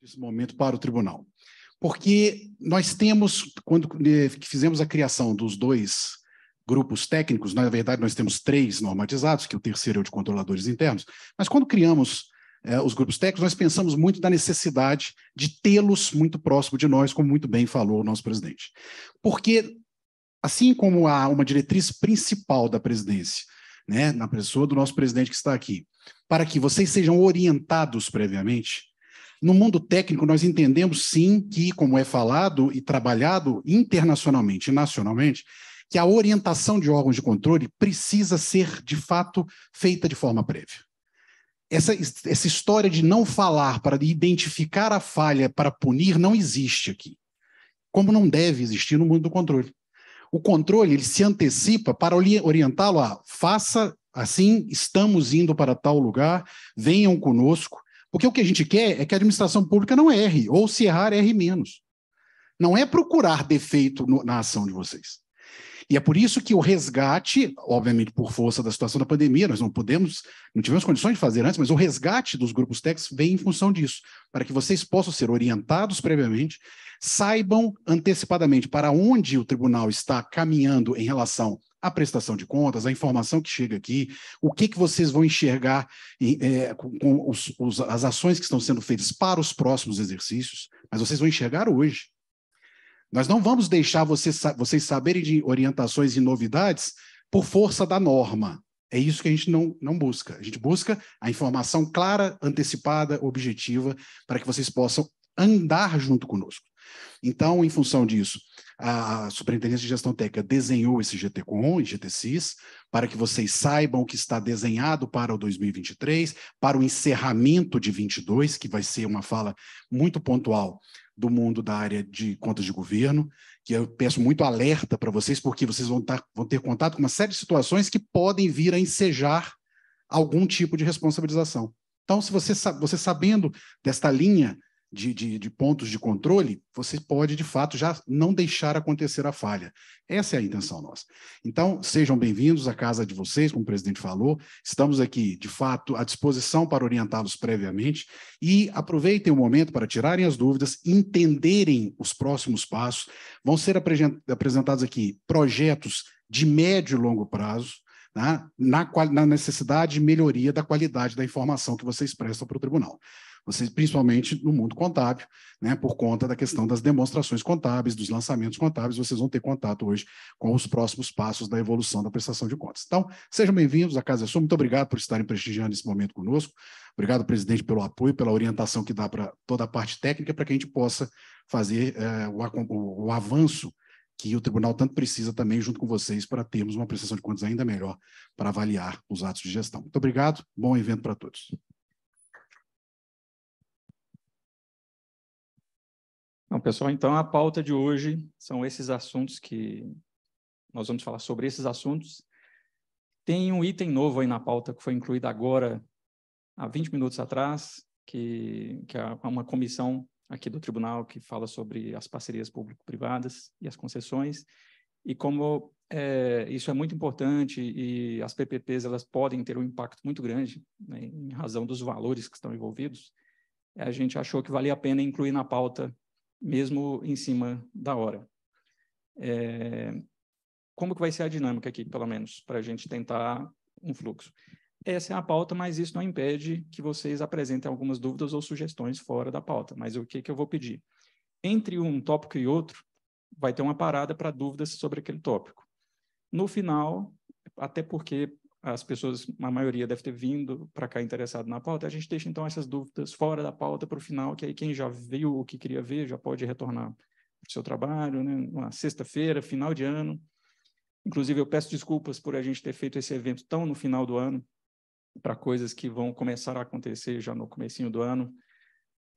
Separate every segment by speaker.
Speaker 1: desse momento
Speaker 2: para o tribunal. Porque nós temos, quando eh, fizemos a criação dos dois grupos técnicos, na verdade nós temos três normatizados, que é o terceiro é o de controladores internos, mas quando criamos eh, os grupos técnicos, nós pensamos muito da necessidade de tê-los muito próximo de nós, como muito bem falou o nosso presidente. Porque, assim como há uma diretriz principal da presidência, né, na pessoa do nosso presidente que está aqui, para que vocês sejam orientados previamente, no mundo técnico, nós entendemos sim que, como é falado e trabalhado internacionalmente e nacionalmente, que a orientação de órgãos de controle precisa ser, de fato, feita de forma prévia. Essa, essa história de não falar para identificar a falha para punir não existe aqui, como não deve existir no mundo do controle. O controle ele se antecipa para orientá-lo a faça assim, estamos indo para tal lugar, venham conosco, porque o que a gente quer é que a administração pública não erre, ou se errar, erre menos. Não é procurar defeito no, na ação de vocês. E é por isso que o resgate, obviamente por força da situação da pandemia, nós não podemos, não tivemos condições de fazer antes, mas o resgate dos grupos techs vem em função disso, para que vocês possam ser orientados previamente, saibam antecipadamente para onde o tribunal está caminhando em relação a prestação de contas, a informação que chega aqui, o que, que vocês vão enxergar em, é, com, os, os, as ações que estão sendo feitas para os próximos exercícios, mas vocês vão enxergar hoje. Nós não vamos deixar vocês, vocês saberem de orientações e novidades por força da norma. É isso que a gente não, não busca. A gente busca a informação clara, antecipada, objetiva, para que vocês possam andar junto conosco. Então, em função disso, a Superintendência de Gestão Técnica desenhou esse GTCOM e GTCIS, para que vocês saibam que está desenhado para o 2023, para o encerramento de 22, que vai ser uma fala muito pontual do mundo da área de contas de governo, que eu peço muito alerta para vocês, porque vocês vão, tar, tá, vão ter contato com uma série de situações que podem vir a ensejar algum tipo de responsabilização. Então, se você, você sabendo desta linha de, de, de, pontos de controle, você pode, de fato, já não deixar acontecer a falha. Essa é a intenção nossa. Então, sejam bem-vindos à casa de vocês, como o presidente falou. Estamos aqui, de fato, à disposição para orientá-los previamente e aproveitem o momento para tirarem as dúvidas, entenderem os próximos passos. Vão ser apresentados aqui projetos de médio e longo prazo. Né, na, na necessidade de melhoria da qualidade da informação que vocês prestam para o tribunal. Vocês, principalmente no mundo contábil, né, por conta da questão das demonstrações contábeis, dos lançamentos contábeis, vocês vão ter contato hoje com os próximos passos da evolução da prestação de contas. Então, sejam bem-vindos à Casa é Muito obrigado por estarem prestigiando esse momento conosco. Obrigado, presidente, pelo apoio, pela orientação que dá para toda a parte técnica, para que a gente possa fazer é, o, o avanço que o tribunal tanto precisa também, junto com vocês, para termos uma prestação de contas ainda melhor para avaliar os atos de gestão. Muito obrigado, bom evento para todos.
Speaker 3: Não, pessoal, então a pauta de hoje são esses assuntos que nós vamos falar sobre esses assuntos. Tem um item novo aí na pauta que foi incluído agora, há 20 minutos atrás, que, que é uma comissão aqui do tribunal que fala sobre as parcerias público-privadas e as concessões. E como é, isso é muito importante e as PPPs elas podem ter um impacto muito grande né, em razão dos valores que estão envolvidos, a gente achou que valia a pena incluir na pauta mesmo em cima da hora. É, como que vai ser a dinâmica aqui, pelo menos, para a gente tentar um fluxo? Essa é a pauta, mas isso não impede que vocês apresentem algumas dúvidas ou sugestões fora da pauta. Mas o que, que eu vou pedir? Entre um tópico e outro, vai ter uma parada para dúvidas sobre aquele tópico. No final, até porque as pessoas, a maioria deve ter vindo para cá interessado na pauta. A gente deixa então essas dúvidas fora da pauta para o final, que aí quem já viu o que queria ver já pode retornar para o seu trabalho, né? Uma sexta-feira, final de ano. Inclusive, eu peço desculpas por a gente ter feito esse evento tão no final do ano, para coisas que vão começar a acontecer já no comecinho do ano.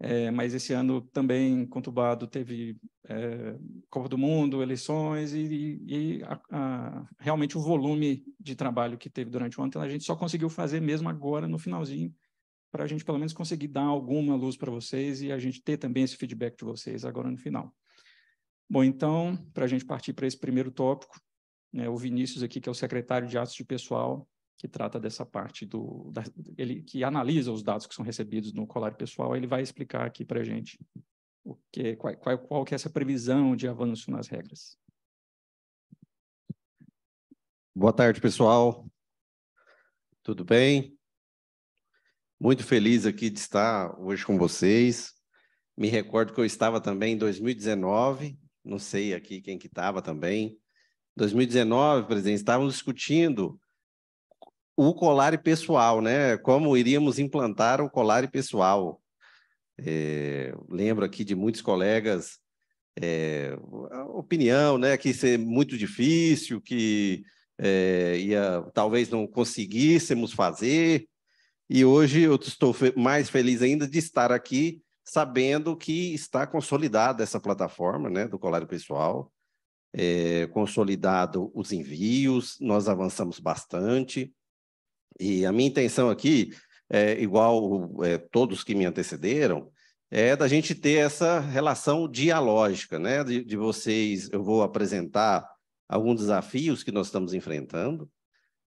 Speaker 3: É, mas esse ano também conturbado teve é, Copa do Mundo, eleições e, e a, a, realmente o volume de trabalho que teve durante o ano então a gente só conseguiu fazer mesmo agora no finalzinho para a gente pelo menos conseguir dar alguma luz para vocês e a gente ter também esse feedback de vocês agora no final. Bom, então para a gente partir para esse primeiro tópico, né, o Vinícius aqui que é o secretário de atos de pessoal que trata dessa parte do da, ele que analisa os dados que são recebidos no colar pessoal, ele vai explicar aqui para a gente o que qual, qual, qual que é essa previsão de avanço nas regras.
Speaker 4: Boa tarde, pessoal. Tudo bem? Muito feliz aqui de estar hoje com vocês. Me recordo que eu estava também em 2019, não sei aqui quem que estava também. 2019, presidente, estávamos discutindo o colar pessoal, né? Como iríamos implantar o colar pessoal? É, lembro aqui de muitos colegas é, opinião, né? Que isso é muito difícil, que é, ia, talvez não conseguíssemos fazer. E hoje eu estou mais feliz ainda de estar aqui, sabendo que está consolidada essa plataforma, né? Do colar pessoal. É, consolidado os envios, nós avançamos bastante. E a minha intenção aqui, é, igual é, todos que me antecederam, é da gente ter essa relação dialógica, né? De, de vocês, eu vou apresentar alguns desafios que nós estamos enfrentando,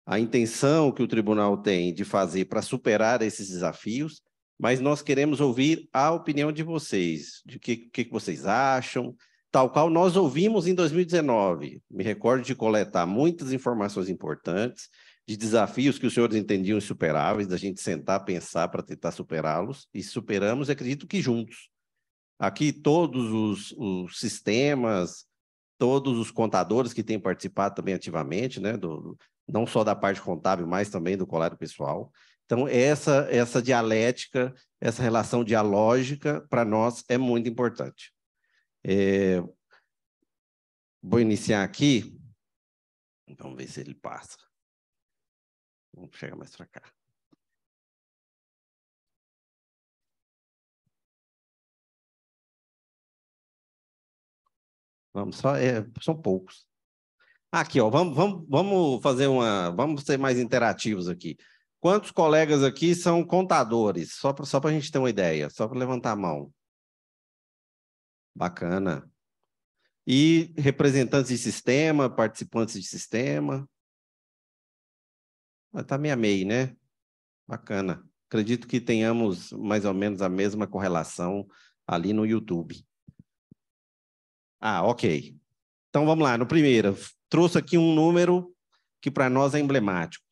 Speaker 4: a intenção que o tribunal tem de fazer para superar esses desafios, mas nós queremos ouvir a opinião de vocês, de que, que vocês acham, tal qual nós ouvimos em 2019. Me recordo de coletar muitas informações importantes, de desafios que os senhores entendiam insuperáveis, da gente sentar, pensar para tentar superá-los, e superamos, acredito que juntos. Aqui todos os, os, sistemas, todos os contadores que têm participado também ativamente, né, do, não só da parte contábil, mas também do colário pessoal. Então, essa, essa dialética, essa relação dialógica, para nós é muito importante. É... Vou iniciar aqui. Vamos ver se ele passa. Vamos chegar mais para cá. Vamos só, é, são poucos. Aqui, ó, vamos, vamos, vamos fazer uma, vamos ser mais interativos aqui. Quantos colegas aqui são contadores? Só para só a gente ter uma ideia, só para levantar a mão. Bacana. E representantes de sistema, participantes de sistema? Está meio a meio, né? Bacana. Acredito que tenhamos mais ou menos a mesma correlação ali no YouTube. Ah, ok. Então vamos lá, no primeiro, trouxe aqui um número que para nós é emblemático.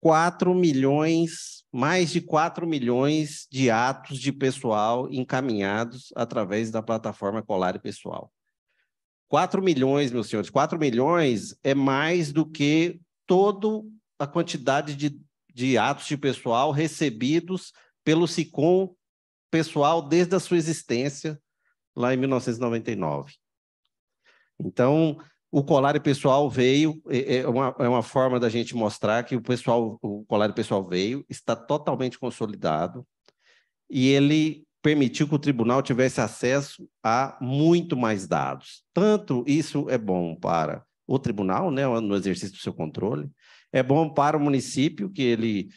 Speaker 4: 4 milhões, mais de 4 milhões de atos de pessoal encaminhados através da plataforma Colar e Pessoal. 4 milhões, meus senhores, 4 milhões é mais do que toda a quantidade de, de atos de pessoal recebidos pelo SICOM pessoal desde a sua existência, lá em 1999. Então, o colar pessoal veio, é, é uma, é uma forma da gente mostrar que o pessoal, o colar pessoal veio, está totalmente consolidado, e ele permitiu que o tribunal tivesse acesso a muito mais dados. Tanto isso é bom para o tribunal, né, no exercício do seu controle, é bom para o município, que ele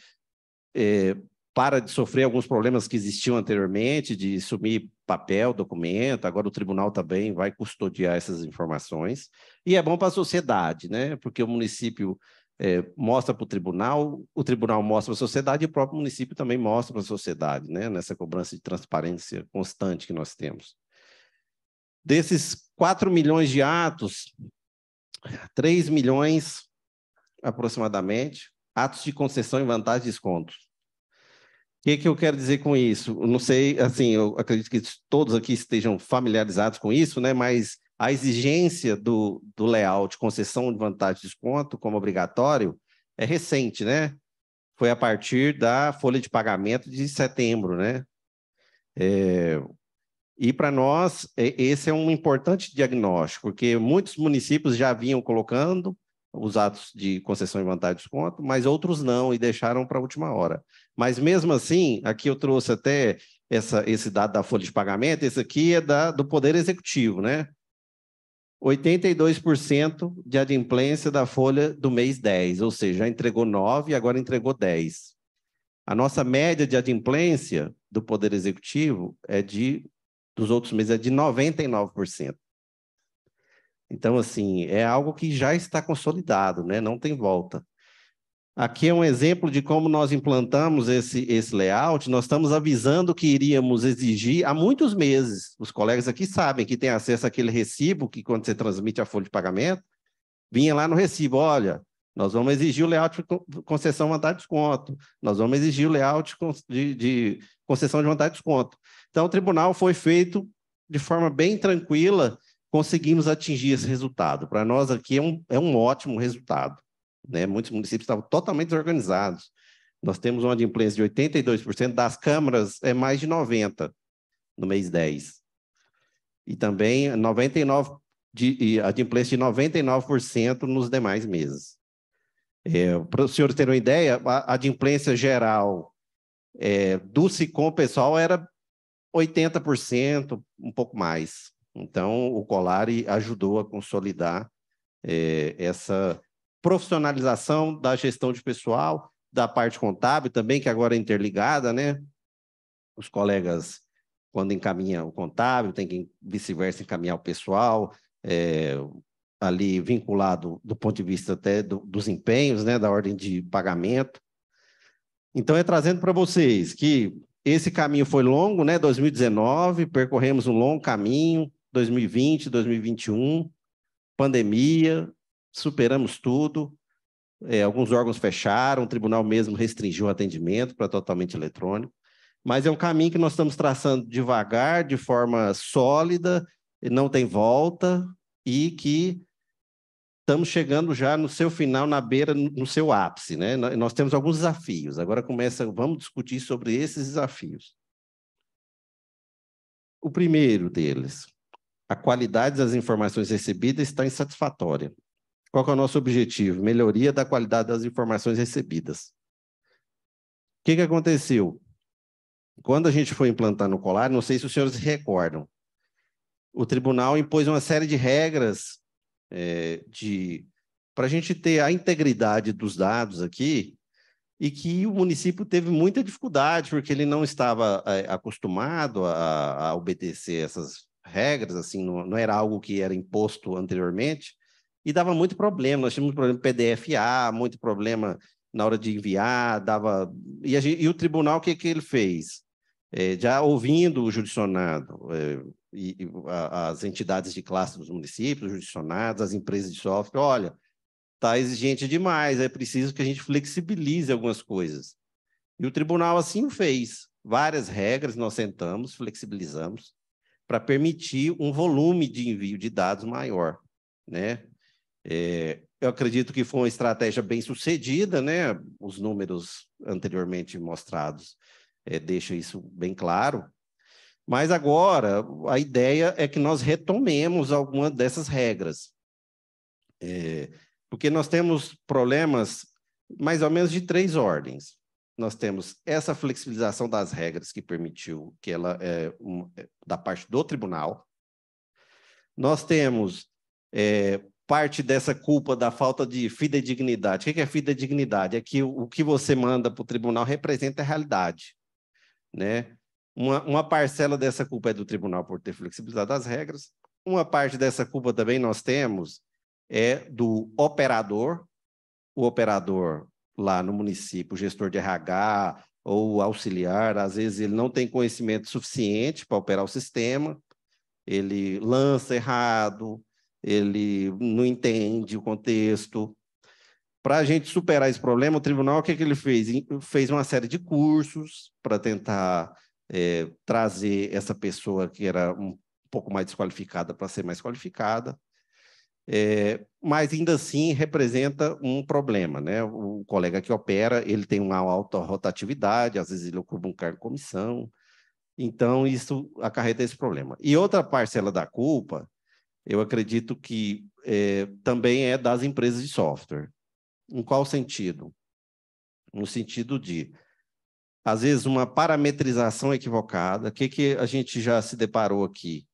Speaker 4: é, para de sofrer alguns problemas que existiam anteriormente, de sumir papel, documento, agora o tribunal também vai custodiar essas informações. E é bom para a sociedade, né, porque o município é, mostra para o tribunal, o tribunal mostra para a sociedade e o próprio município também mostra para a sociedade, né, nessa cobrança de transparência constante que nós temos. Desses 4 milhões de atos, 3 milhões aproximadamente, atos de concessão em vantagem de desconto. O que, que, eu quero dizer com isso? Eu não sei, assim, eu acredito que todos aqui estejam familiarizados com isso, né? Mas a exigência do, do layout concessão de vantagem de desconto como obrigatório é recente, né? Foi a partir da folha de pagamento de setembro, né? É, e para nós, é, esse é um importante diagnóstico, porque muitos municípios já vinham colocando os atos de concessão de vantagem de desconto, mas outros não e deixaram para a última hora. Mas mesmo assim, aqui eu trouxe até essa, esse dado da folha de pagamento, esse aqui é da, do Poder Executivo, né? 82% de adimplência da folha do mês 10, ou seja, já entregou 9, agora entregou 10. A nossa média de adimplência do Poder Executivo é de dos outros meses é de 99%. Então, assim, é algo que já está consolidado, né? não tem volta. Aqui é um exemplo de como nós implantamos esse, esse layout. Nós estamos avisando que iríamos exigir há muitos meses. Os colegas aqui sabem que tem acesso àquele recibo que, quando você transmite a folha de pagamento, vinha lá no recibo: olha, nós vamos exigir o layout de concessão vantagem de desconto, nós vamos exigir o layout de, de concessão de vantagem de desconto. Então, o tribunal foi feito de forma bem tranquila, conseguimos atingir esse resultado. Para nós aqui é um, é um ótimo resultado. Né? Muitos municípios estavam totalmente desorganizados. Nós temos uma adimplência de 82%, das câmaras é mais de 90% no mês 10. E também 99 de, adimplência de 99% nos demais meses. É, Para os senhores terem uma ideia, a adimplência geral é, do SICOM pessoal era 80%, um pouco mais. Então, o Colari ajudou a consolidar é, essa profissionalização da gestão de pessoal, da parte contábil também, que agora é interligada, né? Os colegas, quando encaminham o contábil, tem que vice-versa encaminhar o pessoal, é, ali vinculado do ponto de vista até do, dos empenhos, né? Da ordem de pagamento. Então, é trazendo para vocês que esse caminho foi longo, né? 2019, percorremos um longo caminho, 2020, 2021, pandemia, superamos tudo. É, alguns órgãos fecharam, o tribunal mesmo restringiu o atendimento para totalmente eletrônico. Mas é um caminho que nós estamos traçando devagar, de forma sólida, não tem volta, e que estamos chegando já no seu final, na beira, no seu ápice, né? Nós temos alguns desafios. Agora começa, vamos discutir sobre esses desafios. O primeiro deles, a qualidade das informações recebidas está insatisfatória. Qual é o nosso objetivo? Melhoria da qualidade das informações recebidas. O que, que aconteceu? Quando a gente foi implantar no colar, não sei se os senhores se recordam, o tribunal impôs uma série de regras é, de para a gente ter a integridade dos dados aqui e que o município teve muita dificuldade porque ele não estava é, acostumado a, a obedecer essas regras assim não, não, era algo que era imposto anteriormente e dava muito problema. Nós tínhamos problema PDFA, muito problema na hora de enviar, dava. E, gente, e o tribunal, o que, que ele fez? É, já ouvindo o judicionado, é, e, e a, as entidades de classe dos municípios, os judicionados, as empresas de software, olha, está exigente demais, é preciso que a gente flexibilize algumas coisas. E o tribunal assim fez. Várias regras nós sentamos, flexibilizamos, para permitir um volume de envio de dados maior. Né? É, eu acredito que foi uma estratégia bem sucedida, né? Os números anteriormente mostrados é, deixam isso bem claro. Mas agora a ideia é que nós retomemos alguma dessas regras, é, porque nós temos problemas mais ou menos de três ordens. Nós temos essa flexibilização das regras que permitiu que ela é, um, é, da parte do tribunal. Nós temos é, parte dessa culpa da falta de fidedignidade. O que é fidedignidade? É que o que você manda para o tribunal representa a realidade. Né? Uma, uma, parcela dessa culpa é do tribunal por ter flexibilizado as regras. Uma parte dessa culpa também nós temos é do operador, o operador lá no município, gestor de RH ou auxiliar, às vezes ele não tem conhecimento suficiente para operar o sistema, ele lança errado, ele não entende o contexto. Para a gente superar esse problema, o tribunal, o que, é que ele fez? Fez uma série de cursos para tentar é, trazer essa pessoa que era um pouco mais desqualificada para ser mais qualificada. É, mas ainda assim representa um problema, né? O colega que opera, ele tem uma alta rotatividade, às vezes ele ocupa um cargo de comissão, então isso acarreta esse problema. E outra parcela da culpa eu acredito que é, também é das empresas de software. Em qual sentido? No sentido de, às vezes, uma parametrização equivocada. O que, que a gente já se deparou aqui?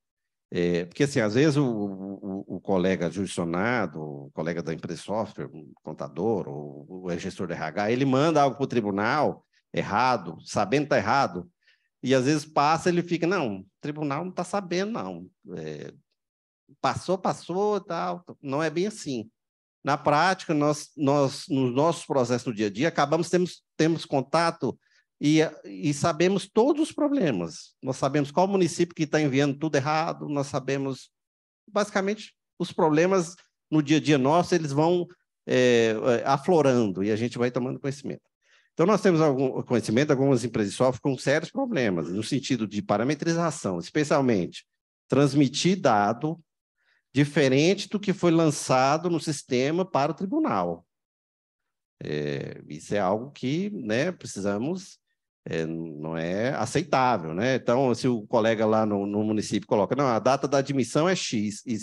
Speaker 4: É, porque, assim, às vezes o, o, o colega jurisdicionado, o colega da empresa de software, um contador ou o gestor de RH, ele manda algo para o tribunal errado, sabendo que está errado, e às vezes passa, ele fica, não, o tribunal não está sabendo, não. É, passou, passou tal. Não é bem assim. Na prática, nós, nós nos nossos processos do dia a dia, acabamos temos, temos contato e, e sabemos todos os problemas. Nós sabemos qual município que está enviando tudo errado, nós sabemos, basicamente, os problemas no dia a dia nosso, eles vão é, é, aflorando e a gente vai tomando conhecimento. Então, nós temos algum conhecimento, algumas empresas sofrem com sérios problemas, no sentido de parametrização, especialmente transmitir dado diferente do que foi lançado no sistema para o tribunal. É, isso é algo que né, precisamos, é, não é aceitável. Né? Então, se o colega lá no, no, município coloca, não, a data da admissão é X e,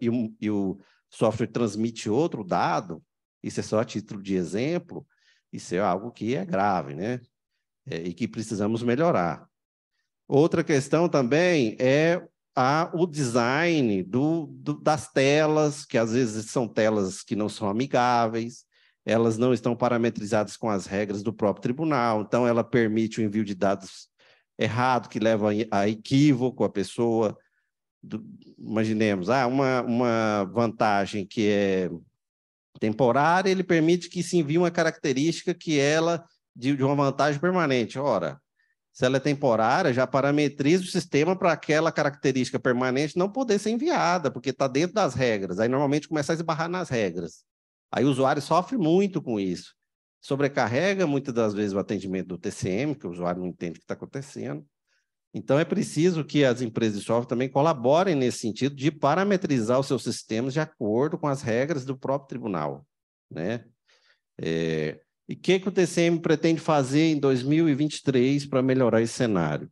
Speaker 4: e, o, e o software transmite outro dado, isso é só a título de exemplo, isso é algo que é grave, né? É, e que precisamos melhorar. Outra questão também é a o design do, do, das telas, que às vezes são telas que não são amigáveis, elas não estão parametrizadas com as regras do próprio tribunal, então ela permite o envio de dados errado, que leva a equívoco a pessoa. Do, imaginemos, ah, uma, uma vantagem que é temporária, ele permite que se envie uma característica que ela de, de uma vantagem permanente. Ora, se ela é temporária, já parametriza o sistema para aquela característica permanente não poder ser enviada, porque está dentro das regras. Aí normalmente começa a esbarrar nas regras. Aí o usuário sofre muito com isso. Sobrecarrega muitas das vezes o atendimento do TCM, que o usuário não entende o que está acontecendo. Então é preciso que as empresas de software também colaborem nesse sentido de parametrizar os seus sistemas de acordo com as regras do próprio tribunal, né? É, e o que, que o TCM pretende fazer em 2023 para melhorar esse cenário?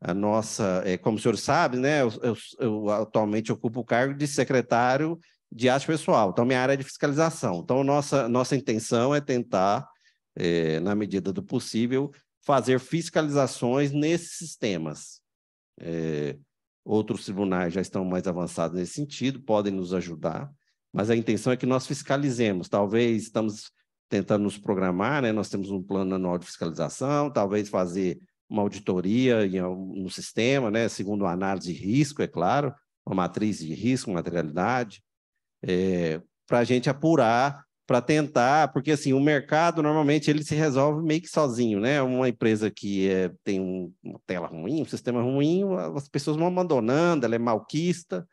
Speaker 4: A nossa, é, como o senhor sabe, né, eu, eu, eu atualmente ocupo o cargo de secretário de arte pessoal, então minha área é de fiscalização. Então, nossa, nossa intenção é tentar, é, na medida do possível, fazer fiscalizações nesses sistemas. É, outros tribunais já estão mais avançados nesse sentido, podem nos ajudar, mas a intenção é que nós fiscalizemos. Talvez estamos tentar nos programar, né? Nós temos um plano anual de fiscalização, talvez fazer uma auditoria no sistema, né? Segundo a análise de risco, é claro, uma matriz de risco, materialidade, é, para a gente apurar, para tentar, porque assim o mercado normalmente ele se resolve meio que sozinho, né? Uma empresa que é, tem um, uma tela ruim, um sistema ruim, as pessoas vão abandonando, ela é malquista,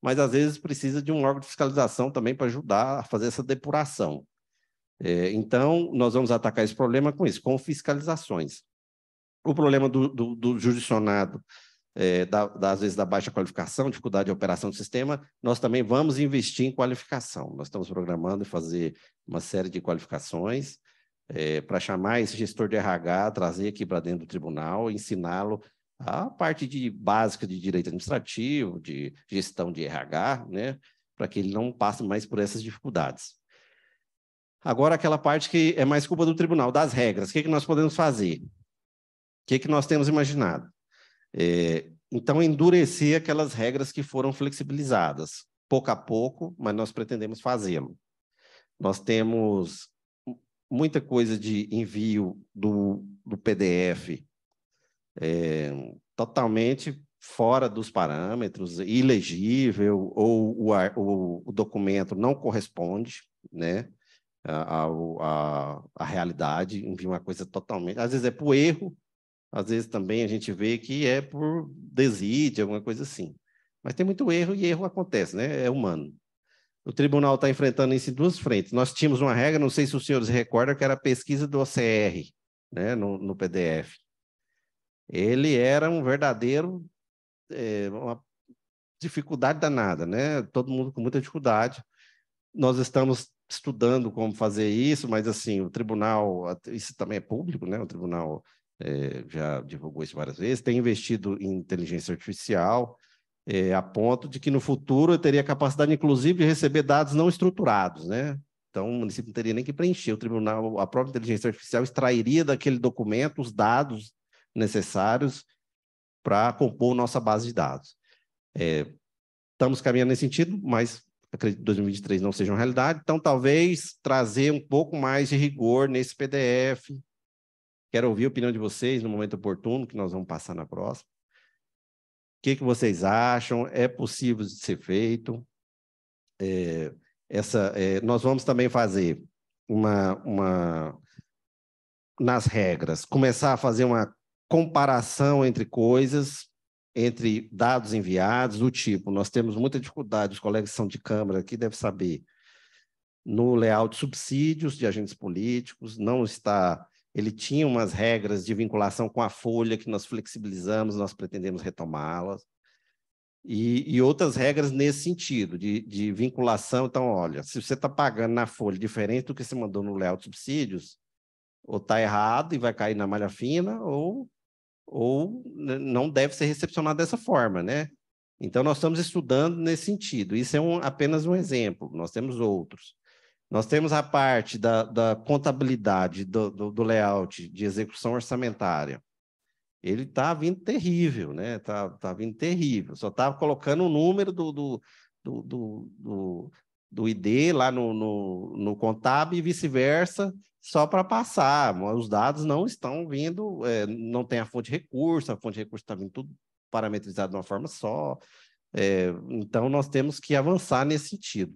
Speaker 4: mas às vezes precisa de um órgão de fiscalização também para ajudar a fazer essa depuração. É, então, nós vamos atacar esse problema com isso, com fiscalizações. O problema do, do, do judicionado, é, da, da, às vezes da baixa qualificação, dificuldade de operação do sistema, nós também vamos investir em qualificação. Nós estamos programando fazer uma série de qualificações é, para chamar esse gestor de RH, trazer aqui para dentro do tribunal, ensiná-lo a parte de básica de direito administrativo, de gestão de RH, né, para que ele não passe mais por essas dificuldades. Agora, aquela parte que é mais culpa do tribunal, das regras. O que, é que nós podemos fazer? O que, é que nós temos imaginado? É, então, endurecer aquelas regras que foram flexibilizadas, pouco a pouco, mas nós pretendemos fazê-lo. Nós temos muita coisa de envio do, do PDF é, totalmente fora dos parâmetros, ilegível, ou o, o, o documento não corresponde, né? a, a, a realidade, uma coisa totalmente. Às vezes é por erro, às vezes também a gente vê que é por desídia, alguma coisa assim. Mas tem muito erro e erro acontece, né? É humano. O tribunal está enfrentando isso em duas frentes. Nós tínhamos uma regra, não sei se os senhores recordam, que era a pesquisa do OCR, né? no, no PDF. Ele era um verdadeiro, é, uma dificuldade danada, né? Todo mundo com muita dificuldade. Nós estamos estudando como fazer isso, mas assim, o tribunal, isso também é público, né? O tribunal é, já divulgou isso várias vezes, tem investido em inteligência artificial, é, a ponto de que no futuro eu teria capacidade, inclusive, de receber dados não estruturados, né? Então, o município não teria nem que preencher, o tribunal, a própria inteligência artificial extrairia daquele documento os dados necessários para compor nossa base de dados. É, estamos caminhando nesse sentido, mas acredito, 2023 não sejam realidade. Então, talvez trazer um pouco mais de rigor nesse PDF. Quero ouvir a opinião de vocês no momento oportuno, que nós vamos passar na próxima. O que, que vocês acham? É possível de ser feito? É, essa, é, nós vamos também fazer uma, uma nas regras, começar a fazer uma comparação entre coisas entre dados enviados, do tipo, nós temos muita dificuldade, os colegas que são de Câmara aqui devem saber, no layout de subsídios de agentes políticos, não está. Ele tinha umas regras de vinculação com a folha que nós flexibilizamos, nós pretendemos retomá-las. E, e, outras regras nesse sentido, de, de vinculação. Então, olha, se você está pagando na folha diferente do que você mandou no layout de subsídios, ou está errado e vai cair na malha fina, ou ou né, não deve ser recepcionado dessa forma, né? Então, nós estamos estudando nesse sentido. Isso é um, apenas um exemplo, nós temos outros. Nós temos a parte da, da contabilidade, do, do, do, layout de execução orçamentária. Ele está vindo terrível, né? Está tá vindo terrível. Só estava tá colocando o número do, do, do, do, do ID lá no, no, no Contab e vice-versa, só para passar. Os dados não estão vindo, é, não tem a fonte de recurso, a fonte de recurso está vindo tudo parametrizado de uma forma só. É, então, nós temos que avançar nesse sentido.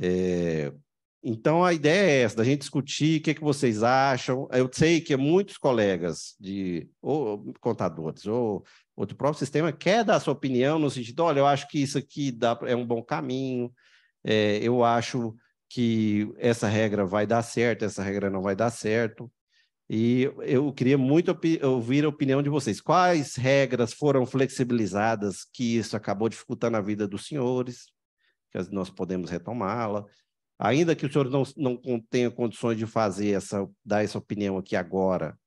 Speaker 4: É, então, a ideia é essa, da gente discutir o que, que vocês acham. Eu sei que muitos colegas de ou contadores ou, do próprio sistema quer dar sua opinião no sentido, olha, eu acho que isso aqui dá, é um bom caminho, é, eu acho que essa regra vai dar certo, essa regra não vai dar certo. E eu queria muito ouvir a opinião de vocês. Quais regras foram flexibilizadas que isso acabou dificultando a vida dos senhores? Que nós podemos retomá-la. Ainda que os senhores não, não tenham condições de fazer essa, dar essa opinião aqui agora,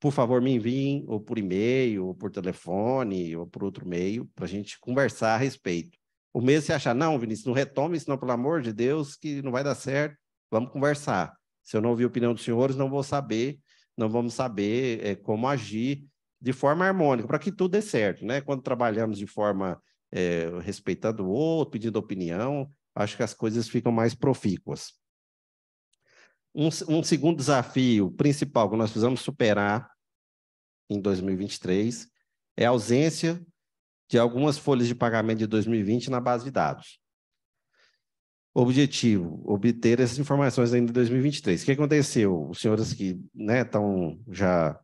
Speaker 4: por favor, me enviem ou por e-mail, ou por telefone, ou por outro meio, para a gente conversar a respeito. O mesmo se é achar, não, Vinícius, não retome isso, pelo amor de Deus, que não vai dar certo, vamos conversar. Se eu não ouvir a opinião dos senhores, não vou saber, não vamos saber é, como agir de forma harmônica, para que tudo dê certo, né? Quando trabalhamos de forma é, respeitando o outro, pedindo opinião, acho que as coisas ficam mais profícuas. Um, um segundo desafio principal que nós precisamos superar em 2023 é a ausência de algumas folhas de pagamento de 2020 na base de dados. Objetivo: obter essas informações ainda em 2023. O que aconteceu? Os senhores que né, já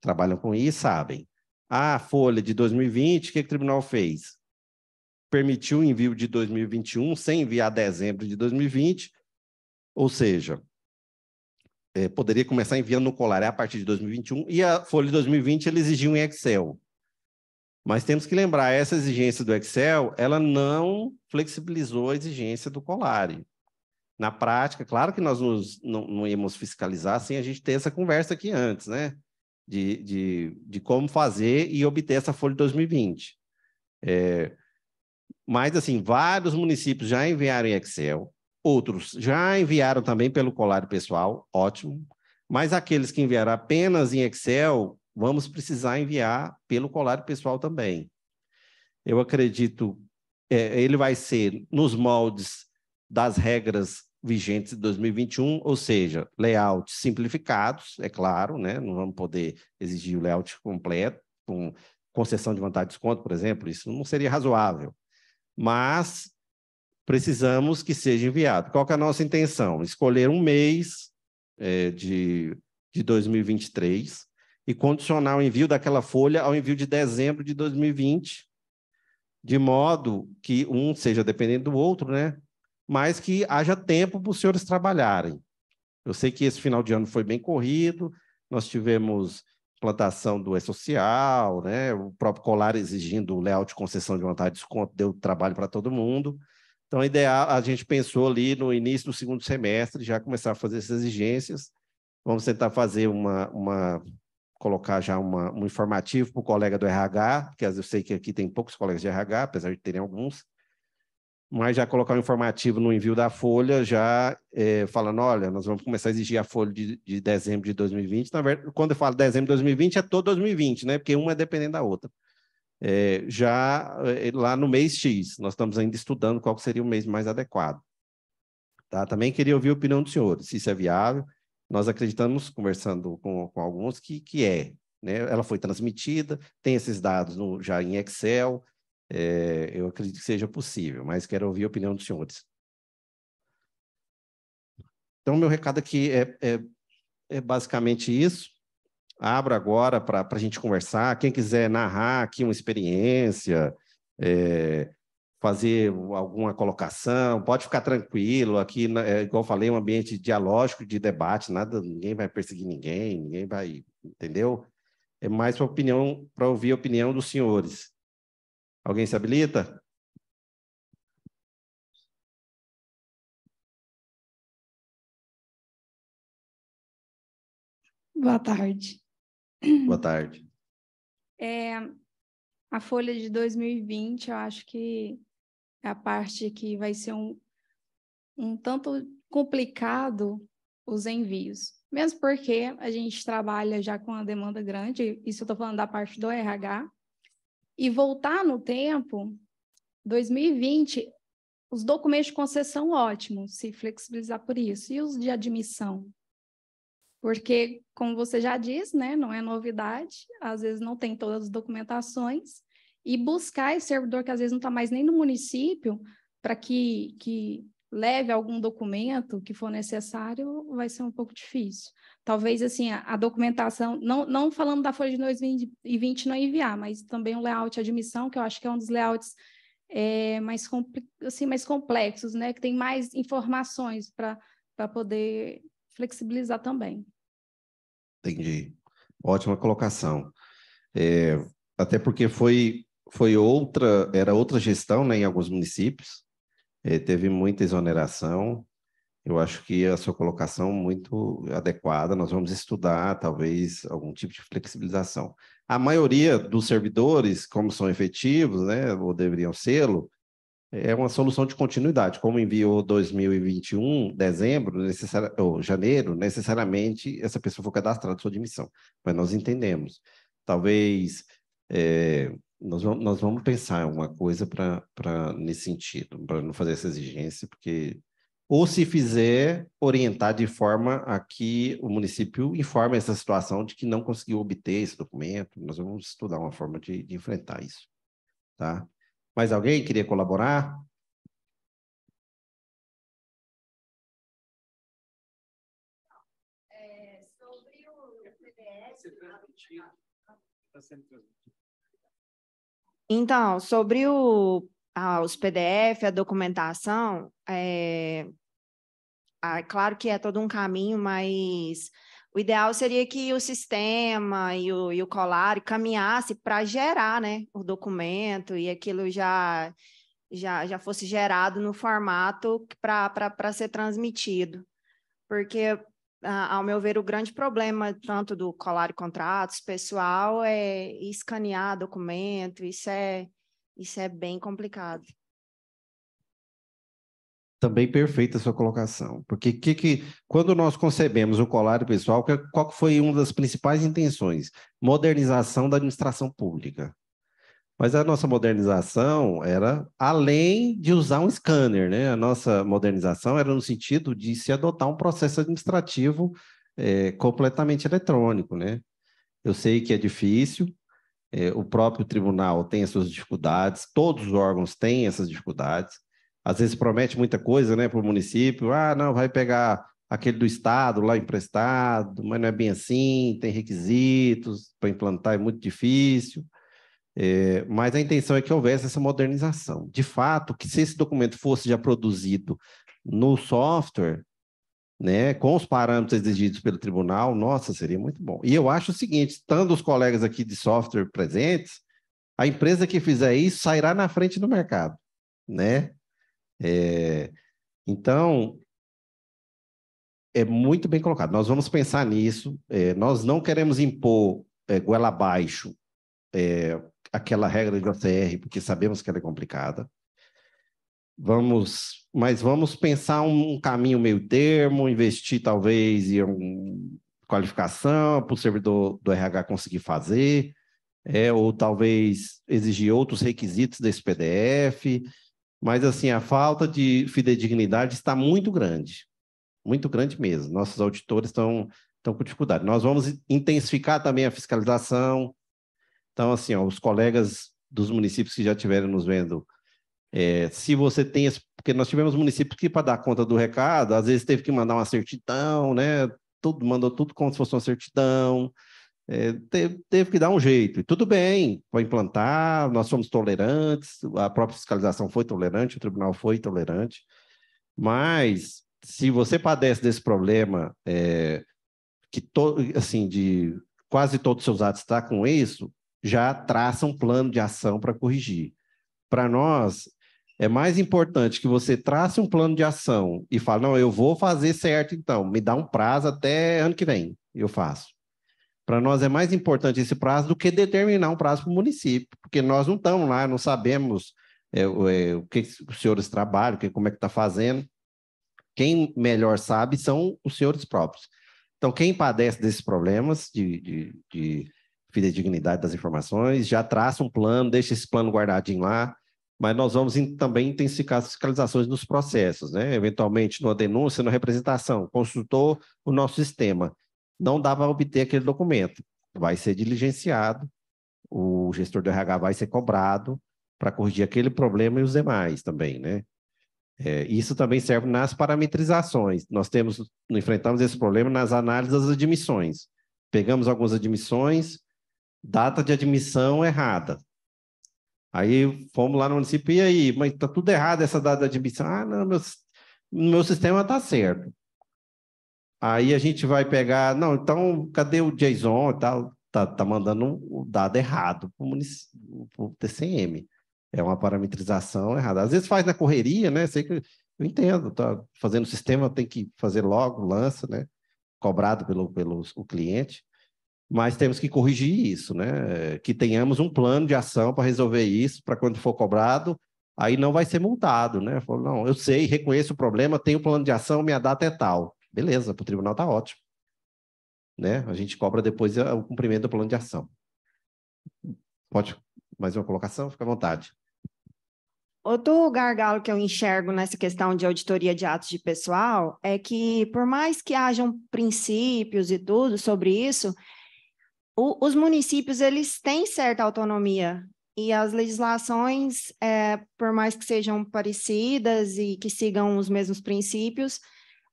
Speaker 4: trabalham com isso sabem. A folha de 2020, o que, que o tribunal fez? Permitiu o envio de 2021 sem enviar dezembro de 2020, ou seja, é, poderia começar enviando no colaré a partir de 2021, e a folha de 2020 ele exigiu em Excel. Mas temos que lembrar, essa exigência do Excel, ela não flexibilizou a exigência do Colari. Na prática, claro que nós nos, não, não íamos fiscalizar sem a gente ter essa conversa aqui antes, né? De, de, de como fazer e obter essa folha de 2020. É, mas, assim, vários municípios já enviaram em Excel, outros já enviaram também pelo Colari pessoal, ótimo. Mas aqueles que enviaram apenas em Excel, vamos precisar enviar pelo colar pessoal também. Eu acredito, é, ele vai ser nos moldes das regras vigentes de 2021, ou seja, layouts simplificados, é claro, né? não vamos poder exigir o layout completo, com concessão de vantagem de desconto, por exemplo, isso não seria razoável. Mas precisamos que seja enviado. Qual é a nossa intenção? Escolher um mês é, de, de 2023 e condicionar o envio daquela folha ao envio de dezembro de 2020, de modo que um seja dependente do outro, né? Mas que haja tempo para os senhores trabalharem. Eu sei que esse final de ano foi bem corrido, nós tivemos plantação do E-Social, né? o próprio Colar exigindo o layout de concessão de vontade de desconto, deu trabalho para todo mundo. Então, é ideal, a gente pensou ali no início do segundo semestre já começar a fazer essas exigências. Vamos tentar fazer uma, uma colocar já uma, um informativo para o colega do RH, que eu sei que aqui tem poucos colegas de RH, apesar de terem alguns, mas já colocar um informativo no envio da folha, já é, falando, olha, nós vamos começar a exigir a folha de, de dezembro de 2020. Na verdade, quando eu falo dezembro de 2020, é todo 2020, né? Porque uma é dependendo da outra. É, já é, lá no mês X, nós estamos ainda estudando qual seria o mês mais adequado. Tá? Também queria ouvir a opinião dos senhores, se isso é viável, nós acreditamos, conversando com, com alguns, que, que é. Né? Ela foi transmitida, tem esses dados no, já em Excel, é, eu acredito que seja possível, mas quero ouvir a opinião dos senhores. Então, meu recado aqui é, é, é basicamente isso. Abra agora para a gente conversar. Quem quiser narrar aqui uma experiência, é, fazer alguma colocação, pode ficar tranquilo, aqui, é, igual falei, um ambiente dialógico, de debate, nada, ninguém vai perseguir ninguém, ninguém vai, entendeu? É mais para opinião, para ouvir a opinião dos senhores. Alguém se habilita?
Speaker 1: Boa
Speaker 5: tarde. Boa tarde.
Speaker 6: É, a folha de 2020, eu acho que é a parte que vai ser um, um tanto complicado os envios. Mesmo porque a gente trabalha já com uma demanda grande, isso eu estou falando da parte do RH, e voltar no tempo, 2020, os documentos de concessão ótimos, se flexibilizar por isso, e os de admissão. Porque, como você já disse, né, não é novidade, às vezes não tem todas as documentações, e buscar esse servidor que às vezes não está mais nem no município, para que, que leve algum documento que for necessário, vai ser um pouco difícil. Talvez, assim, a, a documentação, não, não falando da folha de 2020 não enviar, mas também o layout de admissão, que eu acho que é um dos layouts é, mais, assim, mais complexos, né? Que tem mais informações para poder flexibilizar também.
Speaker 4: Entendi. Ótima colocação. É, até porque foi foi outra, era outra gestão né, em alguns municípios, é, teve muita exoneração. Eu acho que a sua colocação muito adequada. Nós vamos estudar, talvez, algum tipo de flexibilização. A maioria dos servidores, como são efetivos, né, ou deveriam ser, é uma solução de continuidade. Como enviou 2021, dezembro, necessari... ou janeiro, necessariamente essa pessoa foi cadastrada sua admissão. Mas nós entendemos. Talvez é, nós vamos, nós vamos pensar alguma coisa para nesse sentido, para não fazer essa exigência, porque ou se fizer, orientar de forma a que o município informe essa situação de que não conseguiu obter esse documento. Nós vamos estudar uma forma de, de enfrentar isso. Tá? Mais alguém queria colaborar?
Speaker 1: É, sobre
Speaker 7: o está tá sendo transmitido.
Speaker 8: Então, sobre o, ah, os PDF, a documentação, é, ah, claro que é todo um caminho, mas o ideal seria que o sistema e o, e o colar caminhasse para gerar né, o documento e aquilo já, já, já fosse gerado no formato para ser transmitido. Porque ah, ao meu ver, o grande problema tanto do colar contratos pessoal é escanear documento, isso é, isso é bem complicado.
Speaker 4: Também perfeita a sua colocação, porque que, que, quando nós concebemos o colar pessoal, é, qual foi uma das principais intenções? Modernização da administração pública. Mas a nossa modernização era além de usar um scanner, né? A nossa modernização era no sentido de se adotar um processo administrativo é, completamente eletrônico, né? Eu sei que é difícil, é, o próprio tribunal tem as suas dificuldades, todos os órgãos têm essas dificuldades. Às vezes promete muita coisa, né, para o município. Ah, não, vai pegar aquele do estado lá emprestado, mas não é bem assim, tem requisitos para implantar, é muito difícil. É, mas a intenção é que houvesse essa modernização. De fato, que se esse documento fosse já produzido no software, né, com os parâmetros exigidos pelo tribunal, nossa, seria muito bom. E eu acho o seguinte: estando os colegas aqui de software presentes, a empresa que fizer isso sairá na frente do mercado, né? É, então, é muito bem colocado. Nós vamos pensar nisso. É, nós não queremos impor é, goela abaixo é, aquela regra de OCR, porque sabemos que ela é complicada. Vamos, mas vamos pensar um caminho meio termo, investir talvez em um, qualificação para o servidor do RH conseguir fazer, é, ou talvez exigir outros requisitos desse PDF, mas assim, a falta de fidedignidade está muito grande, muito grande mesmo. Nossos auditores estão, estão com dificuldade. Nós vamos intensificar também a fiscalização, então, assim, ó, os colegas dos municípios que já estiveram nos vendo, é, se você tem esse, porque nós tivemos municípios que para dar conta do recado, às vezes teve que mandar uma certidão, né? Tudo mandou tudo como se fosse uma certidão, é, teve, teve, que dar um jeito. E tudo bem, para implantar, nós somos tolerantes, a própria fiscalização foi tolerante, o tribunal foi tolerante, mas se você padece desse problema, é, que to, assim de quase todos os seus atos está com isso, já traça um plano de ação para corrigir. Para nós, é mais importante que você trace um plano de ação e fale, não, eu vou fazer certo então, me dá um prazo até ano que vem, eu faço. Para nós é mais importante esse prazo do que determinar um prazo para o município, porque nós não estamos lá, não sabemos é, é, o que os senhores trabalham, que, como é que está fazendo. Quem melhor sabe são os senhores próprios. Então, quem padece desses problemas de, de, de fidedignidade das informações, já traça um plano, deixa esse plano guardadinho lá, mas nós vamos também intensificar as fiscalizações nos processos, né? eventualmente numa denúncia, na representação, consultou o nosso sistema, não dá para obter aquele documento, vai ser diligenciado, o gestor do RH vai ser cobrado para corrigir aquele problema e os demais também, né? É, isso também serve nas parametrizações. Nós temos, enfrentamos esse problema nas análises das admissões. Pegamos algumas admissões, data de admissão errada. Aí fomos lá no município, e aí, mas tá tudo errado essa data de admissão. Ah, não, meu, meu sistema tá certo. Aí a gente vai pegar, não, então cadê o JSON e tal? Tá, tá mandando o dado errado para o TCM. É uma parametrização errada. Às vezes faz na correria, né? Sei que eu entendo, tá fazendo o sistema, tem que fazer logo, lança, né? Cobrado pelo, pelo o cliente mas temos que corrigir isso, né? Que tenhamos um plano de ação para resolver isso, para quando for cobrado, aí não vai ser multado, né? Falou não, eu sei, reconheço o problema, tenho plano de ação, minha data é tal. Beleza, para o tribunal está ótimo. Né? A gente cobra depois ah, o cumprimento do plano de ação. Pode mais uma colocação? Fica à vontade.
Speaker 8: Outro gargalo que eu enxergo nessa questão de auditoria de atos de pessoal é que, por mais que hajam princípios e tudo sobre isso, o, os municípios eles têm certa autonomia e as legislações, é, por mais que sejam parecidas e que sigam os mesmos princípios,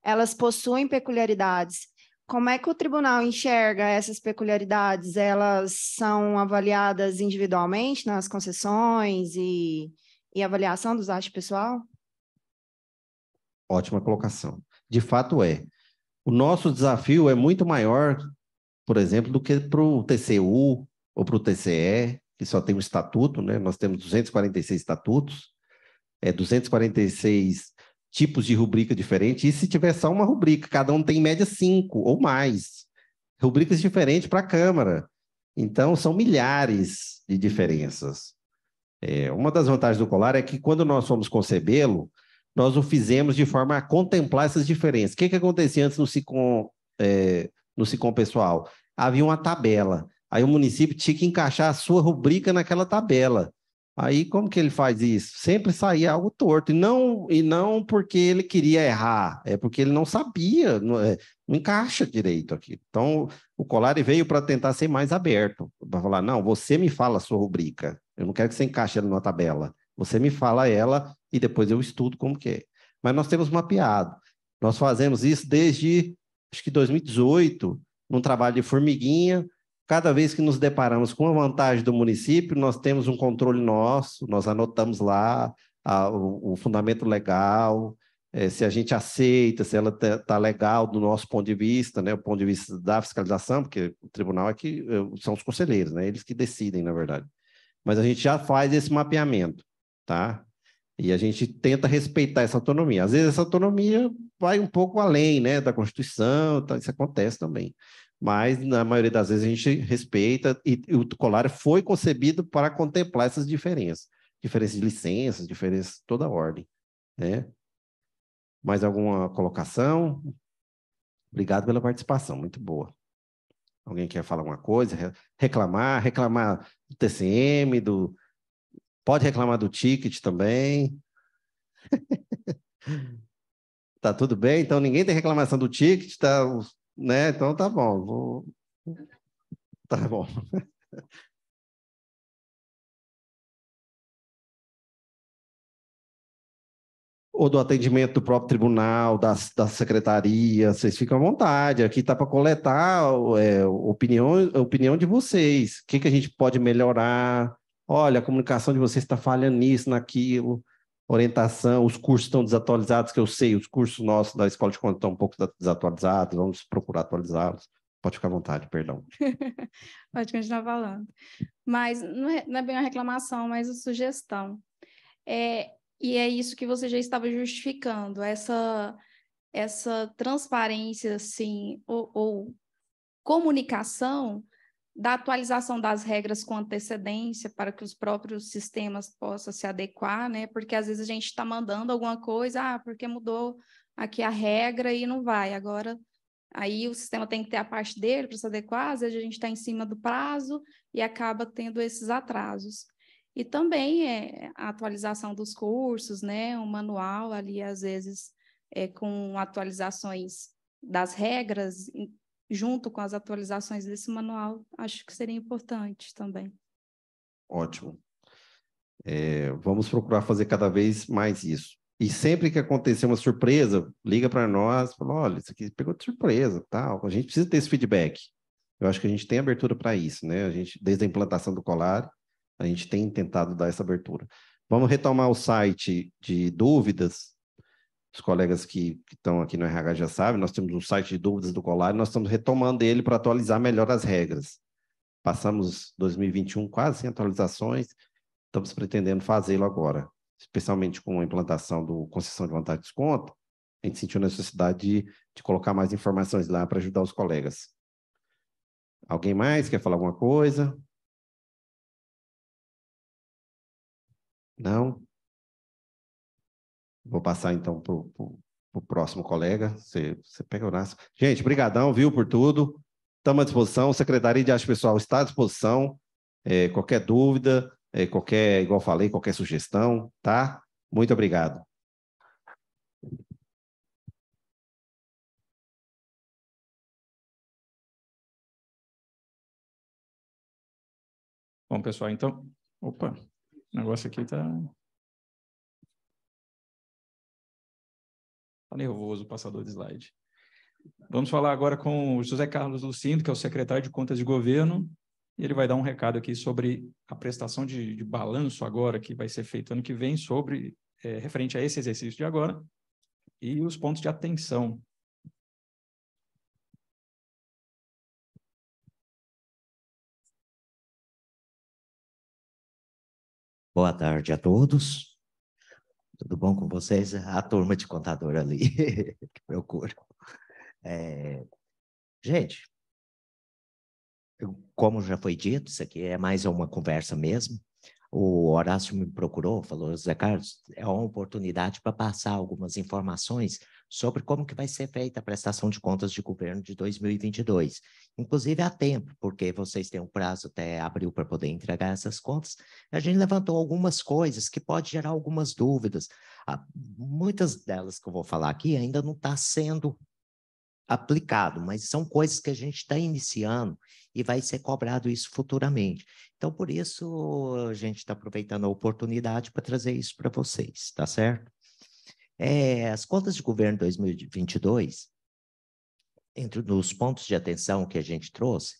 Speaker 8: elas possuem peculiaridades. Como é que o tribunal enxerga essas peculiaridades? Elas são avaliadas individualmente nas concessões e, e avaliação dos atos pessoal?
Speaker 4: Ótima colocação. De fato é. O nosso desafio é muito maior por exemplo, do que para o TCU ou para o TCE, que só tem um estatuto, né? Nós temos 246 estatutos, é, 246 tipos de rubrica diferente, e se tiver só uma rubrica, cada um tem em média cinco ou mais rubricas diferentes para a Câmara. Então, são milhares de diferenças. É, uma das vantagens do colar é que, quando nós fomos concebê-lo, nós o fizemos de forma a contemplar essas diferenças. O que, que acontecia antes no se, é, no SICOM pessoal. Havia uma tabela. Aí o município tinha que encaixar a sua rubrica naquela tabela. Aí como que ele faz isso? Sempre saía algo torto. E não, e não porque ele queria errar, é porque ele não sabia, não, é, não encaixa direito aqui. Então o Colari veio para tentar ser mais aberto, para falar: não, você me fala a sua rubrica. Eu não quero que você encaixe ela numa tabela. Você me fala ela e depois eu estudo como que é. Mas nós temos mapeado. Nós fazemos isso desde acho que 2018, num trabalho de formiguinha, cada vez que nos deparamos com a vantagem do município, nós temos um controle nosso, nós anotamos lá a, o, o, fundamento legal, é, se a gente aceita, se ela está tá legal do nosso ponto de vista, né, o ponto de vista da fiscalização, porque o tribunal é que é, são os conselheiros, né, eles que decidem, na verdade. Mas a gente já faz esse mapeamento, tá? E a gente tenta respeitar essa autonomia. Às vezes essa autonomia vai um pouco além né, da Constituição, tá, isso acontece também. Mas na maioria das vezes a gente respeita, e, e o colar foi concebido para contemplar essas diferenças. Diferenças de licenças, diferenças de toda a ordem. Né? Mais alguma colocação? Obrigado pela participação, muito boa. Alguém quer falar alguma coisa? Reclamar, reclamar do TCM, do, Pode reclamar do ticket também. tá tudo bem? Então ninguém tem reclamação do ticket, tá, né? Então tá bom. Vou... Tá bom. ou do atendimento do próprio tribunal, da, da secretaria, vocês ficam à vontade. Aqui está para coletar é, opinião, opinião de vocês. O que, que a gente pode melhorar? olha, a comunicação de vocês está falhando nisso, naquilo, orientação, os cursos estão desatualizados, que eu sei, os cursos nossos da Escola de Conta estão um pouco desatualizados, vamos procurar atualizá-los. Pode ficar à vontade, perdão.
Speaker 6: Pode continuar falando. Mas não é, não é bem uma reclamação, mas uma sugestão. É, e é isso que você já estava justificando, essa essa transparência assim ou, ou comunicação da atualização das regras com antecedência para que os próprios sistemas possam se adequar, né? Porque às vezes a gente está mandando alguma coisa, ah, porque mudou aqui a regra e não vai. Agora, aí o sistema tem que ter a parte dele para se adequar, às vezes a gente está em cima do prazo e acaba tendo esses atrasos. E também é, a atualização dos cursos, né? O manual ali, às vezes, é, com atualizações das regras junto com as atualizações desse manual, acho que seria importante também.
Speaker 4: Ótimo. É, vamos procurar fazer cada vez mais isso. E sempre que acontecer uma surpresa, liga para nós, fala, olha, isso aqui pegou de surpresa, tal. A gente precisa ter esse feedback. Eu acho que a gente tem abertura para isso, né? A gente, desde a implantação do colar, a gente tem tentado dar essa abertura. Vamos retomar o site de dúvidas os colegas que, estão aqui no RH já sabem, nós temos um site de dúvidas do Colar e nós estamos retomando ele para atualizar melhor as regras. Passamos 2021 quase sem atualizações, estamos pretendendo fazê-lo agora, especialmente com a implantação do concessão de vantagem de desconto. A gente sentiu necessidade de, de colocar mais informações lá para ajudar os colegas. Alguém mais quer falar alguma coisa? Não? Vou passar então para o próximo colega. Você, você pega o Nasso. Gente, brigadão, viu, por tudo. Estamos à disposição. Secretaria de Arte Pessoal está à disposição. É, qualquer dúvida, é, qualquer, igual falei, qualquer sugestão, tá? Muito obrigado.
Speaker 1: Bom, pessoal, então. Opa, o negócio aqui está Está nervoso o passador de slide. Vamos falar agora com o José Carlos Lucindo, que é o
Speaker 3: secretário de Contas de Governo, e ele vai dar um recado aqui sobre a prestação de, de balanço agora, que vai ser feito ano que vem, sobre é, referente a esse exercício de agora, e
Speaker 1: os pontos de atenção.
Speaker 9: Boa tarde a todos. Tudo bom com vocês? A turma de contador ali que procura. É... Gente, como já foi dito, isso aqui é mais uma conversa mesmo. O Horácio me procurou, falou, Zé Carlos, é uma oportunidade para passar algumas informações sobre como que vai ser feita a prestação de contas de governo de 2022 inclusive a tempo, porque vocês têm um prazo até abril para poder entregar essas contas. A gente levantou algumas coisas que pode gerar algumas dúvidas. Ah, muitas delas que eu vou falar aqui ainda não está sendo aplicado, mas são coisas que a gente está iniciando e vai ser cobrado isso futuramente. Então, por isso, a gente está aproveitando a oportunidade para trazer isso para vocês, tá certo? É, as contas de governo 2022, entre nos pontos de atenção que a gente trouxe,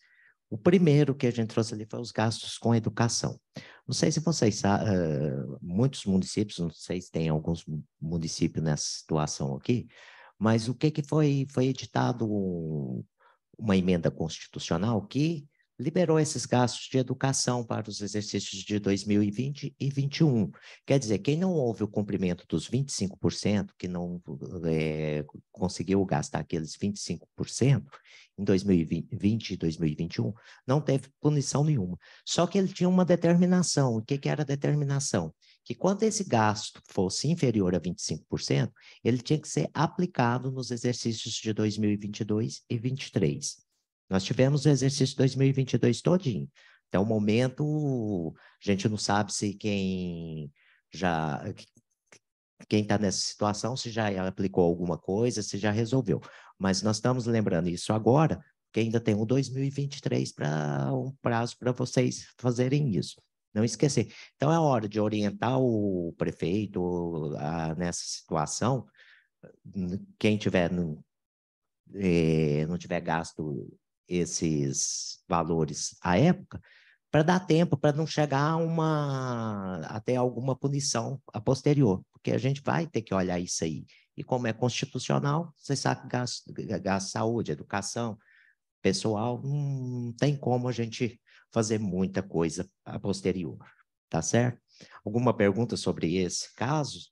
Speaker 9: o primeiro que a gente trouxe ali foi os gastos com educação. Não sei se vocês sabem, eh, muitos municípios, não sei se tem alguns municípios nessa situação aqui, mas o que, que foi, foi editado um, uma emenda constitucional que liberou esses gastos de educação para os exercícios de 2020 e 2021. Quer dizer, quem não houve o cumprimento dos 25%, que não é, conseguiu gastar aqueles 25% em 2020 e 2021, não teve punição nenhuma. Só que ele tinha uma determinação. O que, que era a determinação? Que quando esse gasto fosse inferior a 25%, ele tinha que ser aplicado nos exercícios de 2022 e 2023. Nós tivemos o exercício 2022 todinho. Até então, o momento, a gente não sabe se quem já quem está nessa situação se já aplicou alguma coisa, se já resolveu. Mas nós estamos lembrando isso agora, que ainda tem o 2023 para um prazo para vocês fazerem isso. Não esquecer. Então é hora de orientar o prefeito a, nessa situação. Quem tiver não, eh, não tiver gasto esses valores à época, para dar tempo, para não chegar a uma, até alguma punição a posterior, porque a gente vai ter que olhar isso aí. E como é constitucional, você sabe que gasto, gasto saúde, educação, pessoal, não tem como a gente fazer muita coisa a posterior, tá certo? Alguma pergunta sobre esse caso?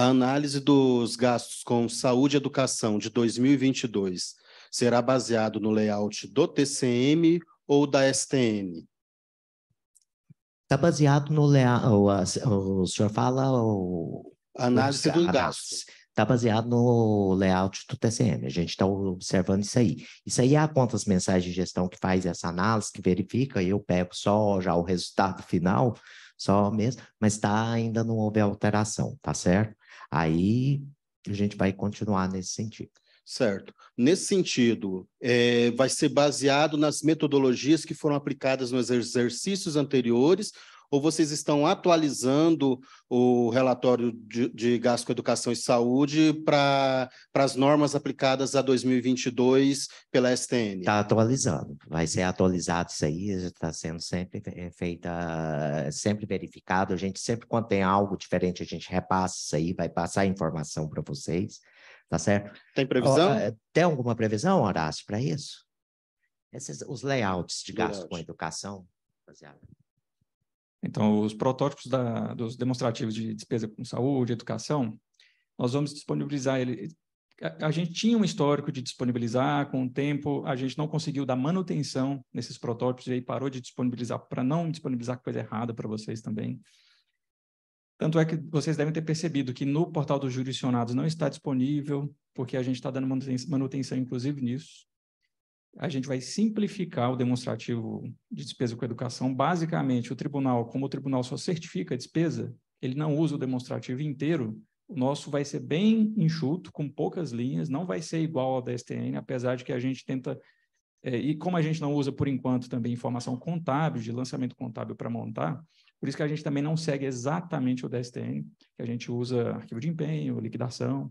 Speaker 1: A
Speaker 10: análise dos gastos com saúde e educação de 2022 será baseado no layout do TCM ou da STM?
Speaker 9: Está baseado no layout. O, o senhor fala o. Análise do gasto. Está baseado no layout do TCM. A gente está observando isso aí. Isso aí é a contas mensais de gestão que faz essa análise, que verifica, eu pego só já o resultado final, só mesmo, mas tá, ainda não houve alteração, tá certo? Aí a gente vai continuar nesse sentido.
Speaker 10: Certo. Nesse
Speaker 9: sentido,
Speaker 10: é, vai ser baseado nas metodologias que foram aplicadas nos exercícios anteriores ou vocês estão atualizando o relatório de, de gasto com educação e saúde para as normas aplicadas a 2022 pela
Speaker 9: STN? Está atualizando, vai ser atualizado isso aí, está sendo sempre é, feita, sempre verificado. A gente sempre, quando tem algo diferente, a gente repassa isso aí, vai passar a informação para vocês, tá certo? Tem previsão? Oh, tem alguma previsão, Horácio, para isso? Esses, os layouts de gasto com educação,
Speaker 3: então, os protótipos da, dos demonstrativos de despesa com saúde, educação, nós vamos disponibilizar ele. A, a, gente tinha um histórico de disponibilizar, com o tempo a gente não conseguiu dar manutenção nesses protótipos e aí parou de disponibilizar para não disponibilizar coisa errada para vocês também. Tanto é que vocês devem ter percebido que no portal dos jurisdicionados não está disponível, porque a gente está dando manutenção, manutenção inclusive nisso a gente vai simplificar o demonstrativo de despesa com educação. Basicamente, o tribunal, como o tribunal só certifica a despesa, ele não usa o demonstrativo inteiro, o nosso vai ser bem enxuto, com poucas linhas, não vai ser igual ao da STN, apesar de que a gente tenta. É, e como a gente não usa, por enquanto, também informação contábil, de lançamento contábil para montar, por isso que a gente também não segue exatamente o da STN, que a gente usa arquivo de empenho, liquidação,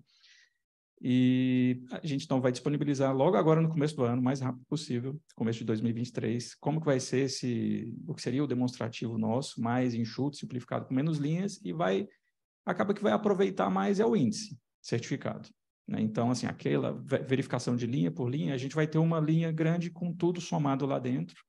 Speaker 3: e a gente então vai disponibilizar logo agora no começo do ano, mais rápido possível, começo de 2023, como que vai ser esse, o que seria o demonstrativo nosso, mais enxuto, simplificado, com menos linhas, e vai, acaba que vai aproveitar mais é o índice certificado. Né? Então, assim, aquela verificação de linha por linha, a gente vai ter uma linha grande com tudo somado lá dentro.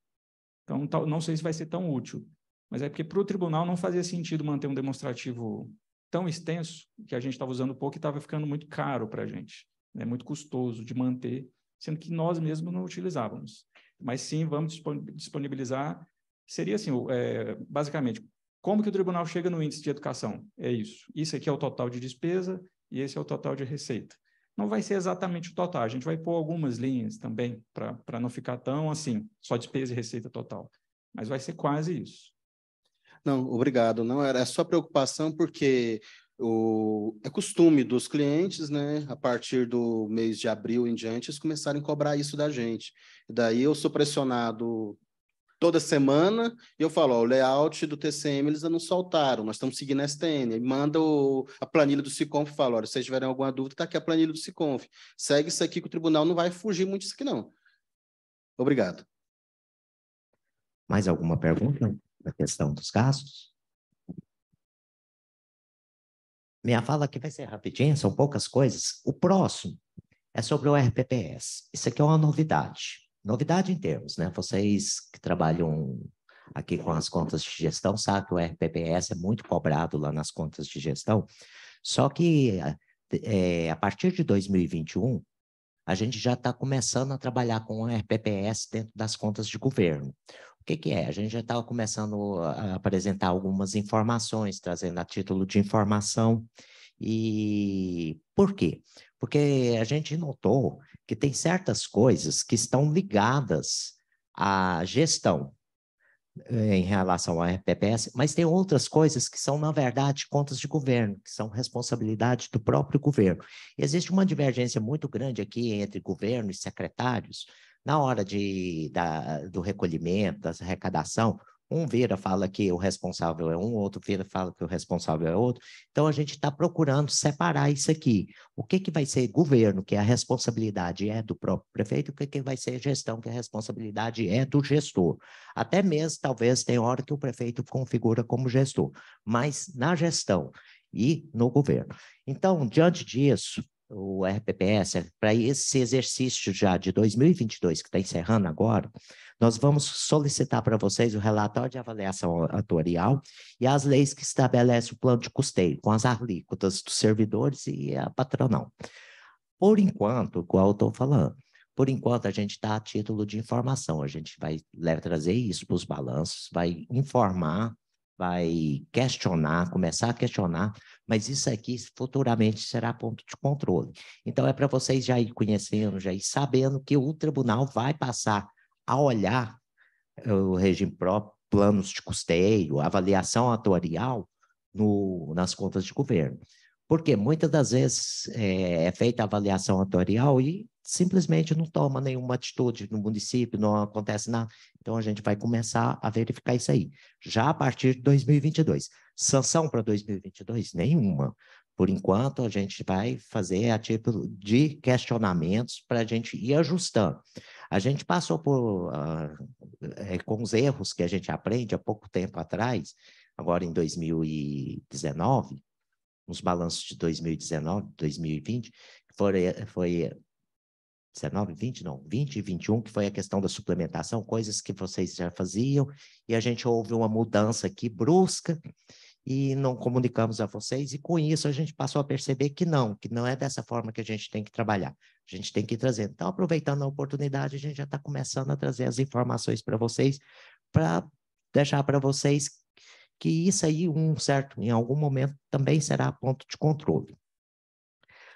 Speaker 3: Então, não sei se vai ser tão útil, mas é porque para o tribunal não fazia sentido manter um demonstrativo tão extenso que a gente estava usando pouco e estava ficando muito caro para a gente, né? muito custoso de manter, sendo que nós mesmos não utilizávamos. Mas sim, vamos disponibilizar. Seria assim, é, basicamente, como que o tribunal chega no índice de educação? É isso. Isso aqui é o total de despesa e esse é o total de receita. Não vai ser exatamente o total, a gente vai pôr algumas linhas também, para não ficar tão assim, só despesa e receita total. Mas vai ser quase isso.
Speaker 10: Não, obrigado. Não era é só preocupação porque o, é costume dos clientes, né, a partir do mês de abril em diante, eles começarem a cobrar isso da gente. Daí eu sou pressionado toda semana e eu falo, ó, o layout do TCM eles não soltaram, nós estamos seguindo a STN. E manda o, a planilha do Siconf e fala, olha, se vocês tiverem alguma dúvida, está aqui a planilha do Siconf. Segue isso aqui que o tribunal não vai fugir muito disso aqui, não.
Speaker 1: Obrigado.
Speaker 9: Mais alguma pergunta? da questão dos gastos. Minha fala aqui vai ser rapidinha, são poucas coisas. O próximo é sobre o RPPS. Isso aqui é uma novidade. Novidade em termos, né? Vocês que trabalham aqui com as contas de gestão sabem que o RPPS é muito cobrado lá nas contas de gestão. Só que é, a partir de 2021, a gente já está começando a trabalhar com o RPPS dentro das contas de governo. O que, que é? A gente já estava começando a apresentar algumas informações, trazendo a título de informação. E por quê? Porque a gente notou que tem certas coisas que estão ligadas à gestão eh, em relação ao RPPS, mas tem outras coisas que são, na verdade, contas de governo, que são responsabilidade do próprio governo. Existe uma divergência muito grande aqui entre governo e secretários na hora de, da, do recolhimento, da arrecadação, um vira fala que o responsável é um, outro vira fala que o responsável é outro. Então a gente está procurando separar isso aqui. O que, que vai ser governo, que é a responsabilidade é do próprio prefeito, o que, que vai ser gestão, que é a responsabilidade é do gestor. Até mesmo, talvez, tem hora que o prefeito configura como gestor, mas na gestão e no governo. Então, diante disso, o RPPS, é para esse exercício já de 2022, que está encerrando agora, nós vamos solicitar para vocês o relatório de avaliação atuarial e as leis que estabelecem o plano de custeio, com as alíquotas dos servidores e a patronal. Por enquanto, igual eu estou falando, por enquanto a gente está a título de informação, a gente vai trazer isso para os balanços, vai informar vai questionar, começar a questionar, mas isso aqui futuramente será ponto de controle. Então, é para vocês já ir conhecendo, já ir sabendo que o tribunal vai passar a olhar eh, o regime próprio, planos de custeio, avaliação atuarial no, nas contas de governo. Porque muitas das vezes é, é feita a avaliação atorial e simplesmente não toma nenhuma atitude no município, não acontece nada. Então, a gente vai começar a verificar isso aí, já a partir de 2022. Sanção para 2022? Nenhuma. Por enquanto, a gente vai fazer a tipo de questionamentos para a gente ir ajustando. A gente passou por, uh, com os erros que a gente aprende há pouco tempo atrás, agora em 2019, uns balanços de 2019, 2020, que foi, foi 19, 20, não, 20 e 21, que foi a questão da suplementação, coisas que vocês já faziam, e a gente houve uma mudança aqui brusca e não comunicamos a vocês, e com isso a gente passou a perceber que não, que não é dessa forma que a gente tem que trabalhar, a gente tem que trazer. Então, aproveitando a oportunidade, a gente já está começando a trazer as informações para vocês, para deixar para vocês que isso aí, um certo, em algum momento, também será ponto de controle.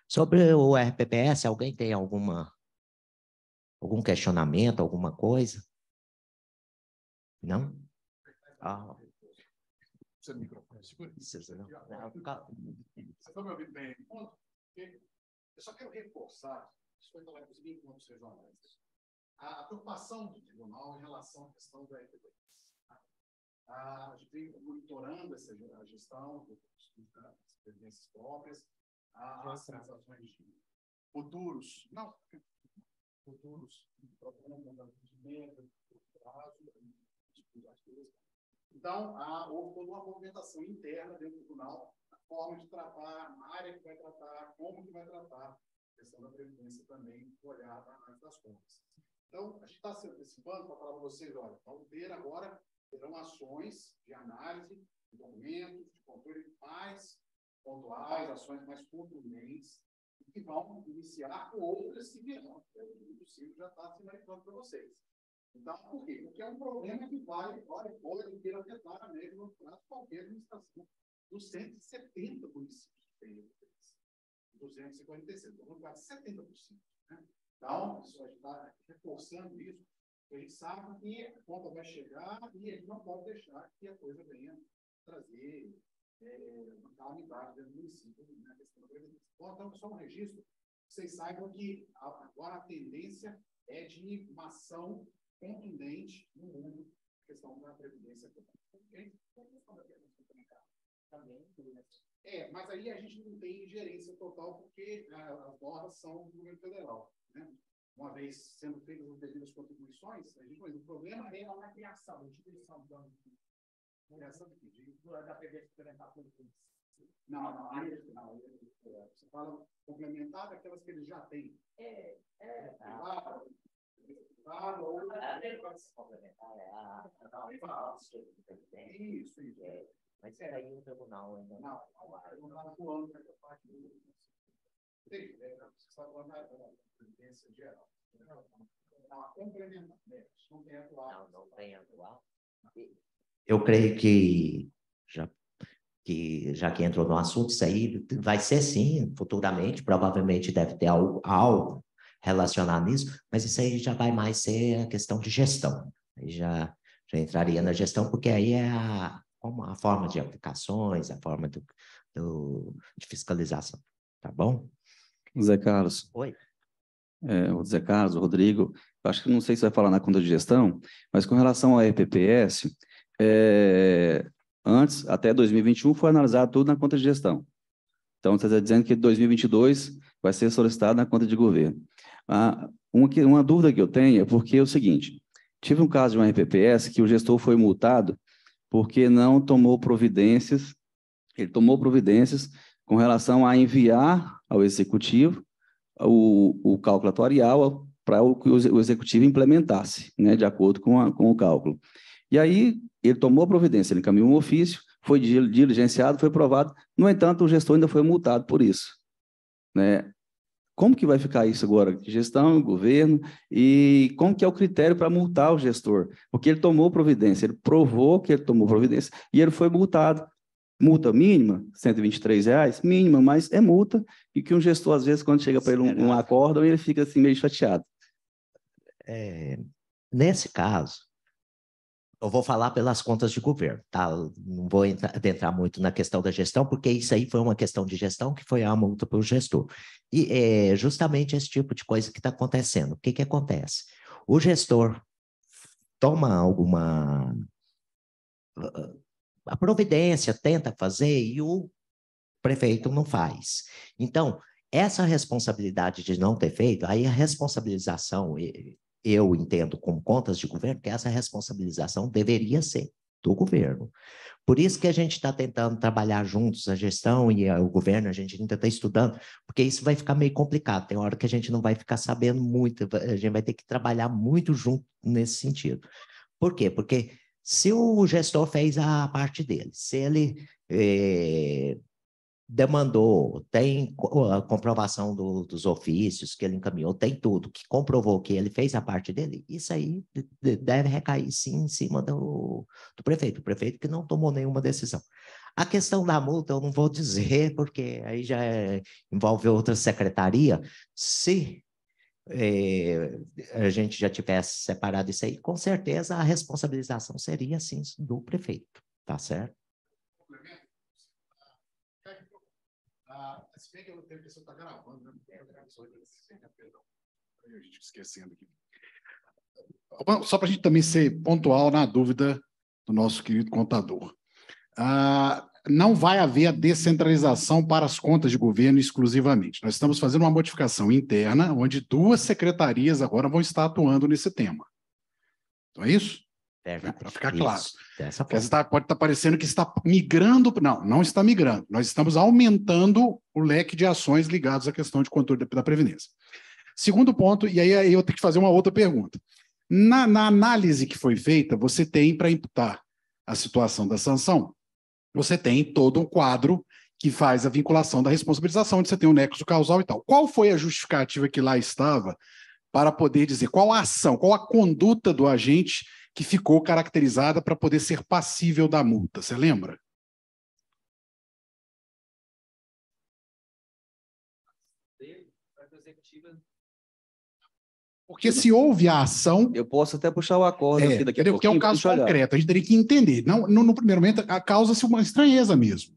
Speaker 9: Sobre o RPPS, alguém tem alguma algum questionamento, alguma coisa? Não? Ah.
Speaker 7: Você microfone, me ouvindo bem? Eu só quero reforçar, inclusive em encontros regionais, a preocupação do tribunal em relação à questão do RPPS a, gente vem monitorando essa a gestão das previdências próprias, as transações de futuros, não, futuros, programa de médio, prazo, então, há, houve toda uma movimentação interna dentro do tribunal, a forma de tratar, a área que vai tratar, como que vai tratar, a questão da previdência também, olhar para a análise das contas. Então, a gente está se antecipando para falar para vocês, olha, vamos ver agora serão ações de análise de documentos, de controle mais pontuais, ações mais contundentes, e que vão iniciar com outras que virão, é que o que Ciro já está sinalizando para vocês. Então, por quê? Porque é um problema que vai, vai, pode vir afetar a médio e longo prazo qualquer administração dos 170 municípios que tem 246, então, quase 70%. Né? Então, isso a gente está reforçando isso, a gente sabe que a conta vai chegar e a gente não pode deixar que a coisa venha trazer é, uma calamidade dentro do município. Né? Então, só um registro, vocês saibam que agora a tendência é de uma ação contundente no mundo questão da previdência também. É, mas aí a gente não tem gerência total porque é, as borras são do governo federal. Né? uma vez sendo feitas as devidas contribuições, a gente, o problema é na criação, na instituição do criação do da PB experimentar por não, não, aí não. Você fala complementar daquelas que eles já têm. É, é. Privado, ou. Complementar é a. Isso, isso. Mas isso aí o tribunal ainda. Não, não, tribunal atuando, não, é parte
Speaker 9: eu creio que já que já que entrou no assunto, isso aí vai ser sim, futuramente, provavelmente deve ter algo, algo relacionado nisso, mas isso aí já vai mais ser a questão de gestão. Aí já, já entraria na gestão, porque aí é a, a forma de aplicações, a forma do, do de fiscalização, tá bom? Zé Carlos. Oi. É, o Zé Carlos, o Rodrigo, acho que
Speaker 11: não sei se vai falar na conta de gestão, mas com relação à RPPS, é, antes, até 2021, foi analisado tudo na conta de gestão. Então, você está dizendo que 2022 vai ser solicitado na conta de governo. Ah, uma, uma dúvida que eu tenho é porque é o seguinte, tive um caso de uma RPPS que o gestor foi multado porque não tomou providências, ele tomou providências com relação a enviar ao executivo o, o cálculo atuarial para que o executivo implementasse, né, de acordo com, a, com o cálculo. E aí ele tomou providência, ele encaminhou um ofício, foi diligenciado, foi aprovado. No entanto, o gestor ainda foi multado por isso. Né? Como que vai ficar isso agora? Gestão, governo, e como que é o critério para multar o gestor? Porque ele tomou providência, ele provou que ele tomou providência e ele foi multado multa mínima, 123 reais, mínima, mas é multa, e que um gestor, às vezes, quando chega para ele um, um acórdão, ele fica assim meio chateado. É,
Speaker 9: nesse caso, eu vou falar pelas contas de governo, tá? Não vou adentrar muito na questão da gestão, porque isso aí foi uma questão de gestão que foi a multa para o gestor. E é justamente esse tipo de coisa que está acontecendo. O que, que acontece? O gestor toma alguma a providência tenta fazer e o prefeito não faz. Então, essa responsabilidade de não ter feito, aí a responsabilização, eu entendo como contas de governo, que essa responsabilização deveria ser do governo. Por isso que a gente está tentando trabalhar juntos, a gestão e o governo, a gente ainda está estudando, porque isso vai ficar meio complicado. Tem hora que a gente não vai ficar sabendo muito, a gente vai ter que trabalhar muito junto nesse sentido. Por quê? Porque se o gestor fez a parte dele, se ele é, demandou, tem a comprovação do, dos ofícios que ele encaminhou, tem tudo que comprovou que ele fez a parte dele, isso aí deve recair sim em cima do, do prefeito, o prefeito que não tomou nenhuma decisão. A questão da multa eu não vou dizer, porque aí já é, envolve outra secretaria. Se eh, a gente já tivesse separado isso aí, com certeza a responsabilização seria, sim, do prefeito, tá certo?
Speaker 2: Só para a gente também ser pontual na dúvida do nosso querido contador. Ah, não vai haver a descentralização para as contas de governo exclusivamente. Nós estamos fazendo uma modificação interna, onde duas secretarias agora vão estar atuando nesse tema. Então é isso? É, né? para ficar claro. Dessa forma. Tá, pode estar tá parecendo que está migrando. Não, não está migrando. Nós estamos aumentando o leque de ações ligadas à questão de controle da, Previdência. Segundo ponto, e aí eu tenho que fazer uma outra pergunta. Na, na análise que foi feita, você tem para imputar a situação da sanção você tem todo um quadro que faz a vinculação da responsabilização, onde você tem o um nexo causal e tal. Qual foi a justificativa que lá estava para poder dizer qual a ação, qual a conduta do agente que ficou caracterizada para poder ser passível da multa? Você
Speaker 1: lembra? Porque se houve
Speaker 2: a ação. Eu posso até puxar o acorde é, daqui a Porque é um caso concreto, a gente teria que entender. Não, no, no primeiro momento, causa-se uma estranheza mesmo.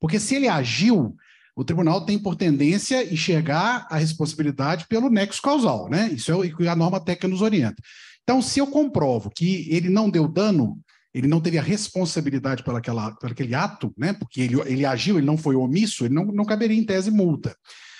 Speaker 2: Porque se ele agiu, o tribunal tem por tendência enxergar a responsabilidade pelo nexo causal, né? Isso é o que a norma técnica nos orienta. Então, se eu comprovo que ele não deu dano, ele não teve a responsabilidade por, aquela, por aquele ato, né? Porque ele, ele agiu, ele não foi omisso, ele não, não caberia em tese multa.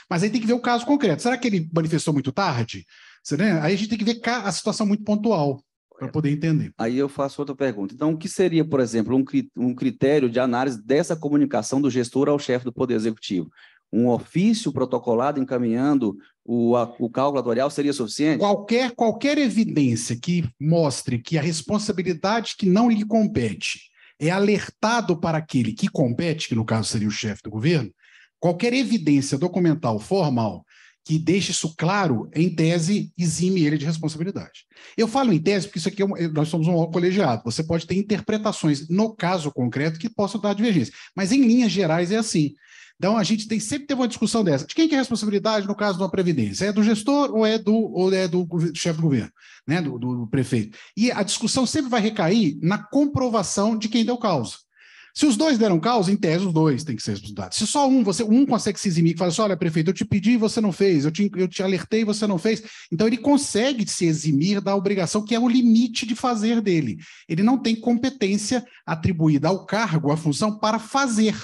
Speaker 2: Mas aí tem que ver o caso concreto. Será que ele manifestou muito tarde? Você, né? Aí a gente tem que ver a situação muito pontual para poder entender.
Speaker 11: Aí eu faço outra pergunta. Então, o que seria, por exemplo, um, um critério de análise dessa comunicação do gestor ao chefe do Poder Executivo? Um ofício protocolado encaminhando o, a, o cálculo atorial seria suficiente? Qualquer,
Speaker 2: qualquer evidência que mostre que a responsabilidade que não lhe compete é alertado para aquele que compete, que no caso seria o chefe do governo, qualquer evidência documental formal que deixa isso claro, em tese, exime ele de responsabilidade. Eu falo em tese porque isso aqui é eh, nós somos um órgão colegiado. Você pode ter interpretações no caso concreto que possam dar divergência, mas em linhas gerais é assim. Então a gente tem sempre teve uma discussão dessa. De quem que é a responsabilidade no caso de uma previdência? É do gestor ou é do ou é do chefe do governo, né, do, do, do prefeito? E a discussão sempre vai recair na comprovação de quem deu causa. Se os dois deram causa, em tese, os dois têm que ser expulsados. Se só um, você, um consegue se eximir e fala assim: olha, prefeito, eu te pedi e você não fez, eu te, eu te alertei e você não fez. Então ele consegue se eximir da obrigação que é o limite de fazer dele. Ele não tem competência atribuída ao cargo, à função, para fazer.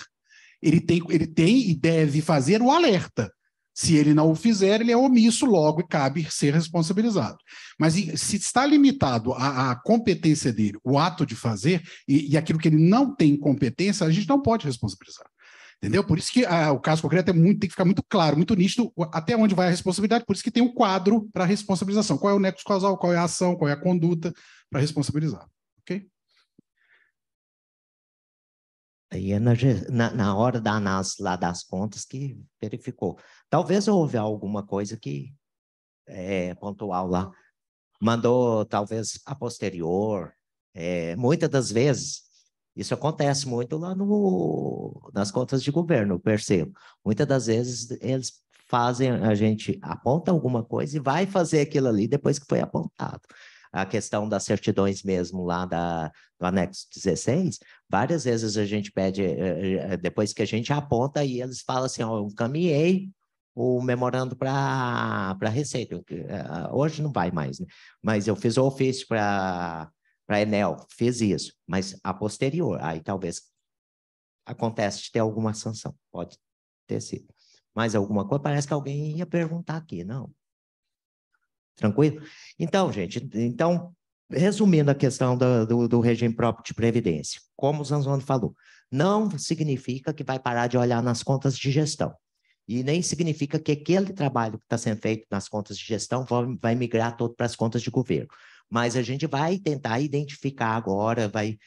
Speaker 2: Ele tem, ele tem e deve fazer o alerta. Se ele não o fizer, ele é omisso, logo cabe ser responsabilizado. Mas se está limitado à, à competência dele, o ato de fazer, e, e, aquilo que ele não tem competência, a gente não pode responsabilizar. Entendeu? Por isso que a, ah, o caso concreto é muito, tem que ficar muito claro, muito nítido até onde vai a responsabilidade, por isso que tem um quadro para responsabilização. Qual é o nexo causal, qual é a ação, qual é a conduta para responsabilizar.
Speaker 9: Aí é na, na, na, hora da análise lá das contas que verificou. Talvez houve alguma coisa que é pontual lá. Mandou, talvez, a posterior. É, muitas das vezes, isso acontece muito lá no, nas contas de governo, percebo. Muitas das vezes eles fazem, a gente aponta alguma coisa e vai fazer aquilo ali depois que foi apontado. A questão das certidões mesmo lá da, do anexo 16, Várias vezes a gente pede, eh, eh, eh, depois que a gente aponta, e eles falam assim: ó, eu caminhei o memorando para a Receita. Hoje não vai mais, né? mas eu fiz o ofício para a Enel, fiz isso, mas a posterior, aí talvez acontece de ter alguma sanção, pode ter sido. Mais alguma coisa? Parece que alguém ia perguntar aqui, não. Tranquilo? Então, gente, então Resumindo a questão do, do, do, regime próprio de previdência, como o Zanzoni falou, não significa que vai parar de olhar nas contas de gestão. E nem significa que aquele trabalho que está sendo feito nas contas de gestão vai, vai migrar todo para as contas de governo. Mas a gente vai tentar identificar agora, vai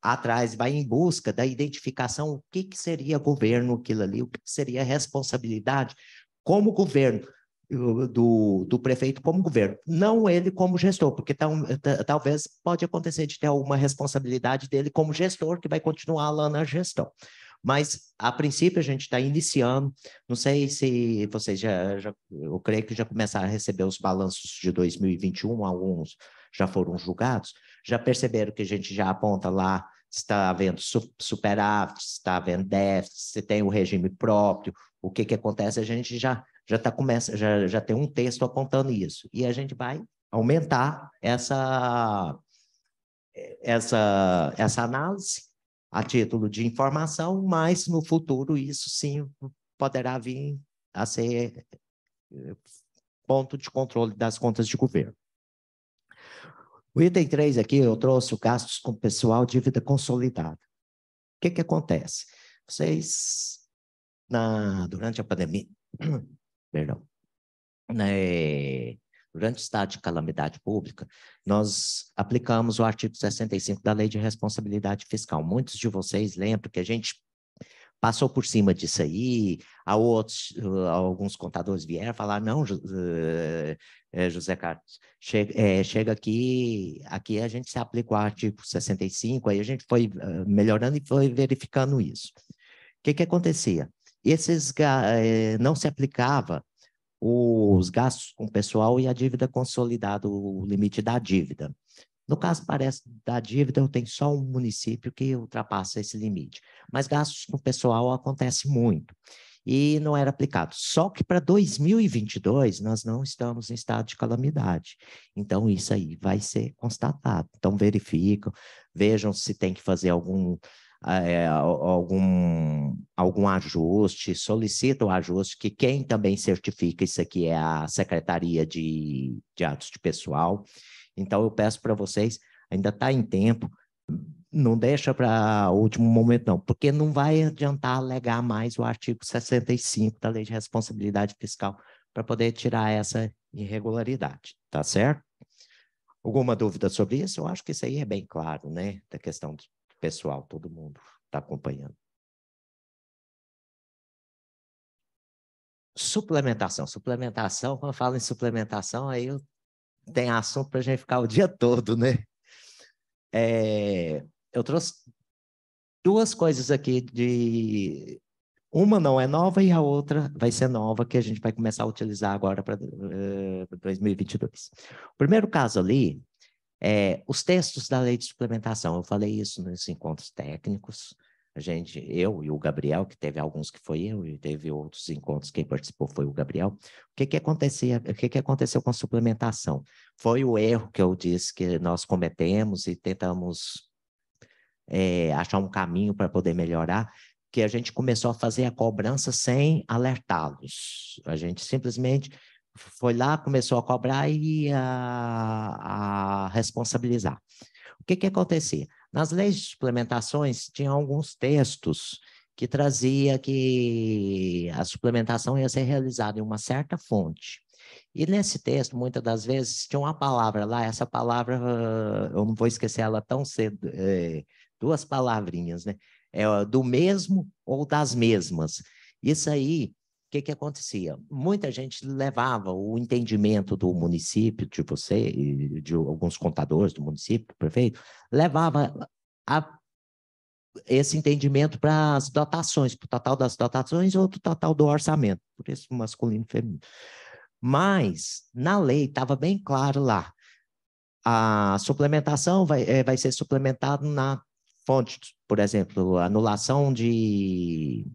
Speaker 9: atrás, vai em busca da identificação o que, que seria governo aquilo ali, o que, que seria responsabilidade como governo, do, do prefeito como governo, não ele como gestor, porque tá tal, talvez pode acontecer de ter alguma responsabilidade dele como gestor que vai continuar lá na gestão. Mas, a princípio, a gente está iniciando. Não sei se vocês já, já, Eu creio que já começaram a receber os balanços de 2021, alguns já foram julgados. Já perceberam que a gente já aponta lá se está havendo superávit, se está havendo déficit, se tem o regime próprio, o que, que acontece. A gente já já tá começa, já, já tem um texto apontando isso. E a gente vai aumentar essa essa essa análise a título de informação, mas no futuro isso sim poderá vir a ser eh, ponto de controle das contas de governo. O item 3 aqui, eu trouxe o gastos com pessoal dívida consolidada. O que, que acontece? Vocês, na, durante a pandemia, perdão, é, durante o estado de calamidade pública, nós aplicamos o artigo 65 da Lei de Responsabilidade Fiscal. Muitos de vocês lembram que a gente passou por cima disso aí, a outros, a alguns contadores vieram falar, não, eh, eh, José Carlos, chega, é, eh, chega, aqui, aqui a gente se aplica o artigo 65, aí a gente foi melhorando e foi verificando isso. O que, que acontecia? esses eh, não se aplicava os gastos com pessoal e a dívida consolidada, o limite da dívida. No caso parece da dívida, eu tenho só um município que ultrapassa esse limite, mas gastos com pessoal acontece muito e não era aplicado. Só que para 2022 nós não estamos em estado de calamidade. Então isso aí vai ser constatado. Então verificam, vejam se tem que fazer algum é, algum, algum ajuste, solicita o ajuste, que quem também certifica isso aqui é a Secretaria de, de Atos de Pessoal. Então, eu peço para vocês, ainda está em tempo, não deixa para o último momento, não, porque não vai adiantar alegar mais o artigo 65 da Lei de Responsabilidade Fiscal para poder tirar essa irregularidade, tá certo? Alguma dúvida sobre isso? Eu acho que isso aí é bem claro, né? Da questão pessoal, todo mundo
Speaker 1: está acompanhando.
Speaker 9: Suplementação. Suplementação, quando eu falo em suplementação, aí tem assunto para a gente ficar o dia todo, né? É, eu trouxe duas coisas aqui de uma não é nova e a outra vai ser nova que a gente vai começar a utilizar agora para uh, 2022. O primeiro caso ali é, os textos da lei de suplementação, eu falei isso nos encontros técnicos, a gente, eu e o Gabriel, que teve alguns que foi eu, e teve outros encontros, quem participou foi o Gabriel. O que que acontecia, o que que aconteceu com a suplementação? Foi o erro que eu disse que nós cometemos e tentamos é, achar um caminho para poder melhorar, que a gente começou a fazer a cobrança sem alertá-los. A gente simplesmente foi lá, começou a cobrar e a, a responsabilizar. O que, que acontecia? Nas leis de suplementações, tinha alguns textos que trazia que a suplementação ia ser realizada em uma certa fonte. E nesse texto, muitas das vezes, tinha uma palavra lá, essa palavra, eu não vou esquecer ela tão cedo, é, duas palavrinhas, né? É, do mesmo ou das mesmas. Isso aí que, que acontecia? Muita gente levava o entendimento do município, de você, de alguns contadores do município, do prefeito, levava a, esse entendimento para as dotações, para o total das dotações ou para o total do orçamento, por isso masculino e feminino. Mas, na lei, estava bem claro lá, a suplementação vai, é, vai ser suplementada na fonte, por exemplo, anulação de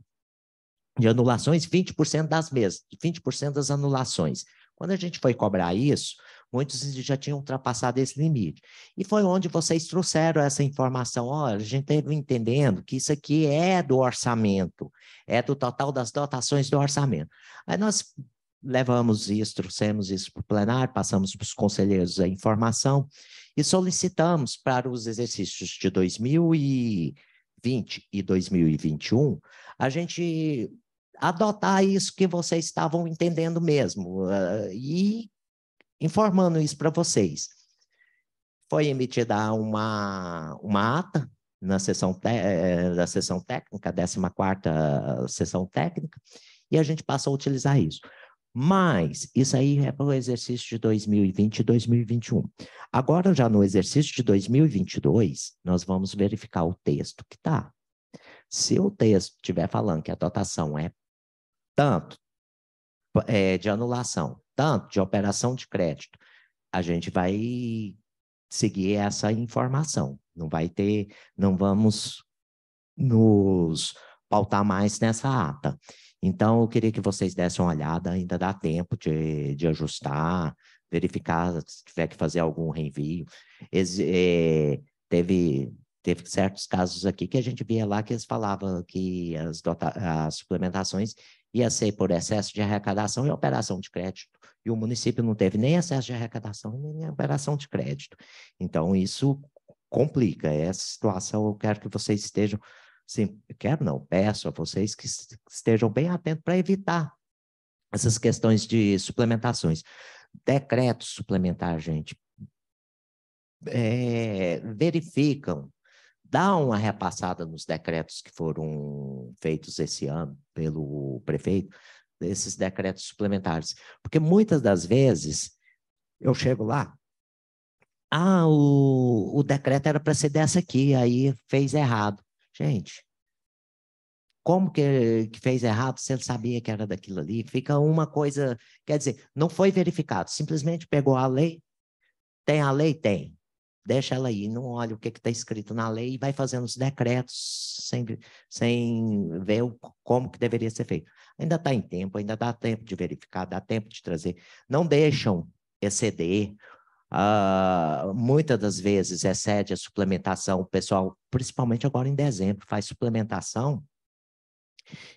Speaker 9: de anulações, 20% das mesas, 20% das anulações. Quando a gente foi cobrar isso, muitos já tinham ultrapassado esse limite. E foi onde vocês trouxeram essa informação. Olha, a gente esteve entendendo que isso aqui é do orçamento, é do total das dotações do orçamento. Aí nós levamos isso, trouxemos isso para o plenário, passamos para os conselheiros a informação e solicitamos para os exercícios de 2020 e 2021, a gente adotar isso que vocês estavam entendendo mesmo uh, e informando isso para vocês. Foi emitida uma, uma ata na sessão, te, eh, da sessão técnica, 14 sessão técnica, e a gente passou a utilizar isso. Mas isso aí é para o exercício de 2020 e 2021. Agora, já no exercício de 2022, nós vamos verificar o texto que está. Se o texto estiver falando que a dotação é tanto é, de anulação, tanto de operação de crédito. A gente vai seguir essa informação. Não vai ter, não vamos nos pautar mais nessa ata. Então, eu queria que vocês dessem uma olhada, ainda dá tempo de, de ajustar, verificar se tiver que fazer algum reenvio. Ex é, teve, teve certos casos aqui que a gente via lá que eles falavam que as, as suplementações ia ser por excesso de arrecadação e operação de crédito. E o município não teve nem excesso de arrecadação nem operação de crédito. Então, isso complica. Essa situação eu quero que vocês estejam, sim, quero não, peço a vocês que estejam bem atentos para evitar essas questões de suplementações. Decretos suplementar, gente, é, verificam dá uma repassada nos decretos que foram feitos esse ano pelo prefeito, desses decretos suplementares. Porque muitas das vezes eu chego lá, ah, o, o decreto era para ser dessa aqui, aí fez errado. Gente, como que, que fez errado se ele sabia que era daquilo ali? Fica uma coisa, quer dizer, não foi verificado, simplesmente pegou a lei, tem a lei? Tem deixa ela aí, não olha o que está escrito na lei e vai fazendo os decretos sem, sem ver o, como que deveria ser feito. Ainda está em tempo, ainda dá tempo de verificar, dá tempo de trazer. Não deixam exceder. Uh, ah, muitas das vezes excede é a é suplementação, o pessoal, principalmente agora em dezembro, faz suplementação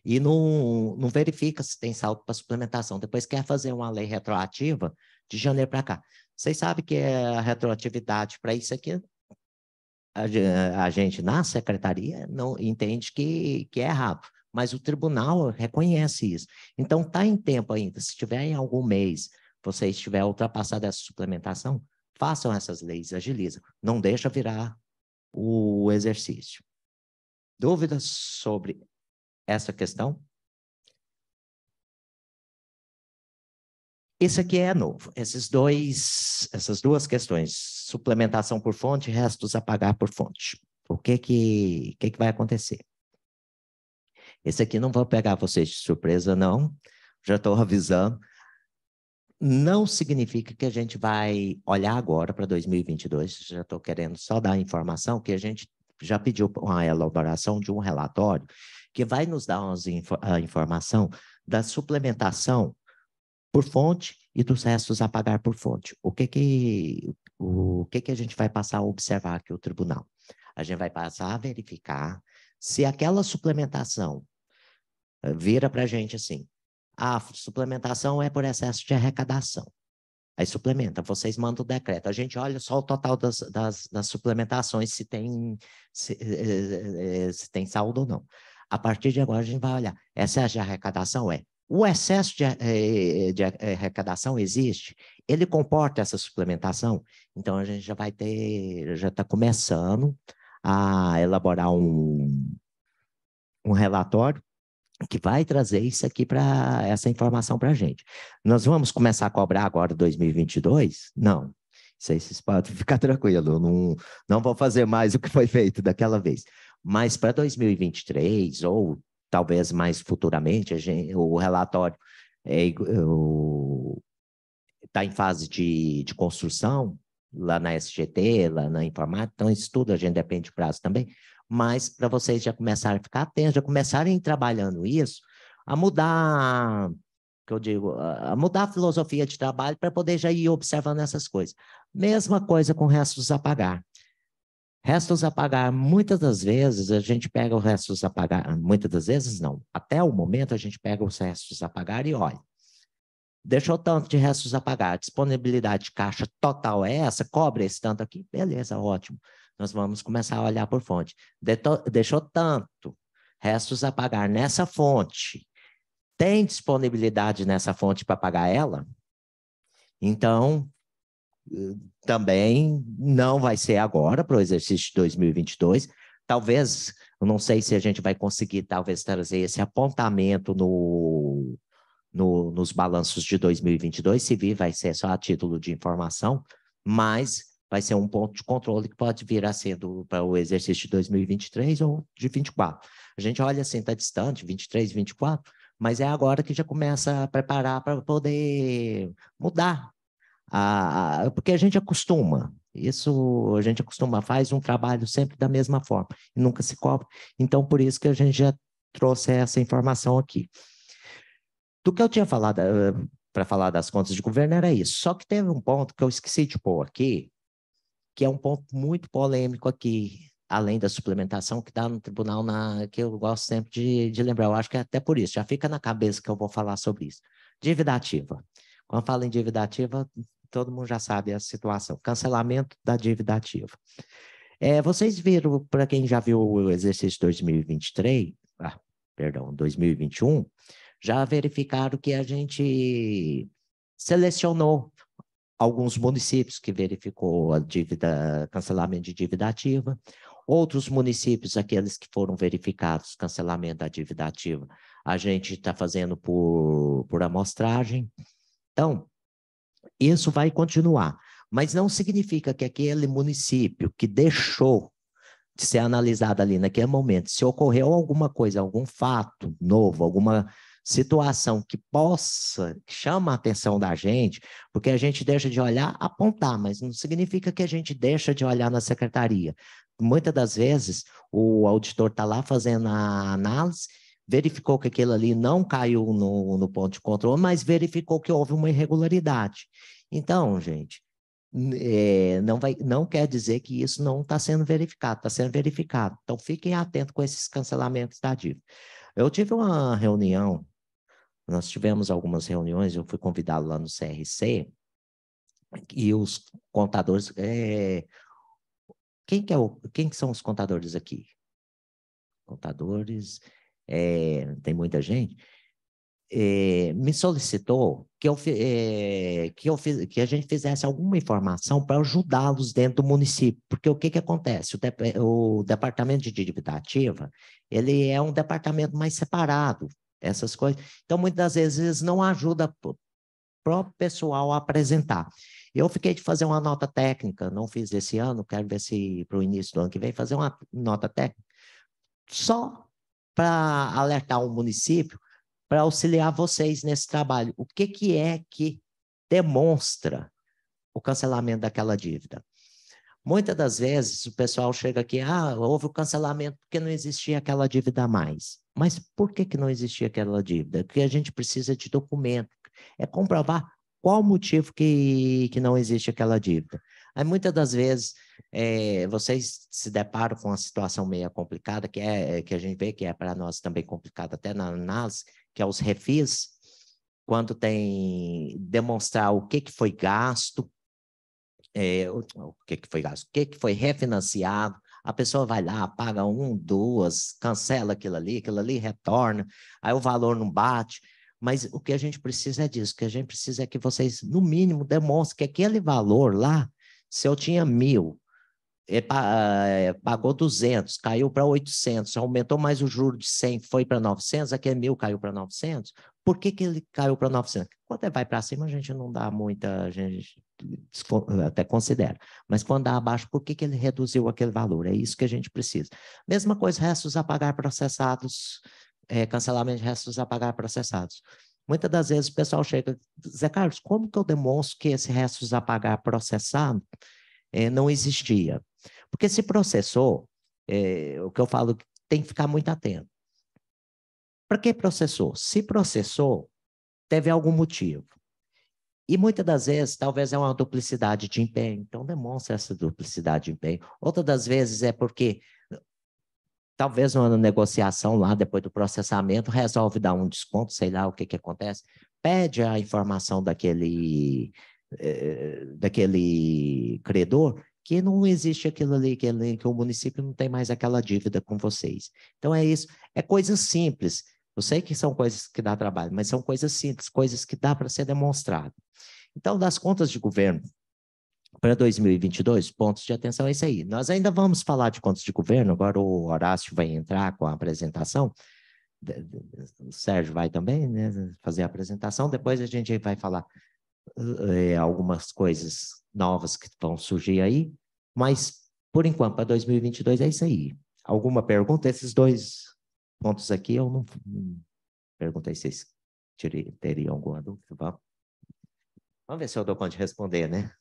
Speaker 9: e não, não verifica se tem saldo para suplementação. Depois quer fazer uma lei retroativa de janeiro para cá. Vocês sabem que é a retroatividade para isso aqui? A, gente, na secretaria, não entende que, que é errado mas o tribunal reconhece isso. Então, está em tempo ainda. Se tiver em algum mês, você estiver ultrapassado essa suplementação, façam essas leis, agilizam. Não deixa virar o exercício. Dúvidas sobre essa questão? Isso aqui é novo. Esses dois, essas duas questões, suplementação por fonte, restos a pagar por fonte. O que que, que que vai acontecer? Esse aqui não vou pegar vocês de surpresa, não. Já estou avisando. Não significa que a gente vai olhar agora para 2022. Já estou querendo só dar a informação que a gente já pediu a elaboração de um relatório que vai nos dar umas inf a informação da suplementação por fonte e dos restos a pagar por fonte. O que que, o, que, que a gente vai passar a observar aqui o tribunal? A gente vai passar a verificar se aquela suplementação eh, vira para a gente assim, a ah, suplementação é por excesso de arrecadação. Aí suplementa, vocês mandam o decreto. A gente olha só o total das, das, das suplementações, se tem, se, eh, eh, se, tem saldo ou não. A partir de agora, a gente vai olhar. Excesso de arrecadação é o excesso de, eh, de eh, arrecadação existe, ele comporta essa suplementação, então a gente já vai ter, já está começando a elaborar um, um relatório que vai trazer isso aqui para essa informação para a gente. Nós vamos começar a cobrar agora 2022? Não. Isso aí vocês podem ficar tranquilo, não, não vou fazer mais o que foi feito daquela vez. Mas para 2023 ou talvez mais futuramente, gente, o relatório está é, é tá em fase de, de construção lá na SGT, lá na informática, então isso tudo a gente depende de prazo também, mas para vocês já começarem a ficar atentos, já começarem trabalhando isso, a mudar, que eu digo, a mudar a filosofia de trabalho para poder já ir observando essas coisas. Mesma coisa com restos a pagar. Restos a pagar, muitas das vezes a gente pega os restos a pagar, muitas das vezes não, até o momento a gente pega os restos a pagar e olha. Deixou tanto de restos a pagar, a disponibilidade de caixa total é essa, cobra esse tanto aqui, beleza, ótimo. Nós vamos começar a olhar por fonte. Deixou tanto restos a pagar nessa fonte, tem disponibilidade nessa fonte para pagar ela? Então, também não vai ser agora para o exercício de 2022. Talvez, não sei se a gente vai conseguir, talvez, trazer esse apontamento no, no, nos balanços de 2022. Se vir, vai ser só a título de informação, mas vai ser um ponto de controle que pode vir a ser para o exercício de 2023 ou de 24. A gente olha assim, está distante, 23, 24, mas é agora que já começa a preparar para poder mudar a, porque a gente acostuma, isso a gente acostuma, faz um trabalho sempre da mesma forma e nunca se cobra. Então, por isso que a gente já trouxe essa informação aqui. Do que eu tinha falado eh, para falar das contas de governo era isso. Só que teve um ponto que eu esqueci de pôr aqui, que é um ponto muito polêmico aqui, além da suplementação que dá no tribunal, na, que eu gosto sempre de, de lembrar. Eu acho que é até por isso, já fica na cabeça que eu vou falar sobre isso. Dívida ativa. Quando fala em dívida ativa, todo mundo já sabe a situação, cancelamento da dívida ativa. É, vocês viram, para quem já viu o exercício 2023, ah, perdão, 2021, já verificaram que a gente selecionou alguns municípios que verificou a dívida, cancelamento de dívida ativa, outros municípios, aqueles que foram verificados, cancelamento da dívida ativa, a gente está fazendo por, por amostragem. Então, isso vai continuar, mas não significa que aquele município que deixou de ser analisado ali naquele momento, se ocorreu alguma coisa, algum fato novo, alguma situação que possa, que chama a atenção da gente, porque a gente deixa de olhar, apontar, mas não significa que a gente deixa de olhar na secretaria. Muitas das vezes, o auditor está lá fazendo a análise verificou que aquilo ali não caiu no, no ponto de controle, mas verificou que houve uma irregularidade. Então, gente, é, não, vai, não quer dizer que isso não está sendo verificado, está sendo verificado. Então, fiquem atentos com esses cancelamentos da dívida. Eu tive uma reunião, nós tivemos algumas reuniões, eu fui convidado lá no CRC, e os contadores. É, quem, que é o, quem que são os contadores aqui? Contadores é, tem muita gente, é, me solicitou que, eu, é, que, eu que a gente fizesse alguma informação para ajudá-los dentro do município, porque o que, que acontece? O, de, o departamento de dívida ativa, ele é um departamento mais separado, essas coisas. Então, muitas vezes, não ajuda o próprio pessoal a apresentar. Eu fiquei de fazer uma nota técnica, não fiz esse ano, quero ver se para o início do ano que vem fazer uma nota técnica, só para alertar o município para auxiliar vocês nesse trabalho. O que, que é que demonstra o cancelamento daquela dívida? Muitas das vezes o pessoal chega aqui, ah, houve o cancelamento porque não existia aquela dívida a mais. Mas por que, que não existia aquela dívida? Porque a gente precisa de documento, é comprovar qual o motivo que, que não existe aquela dívida. Aí muitas das vezes é, vocês se deparam com uma situação meio complicada, que, é, eh, que a gente vê que é para nós também complicada até na análise, que é os refis, quando tem demonstrar o que, que foi gasto, é, o, o que, que foi gasto, o que, que foi refinanciado, a pessoa vai lá, paga um, duas, cancela aquilo ali, aquilo ali retorna, aí o valor não bate, mas o que a gente precisa é disso, o que a gente precisa é que vocês, no mínimo, demonstrem que aquele valor lá, se eu tinha mil, é, é, pagou 200, caiu para 800, aumentou mais o juro de 100, foi para 900, é mil caiu para 900. Por que, que ele caiu para 900? Quando ele é, vai para cima, a gente não dá muita, a gente até considera. Mas quando dá abaixo, por que, que ele reduziu aquele valor? É isso que a gente precisa. Mesma coisa, restos a pagar processados, é, cancelamento de restos a pagar processados. Muitas das vezes o pessoal chega, Zé Carlos, como que eu demonstro que esse restos a pagar processado é, não existia? Porque se processou, é, o que eu falo, tem que ficar muito atento. Para que processou? Se processou, teve algum motivo. E muitas das vezes, talvez é uma duplicidade de empenho, então demonstra essa duplicidade de empenho. Outras das vezes é porque talvez uma negociação lá, depois do processamento, resolve dar um desconto, sei lá o que, que acontece, pede a informação daquele, eh, daquele credor que não existe aquilo ali, que, ali, que o município não tem mais aquela dívida com vocês. Então é isso, é coisas simples. Eu sei que são coisas que dá trabalho, mas são coisas simples, coisas que dá para ser demonstrado. Então, das contas de governo para 2022, pontos de atenção é isso aí. Nós ainda vamos falar de contas de governo, agora o Horácio vai entrar com a apresentação, o Sérgio vai também né, fazer a apresentação, depois a gente vai falar é, algumas coisas novas que vão surgir aí, mas por enquanto, para 2022 é isso aí. Alguma pergunta? Esses dois pontos aqui eu não perguntei se vocês teriam, alguma dúvida. Vamos. Vamos ver se eu dou conta de responder, né?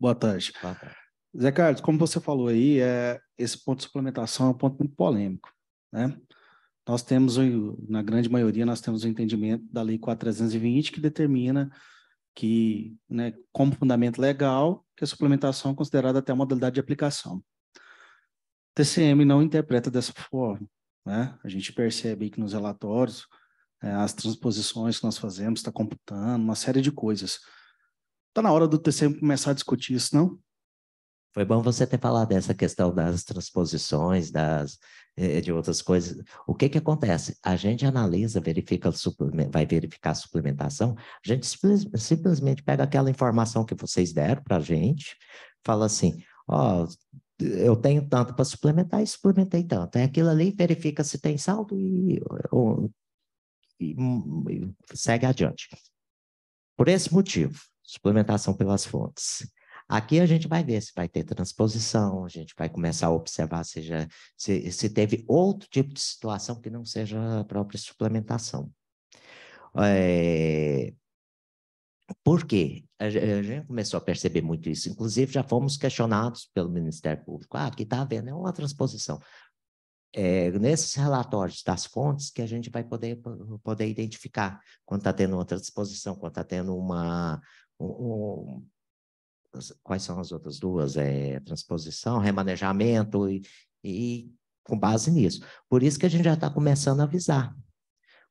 Speaker 9: Boa tarde. Boa tarde.
Speaker 5: Zé Carlos, como você falou aí, é, esse ponto de suplementação é um ponto muito polêmico, né? nós temos, na grande maioria, nós temos o entendimento da Lei 4.320, que determina que, né, como fundamento legal, que a suplementação é considerada até a modalidade de aplicação. TCM não interpreta dessa forma. Né? A gente percebe que nos relatórios, é, as transposições que nós fazemos, está computando, uma série de coisas. Está na hora do TCM começar a discutir isso, não?
Speaker 9: Foi bom você ter falado dessa questão das transposições, das eh, de outras coisas. O que que acontece? A gente analisa, verifica, vai verificar a suplementação, a gente simplesmente pega aquela informação que vocês deram para a gente, fala assim, ó, oh, eu tenho tanto para suplementar e suplementei tanto. É aquilo ali, verifica se tem saldo e, ou, e, e segue adiante. Por esse motivo, suplementação pelas fontes. Aqui a gente vai ver se vai ter transposição, a gente vai começar a observar se, já, se, se teve outro tipo de situação que não seja a própria suplementação. É... Por quê? A gente começou a perceber muito isso. Inclusive, já fomos questionados pelo Ministério Público. Ah, aqui está havendo é uma transposição. É, nesses relatórios das fontes que a gente vai poder, poder identificar quando está tendo uma transposição, quando está tendo uma, um, quais são as outras duas? É transposição, remanejamento e, e com base nisso. Por isso que a gente já está começando a avisar.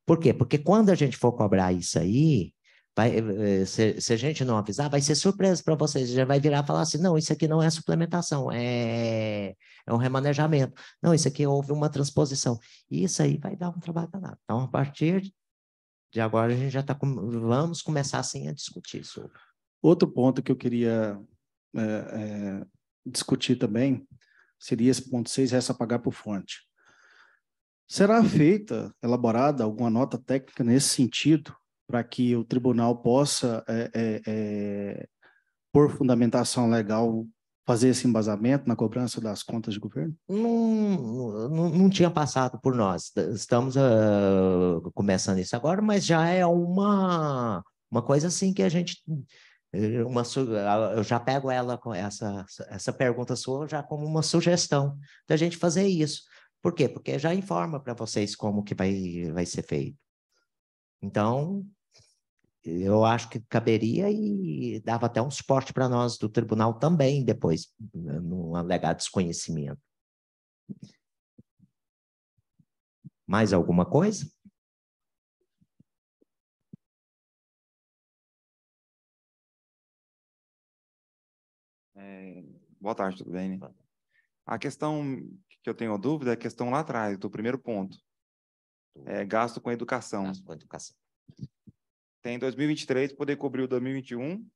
Speaker 9: Por quê? Porque quando a gente for cobrar isso aí, vai, eh, eh, se, se, a gente não avisar, vai ser surpresa para vocês. Já vai virar e falar assim: não, isso aqui não é suplementação, é, é um remanejamento. Não, isso aqui houve uma transposição. isso aí vai dar um trabalho danado. Então, a partir de agora, a gente já está. vamos começar assim a discutir sobre. Outro ponto que eu queria
Speaker 5: é, é, discutir também seria esse ponto 6, resta pagar por fonte. Será feita, elaborada alguma nota técnica nesse sentido, para que o tribunal possa, é, é, é, por fundamentação legal, fazer esse embasamento na cobrança das contas de governo?
Speaker 9: Não, não, não tinha passado por nós. Estamos uh, começando isso agora, mas já é uma, uma coisa assim que a gente eh, uma eu já pego ela com essa essa pergunta sua já como uma sugestão da gente fazer isso. Por quê? Porque já informa para vocês como que vai vai ser feito. Então, eu acho que caberia e dava até um suporte para nós do tribunal também depois num alegado desconhecimento. Mais alguma coisa?
Speaker 12: É, boa tarde, tudo bem? Né? A questão que eu tenho a dúvida é a questão lá atrás, do primeiro ponto. É, gasto com educação. Gasto com educação. Tem 2023 poder cobrir o 2021,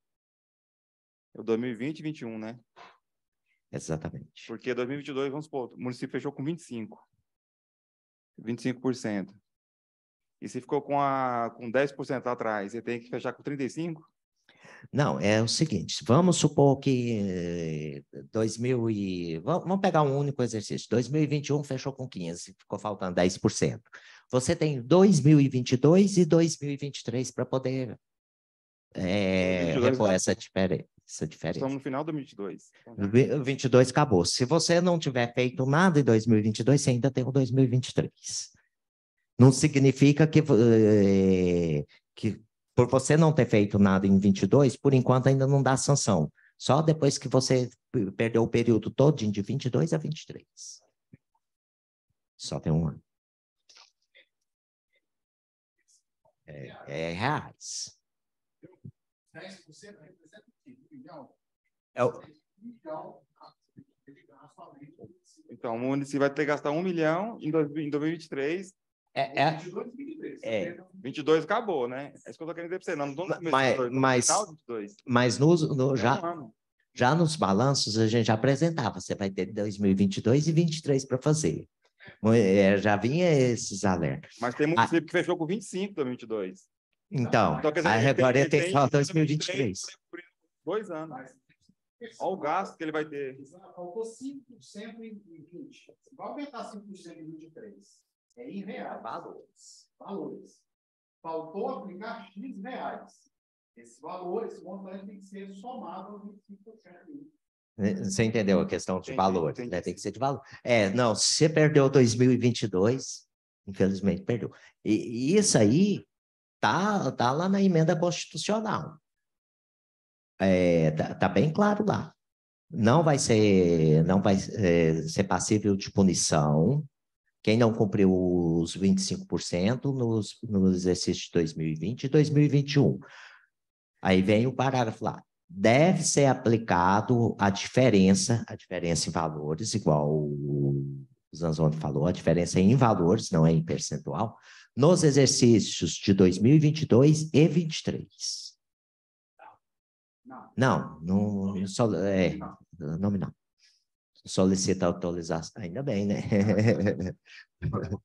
Speaker 12: é o 2020 e 21, né?
Speaker 9: Exatamente.
Speaker 12: Porque 2022, vamos supor, o município fechou com 25. 25%. E se ficou com, a, com 10% atrás, você tem que fechar com 35%?
Speaker 9: Não, é o seguinte, vamos supor que 2000 eh, e... Vamos pegar um único exercício. 2021 fechou com 15, ficou faltando 10%. Você tem 2022 e 2023 para poder é, repor já... essa, diferença, essa diferença. Estamos no final do 22. 22 então acabou. Se você não tiver feito nada em 2022, você ainda tem o 2023. Não significa que... Eh, que por você não ter feito nada em 22, por enquanto ainda não dá sanção. Só depois que você perdeu o período todo de 22 a 23. Só tem um ano. É, é,
Speaker 1: é
Speaker 12: reais.
Speaker 7: 10%
Speaker 12: É o... Então, então, o município vai ter que gastar um milhão em 2023 é, é... 22, 23. É. 22 acabou, né? É isso que eu tô querendo dizer pra você. Não, mas, 22,
Speaker 9: mas, mas no, no, já, um já nos balanços a gente já apresentava. Você vai ter 2022 e 23 para fazer. já vinha esses alertas.
Speaker 12: Mas tem município a... que fechou com 25 também, 22.
Speaker 9: Então, então dizer, agora tem, tem, tem só 2023. 2023.
Speaker 12: Dois anos. Olha o gasto que ele vai ter.
Speaker 7: Faltou 5% em 20. Vai aumentar 5% em 23. É em reais. Valores. Valores. Faltou aplicar X reais. esses valores o montante
Speaker 9: tem que ser somado ao 25% você entendeu a questão de valor, né? Tem que ser de valor. É, não, você perdeu 2022, infelizmente perdeu. E, e, isso aí tá, tá lá na emenda constitucional. É, tá, tá bem claro lá. Não vai ser, não vai é, ser passível de punição quem não cumpriu os 25% nos, nos exercícios de 2020 e 2021. Aí vem o parágrafo lá. Deve ser aplicado a diferença, a diferença em valores, igual o Zanzoni falou, a diferença é em valores, não é em percentual, nos exercícios de 2022 e 2023. Não, não, não só, é, nominal solicita autorização. Ainda bem, né?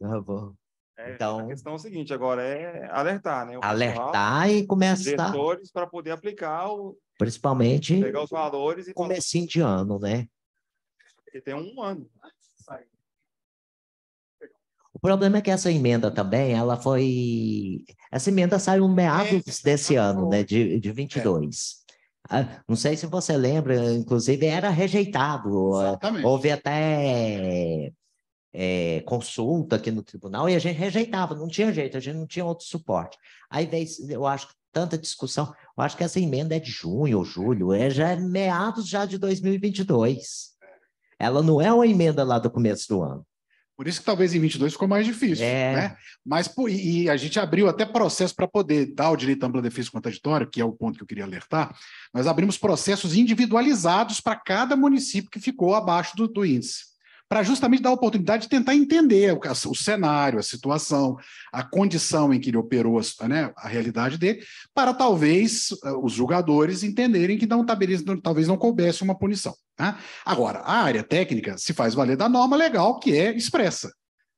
Speaker 9: tá bom.
Speaker 12: É, então, a questão é o seguinte, agora é alertar, né? O alertar pessoal, e começar. Gestores para poder aplicar o.
Speaker 9: Principalmente. Pegar
Speaker 12: os valores e. Comecinho
Speaker 9: de ano, né?
Speaker 12: Porque tem um ano.
Speaker 9: O problema é que essa emenda também, ela foi. Essa emenda saiu meados é, desse tá ano, né? De, de 22. É. Ah, não sei se você lembra, inclusive era rejeitado. Exatamente. Houve até é, consulta aqui no tribunal e a gente rejeitava, não tinha jeito, a gente não tinha outro suporte. Aí veio, eu acho que tanta discussão, eu acho que essa emenda é de junho ou julho, é já é meados já de 2022. Ela não é uma emenda lá do começo do ano. Por isso que talvez em 22 ficou mais difícil, é. né? Mas e a gente abriu até
Speaker 2: processo para poder dar o direito à ampla defesa contraditória, que é o ponto que eu queria alertar. Nós abrimos processos individualizados para cada município que ficou abaixo do, do índice para justamente dar a oportunidade de tentar entender o, o, cenário, a situação, a condição em que ele operou, né, a realidade dele, para talvez eh, os julgadores entenderem que tá não, talvez não coubesse uma punição. Né? Agora, a área técnica se faz valer da norma legal que é expressa.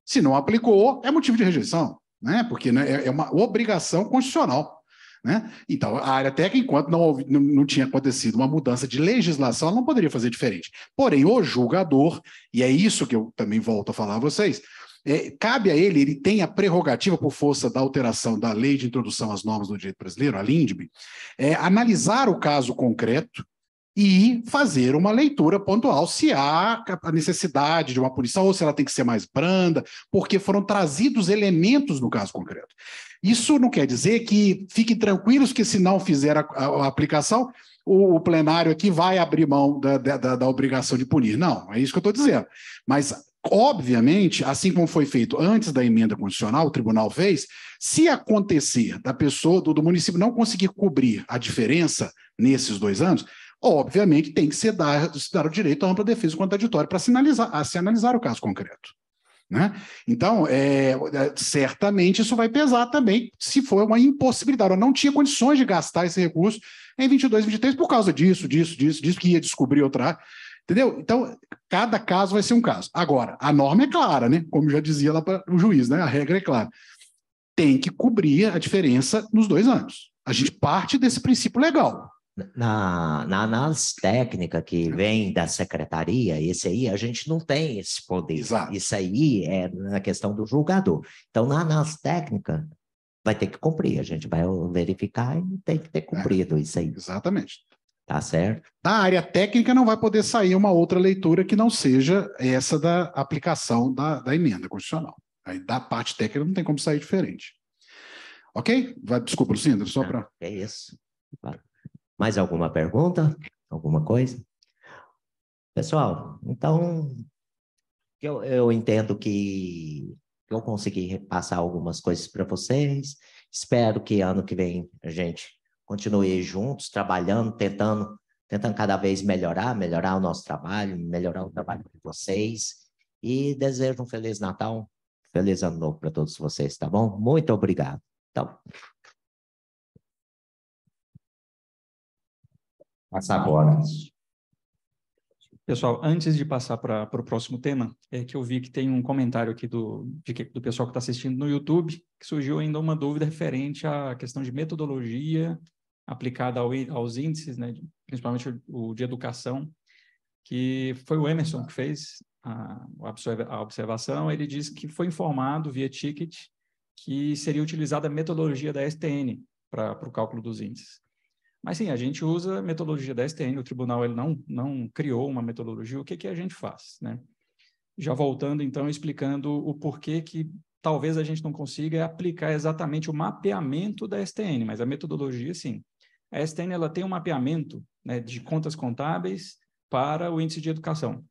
Speaker 2: Se não aplicou, é motivo de rejeição, né? porque né, é, é uma obrigação constitucional. Né? Então, a área técnica, enquanto não, não tinha acontecido uma mudança de legislação, ela não poderia fazer diferente. Porém, o julgador, e é isso que eu também volto a falar a vocês, é, cabe a ele, ele tem a prerrogativa, por força da alteração da lei de introdução às normas do direito brasileiro, a LINDB, é, analisar o caso concreto e fazer uma leitura pontual se há a necessidade de uma punição ou se ela tem que ser mais branda, porque foram trazidos elementos no caso concreto. Isso não quer dizer que fiquem tranquilos que, se não fizer a, a aplicação, o, o, plenário aqui vai abrir mão da, da, da obrigação de punir. Não, é isso que eu estou dizendo. Mas Obviamente, assim como foi feito antes da emenda constitucional, o tribunal fez, se acontecer da pessoa, do, do, município não conseguir cobrir a diferença nesses dois anos, obviamente tem que se dar, se dar o direito à ampla defesa contraditória é para se analisar o caso concreto. Né? Então, é, certamente isso vai pesar também, se for uma impossibilidade. Eu não tinha condições de gastar esse recurso em 22, 23 por causa disso, disso, disso, disso, que ia descobrir outra. Entendeu? Então, cada caso vai ser um caso. Agora, a norma é clara, né? Como já dizia lá para o juiz, né? A regra é clara. Tem que cobrir a diferença nos dois anos.
Speaker 9: A gente parte desse princípio legal na, na, análise técnica que vem uhum. da secretaria, esse aí a gente não tem esse poder. Exato. Isso aí é na questão do julgador. Então, na análise técnica, vai ter que cumprir. A gente vai verificar e tem que ter é. cumprido é, isso aí. Exatamente. Tá
Speaker 2: certo? Da área técnica não vai poder sair uma outra leitura que não seja essa da aplicação da, da emenda constitucional. Aí, da parte técnica não tem como sair diferente.
Speaker 9: Ok? Vai, desculpa, Lucinda, só para. É isso. Claro. Mais alguma pergunta? Alguma coisa? Pessoal, então, eu, eu entendo que eu consegui passar algumas coisas para vocês. Espero que ano que vem a gente continue juntos, trabalhando, tentando, tentando cada vez melhorar, melhorar o nosso trabalho, melhorar o trabalho de vocês. E desejo um feliz Natal, feliz ano novo para todos vocês, tá bom? Muito obrigado. Então... passar
Speaker 1: agora. Tá né?
Speaker 3: Pessoal, antes de passar para o próximo tema, é que eu vi que tem um comentário aqui do, de, do pessoal que está assistindo no YouTube, que surgiu ainda uma dúvida referente à questão de metodologia aplicada ao, aos índices, né, principalmente o de educação, que foi o Emerson que fez a, a observação. Ele disse que foi informado via ticket que seria utilizada a metodologia da STN para o cálculo dos índices. Mas sim, a gente usa a metodologia da STN, o tribunal ele não, não criou uma metodologia, o que, que a gente faz? Né? Já voltando, então, explicando o porquê que talvez a gente não consiga aplicar exatamente o mapeamento da STN, mas a metodologia, sim. A STN ela tem um mapeamento né, de contas contábeis para o índice de educação.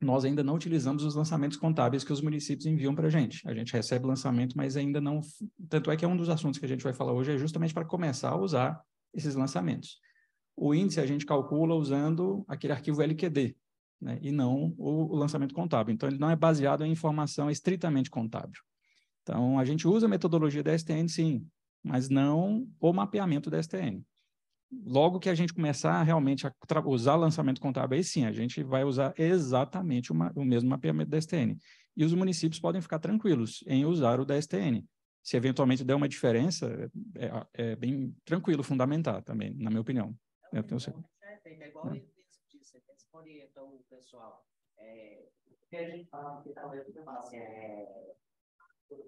Speaker 3: Nós ainda não utilizamos os lançamentos contábeis que os municípios enviam para a gente. A gente recebe lançamento, mas ainda não. Tanto é que é um dos assuntos que a gente vai falar hoje, é justamente para começar a usar esses lançamentos. O índice a gente calcula usando aquele arquivo LQD, né, e não o, o lançamento contábil. Então, ele não é baseado em informação estritamente contábil. Então, a gente usa a metodologia da STN, sim, mas não o mapeamento da STN. Logo que a gente começar realmente a usar lançamento contábil, aí sim, a gente vai usar exatamente uma, o mesmo mapeamento da STN. E os municípios podem ficar tranquilos em usar o da STN, se eventualmente der uma diferença, é, é, é bem tranquilo fundamentar também, na minha opinião. É, eu tenho então,
Speaker 7: certeza. É, é igual o disse, responde então o pessoal. É, o que a gente fala que talvez eu fala assim, é,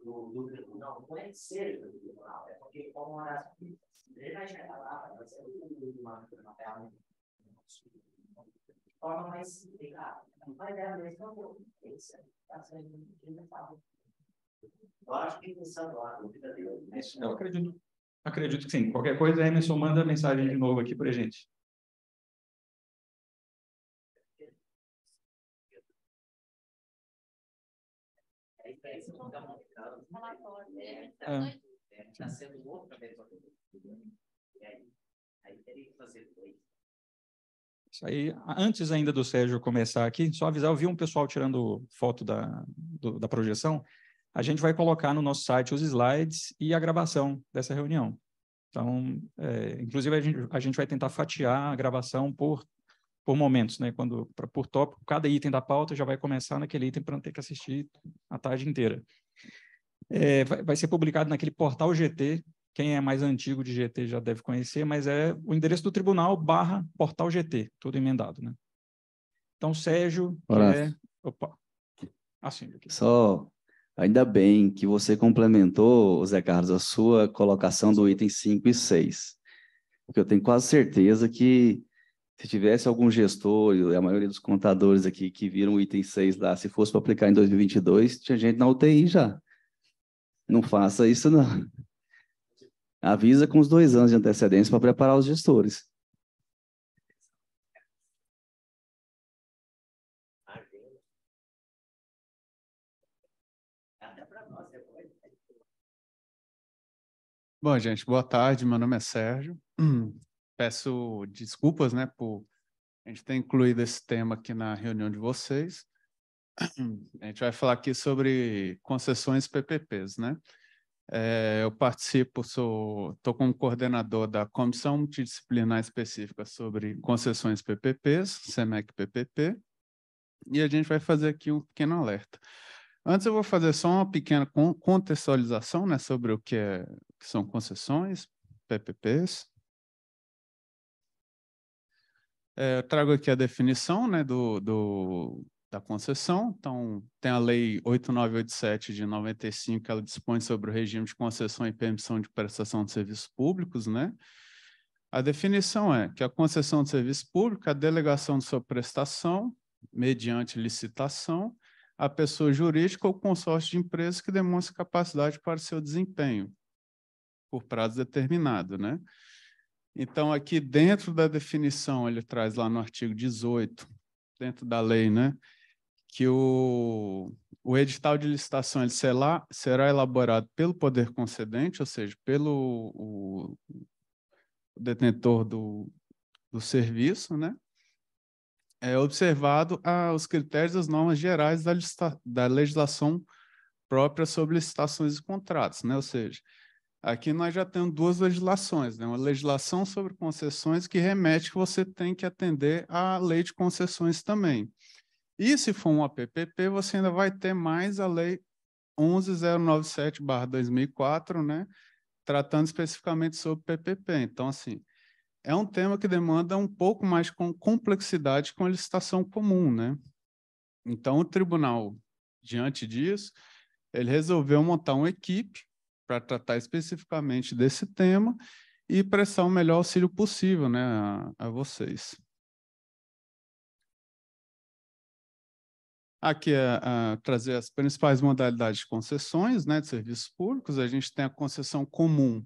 Speaker 7: do, do tribunal, não é ser do tribunal, é porque como a gente vai chegar lá, vai ser o humano que uma ferramenta forma mais ligada, não vai dar a mesma coisa, está sendo muito eu é ah, acredito.
Speaker 1: Acredito que sim. Qualquer coisa, Emerson, manda a mensagem de novo aqui para a gente. É
Speaker 7: aí
Speaker 3: Isso aí, antes ainda do Sérgio começar aqui, só avisar, eu vi um pessoal tirando foto da, do, da projeção. A gente vai colocar no nosso site os slides e a gravação dessa reunião. Então, é, inclusive, a gente, a gente vai tentar fatiar a gravação por, por momentos, né? Quando, pra, por tópico, cada item da pauta já vai começar naquele item para não ter que assistir a tarde inteira. É, vai, vai ser publicado naquele portal GT quem é mais antigo de GT já deve conhecer, mas é o endereço do tribunal barra portal GT, tudo emendado, né? Então, Sérgio, é... Opa. Assim, ah, aqui.
Speaker 11: Só Ainda bem que você complementou, Zé Carlos, a sua colocação do item 5 e 6. Porque eu tenho quase certeza que se tivesse algum gestor, e a maioria dos contadores aqui que viram o item 6 lá, se fosse para aplicar em 2022, tinha gente na UTI já. Não faça isso, não. Avisa com os dois anos de antecedência para preparar os gestores.
Speaker 13: Bom, gente, boa tarde. Meu nome é Sérgio. Peço desculpas, né, por a gente ter incluído esse tema aqui na reunião de vocês. A gente vai falar aqui sobre concessões PPPs, né? É, eu participo, sou, estou como coordenador da Comissão Multidisciplinar Específica sobre Concessões PPPs, SEMEC PPP, e a gente vai fazer aqui um pequeno alerta. Antes eu vou fazer só uma pequena contextualização né, sobre o que é que são concessões, PPPs. É, eu trago aqui a definição né, do, do, da concessão. Então, tem a Lei 8987 de 95, que ela dispõe sobre o regime de concessão e permissão de prestação de serviços públicos, né? A definição é que a concessão de serviço público, a delegação de sua prestação, mediante licitação, a pessoa jurídica ou consórcio de empresas que demonstre capacidade para seu desempenho, por prazo determinado, né? Então, aqui dentro da definição, ele traz lá no artigo 18, dentro da lei, né? Que o, o edital de licitação ele será, será elaborado pelo poder concedente, ou seja, pelo o, o detentor do, do serviço, né? É observado a, ah, os critérios das normas gerais da, lista, da legislação própria sobre licitações e contratos, né? Ou seja, Aqui nós já temos duas legislações, né? uma legislação sobre concessões que remete que você tem que atender à lei de concessões também. E se for um PPP, você ainda vai ter mais a lei 11097/2004, né? Tratando especificamente sobre PPP. Então assim, é um tema que demanda um pouco mais com complexidade com a licitação comum, né? Então o tribunal, diante disso, ele resolveu montar uma equipe para tratar especificamente desse tema e prestar o melhor auxílio possível né, a, a vocês. Aqui é, a, trazer as principais modalidades de concessões né, de serviços públicos. A gente tem a concessão comum,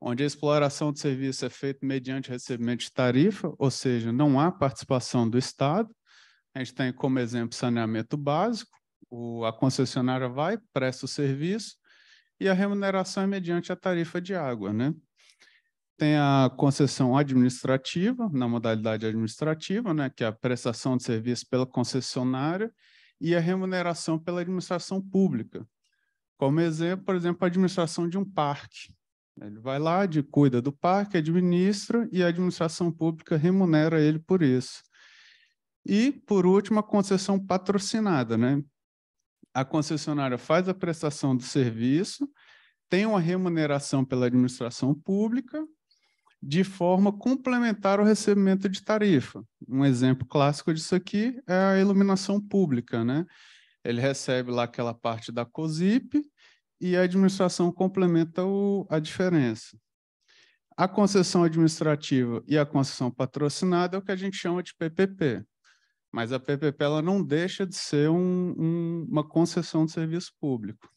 Speaker 13: onde a exploração de serviço é feita mediante recebimento de tarifa, ou seja, não há participação do Estado. A gente tem como exemplo saneamento básico, o, a concessionária vai, presta o serviço, e a remuneração é mediante a tarifa de água, né? Tem a concessão administrativa, na modalidade administrativa, né, que é a prestação de serviço pela concessionária e a remuneração pela administração pública. Como exemplo, por exemplo, a administração de um parque. Ele vai lá, de, cuida do parque, administra e a administração pública remunera ele por isso. E, por último, a concessão patrocinada, né? a concessionária faz a prestação do serviço, tem uma remuneração pela administração pública, de forma complementar ao recebimento de tarifa. Um exemplo clássico disso aqui é a iluminação pública, né? Ele recebe lá aquela parte da COSIP e a administração complementa o, a diferença. A concessão administrativa e a concessão patrocinada é o que a gente chama de PPP. Mas a PPP ela não deixa de ser um, um, uma concessão de serviço público.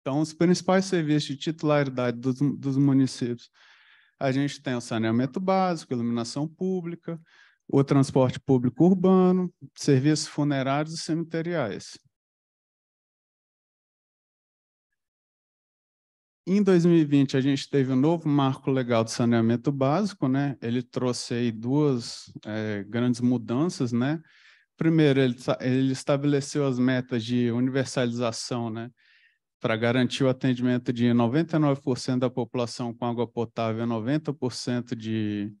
Speaker 13: Então, os principais serviços de titularidade dos, dos municípios, a gente tem o saneamento básico, iluminação pública, o transporte público urbano, serviços funerários e cemiteriais. Em 2020, a gente teve um novo marco legal de saneamento básico, né? Ele trouxe aí duas é, grandes mudanças, né? Primeiro, ele, ele, estabeleceu as metas de universalização, né? Para garantir o atendimento de 99% da população com água potável, 90% de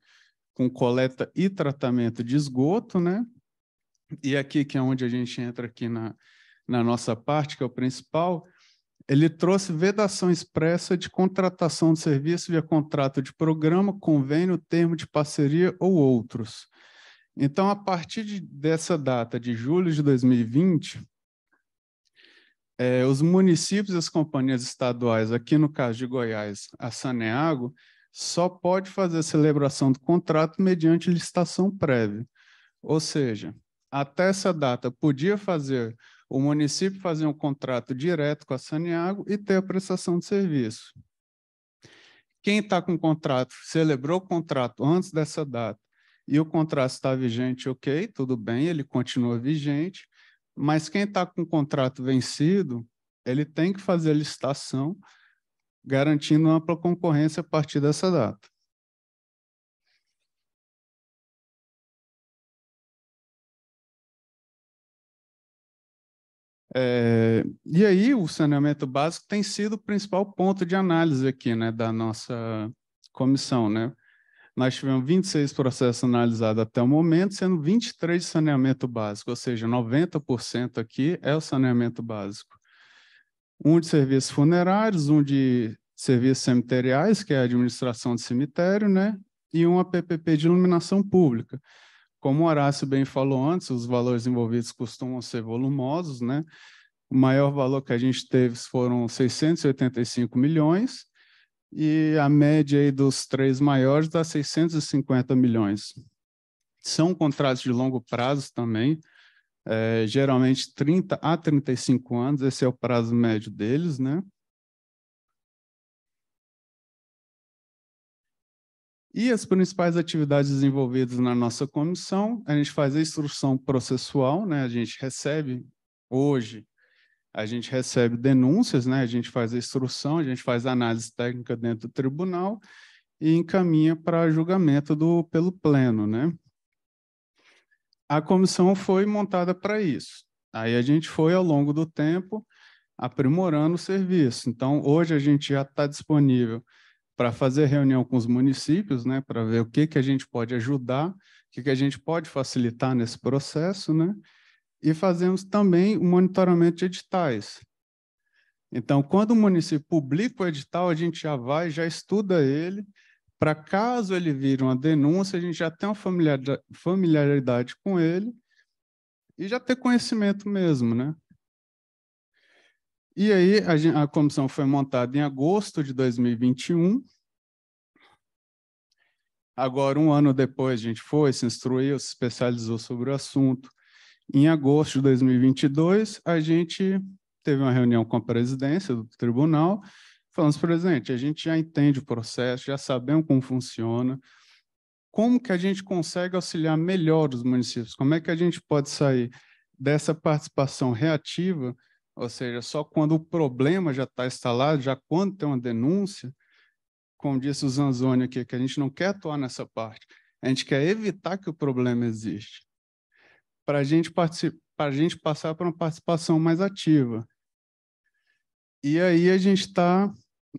Speaker 13: com coleta e tratamento de esgoto, né? E aqui que é onde a gente entra aqui na, na nossa parte, que é o principal, ele trouxe vedação expressa de contratação de serviço via contrato de programa, convênio, termo de parceria ou outros. Então, a partir de, dessa data de julho de 2020, eh, os municípios e as companhias estaduais, aqui no caso de Goiás, a Saneago, só pode fazer a celebração do contrato mediante licitação prévia. Ou seja, até essa data podia fazer o município fazer um contrato direto com a Saniago e ter a prestação de serviço. Quem está com contrato, celebrou o contrato antes dessa data e o contrato está vigente, ok, tudo bem, ele continua vigente, mas quem está com contrato vencido, ele tem que fazer a licitação garantindo ampla concorrência a partir dessa data. É, e aí o saneamento básico tem sido o principal ponto de análise aqui, né, da nossa comissão, né? Nós tivemos 26 processos analisados até o momento, sendo 23 de saneamento básico, ou seja, 90% aqui é o saneamento básico. Um de serviços funerários, um de serviços cemiteriais, que é a administração de cemitério, né? E uma PPP de iluminação pública. Como o Horácio bem falou antes, os valores envolvidos costumam ser volumosos, né? O maior valor que a gente teve foram 685 milhões e a média aí dos três maiores dá 650 milhões. São contratos de longo prazo também, é, geralmente 30 a 35 anos, esse é o prazo médio deles, né? E as principais atividades desenvolvidas na nossa comissão, a gente faz a instrução processual, né? A gente recebe hoje, a gente recebe denúncias, né? A gente faz a instrução, a gente faz a análise técnica dentro do tribunal e encaminha para julgamento do pelo pleno, né? A comissão foi montada para isso. Aí a gente foi ao longo do tempo aprimorando o serviço. Então, hoje a gente já está disponível para fazer reunião com os municípios, né, para ver o que, que a gente pode ajudar, o que, que a gente pode facilitar nesse processo, né, e fazemos também o monitoramento de editais. Então, quando o município publica o edital, a gente já vai, já estuda ele, para caso ele vire uma denúncia, a gente já tem uma familiaridade com ele e já ter conhecimento mesmo, né? E aí, a, a comissão foi montada em agosto de 2021. Agora, um ano depois, a gente foi, se instruiu, se especializou sobre o assunto. Em agosto de 2022, a gente teve uma reunião com a presidência do tribunal, falando: presidente, a gente já entende o processo, já sabemos como funciona, como que a gente consegue auxiliar melhor os municípios? Como é que a gente pode sair dessa participação reativa ou seja, só quando o problema já está instalado, já quando tem uma denúncia, como disse o Zanzoni aqui, que a gente não quer atuar nessa parte, a gente quer evitar que o problema existe. Para a gente, gente passar para uma participação mais ativa. E aí a gente está,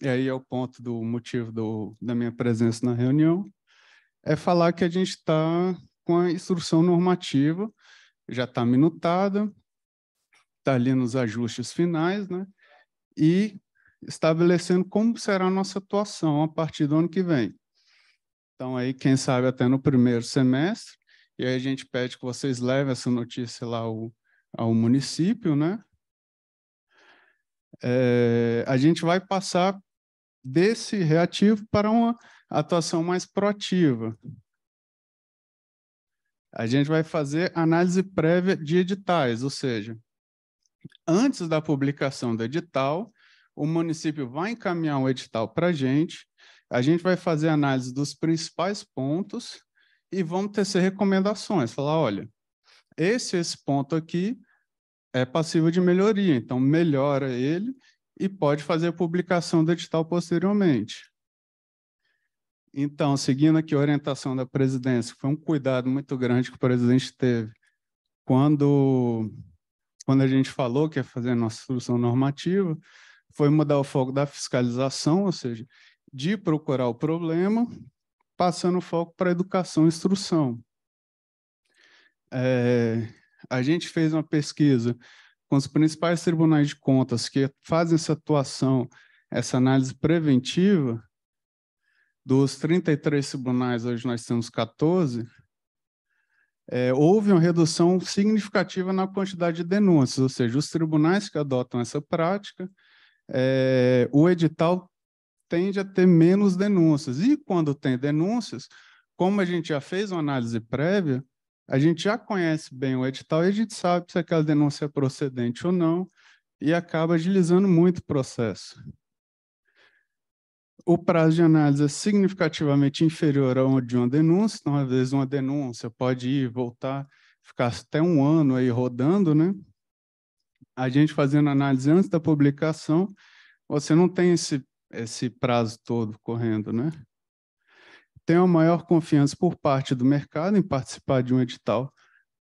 Speaker 13: e aí é o ponto do motivo do, da minha presença na reunião, é falar que a gente está com a instrução normativa, já está minutada, está ali nos ajustes finais, né? E estabelecendo como será a nossa atuação a partir do ano que vem. Então, aí, quem sabe até no primeiro semestre, e aí a gente pede que vocês levem essa notícia lá ao, ao município, né? É, a gente vai passar desse reativo para uma atuação mais proativa. A gente vai fazer análise prévia de editais, ou seja, antes da publicação do edital, o município vai encaminhar um edital para a gente, a gente vai fazer análise dos principais pontos e vamos tecer recomendações, falar, olha, esse, esse ponto aqui é passível de melhoria, então melhora ele e pode fazer a publicação do edital posteriormente. Então, seguindo aqui a orientação da presidência, foi um cuidado muito grande que o presidente teve. Quando quando a gente falou que ia fazer a nossa solução normativa, foi mudar o foco da fiscalização, ou seja, de procurar o problema, passando o foco para educação e instrução. É, a gente fez uma pesquisa com os principais tribunais de contas que fazem essa atuação, essa análise preventiva. Dos 33 tribunais, hoje nós temos 14, é, houve uma redução significativa na quantidade de denúncias, ou seja, os tribunais que adotam essa prática, é, o edital tende a ter menos denúncias. E quando tem denúncias, como a gente já fez uma análise prévia, a gente já conhece bem o edital e a gente sabe se aquela denúncia é procedente ou não, e acaba agilizando muito o processo o prazo de análise é significativamente inferior ao de uma denúncia, então, às vezes, uma denúncia pode ir, voltar, ficar até um ano aí rodando, né? A gente fazendo análise antes da publicação, você não tem esse, esse prazo todo correndo, né? Tem uma maior confiança por parte do mercado em participar de um edital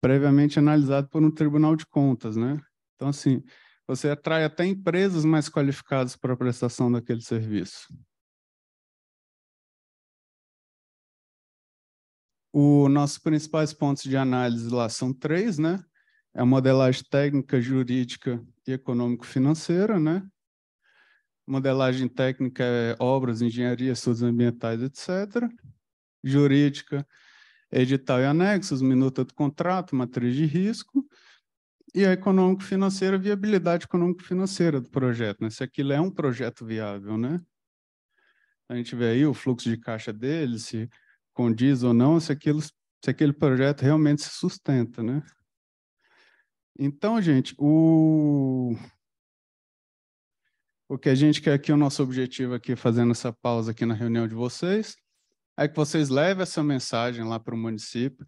Speaker 13: previamente analisado por um tribunal de contas, né? Então, assim, você atrai até empresas mais qualificadas para a prestação daquele serviço. O nossos principais pontos de análise lá são três, né? É a modelagem técnica, jurídica e econômico-financeira, né? Modelagem técnica é obras, engenharia, estudos ambientais, etc. Jurídica, edital e anexos, minuta do contrato, matriz de risco. E a econômico-financeira, viabilidade econômico-financeira do projeto, né? Se aquilo é um projeto viável, né? A gente vê aí o fluxo de caixa dele, se condiz ou não, se, aquilo, se aquele projeto realmente se sustenta, né? Então, gente, o, o que a gente quer aqui, o nosso objetivo aqui, fazendo essa pausa aqui na reunião de vocês, é que vocês levem essa mensagem lá para o município,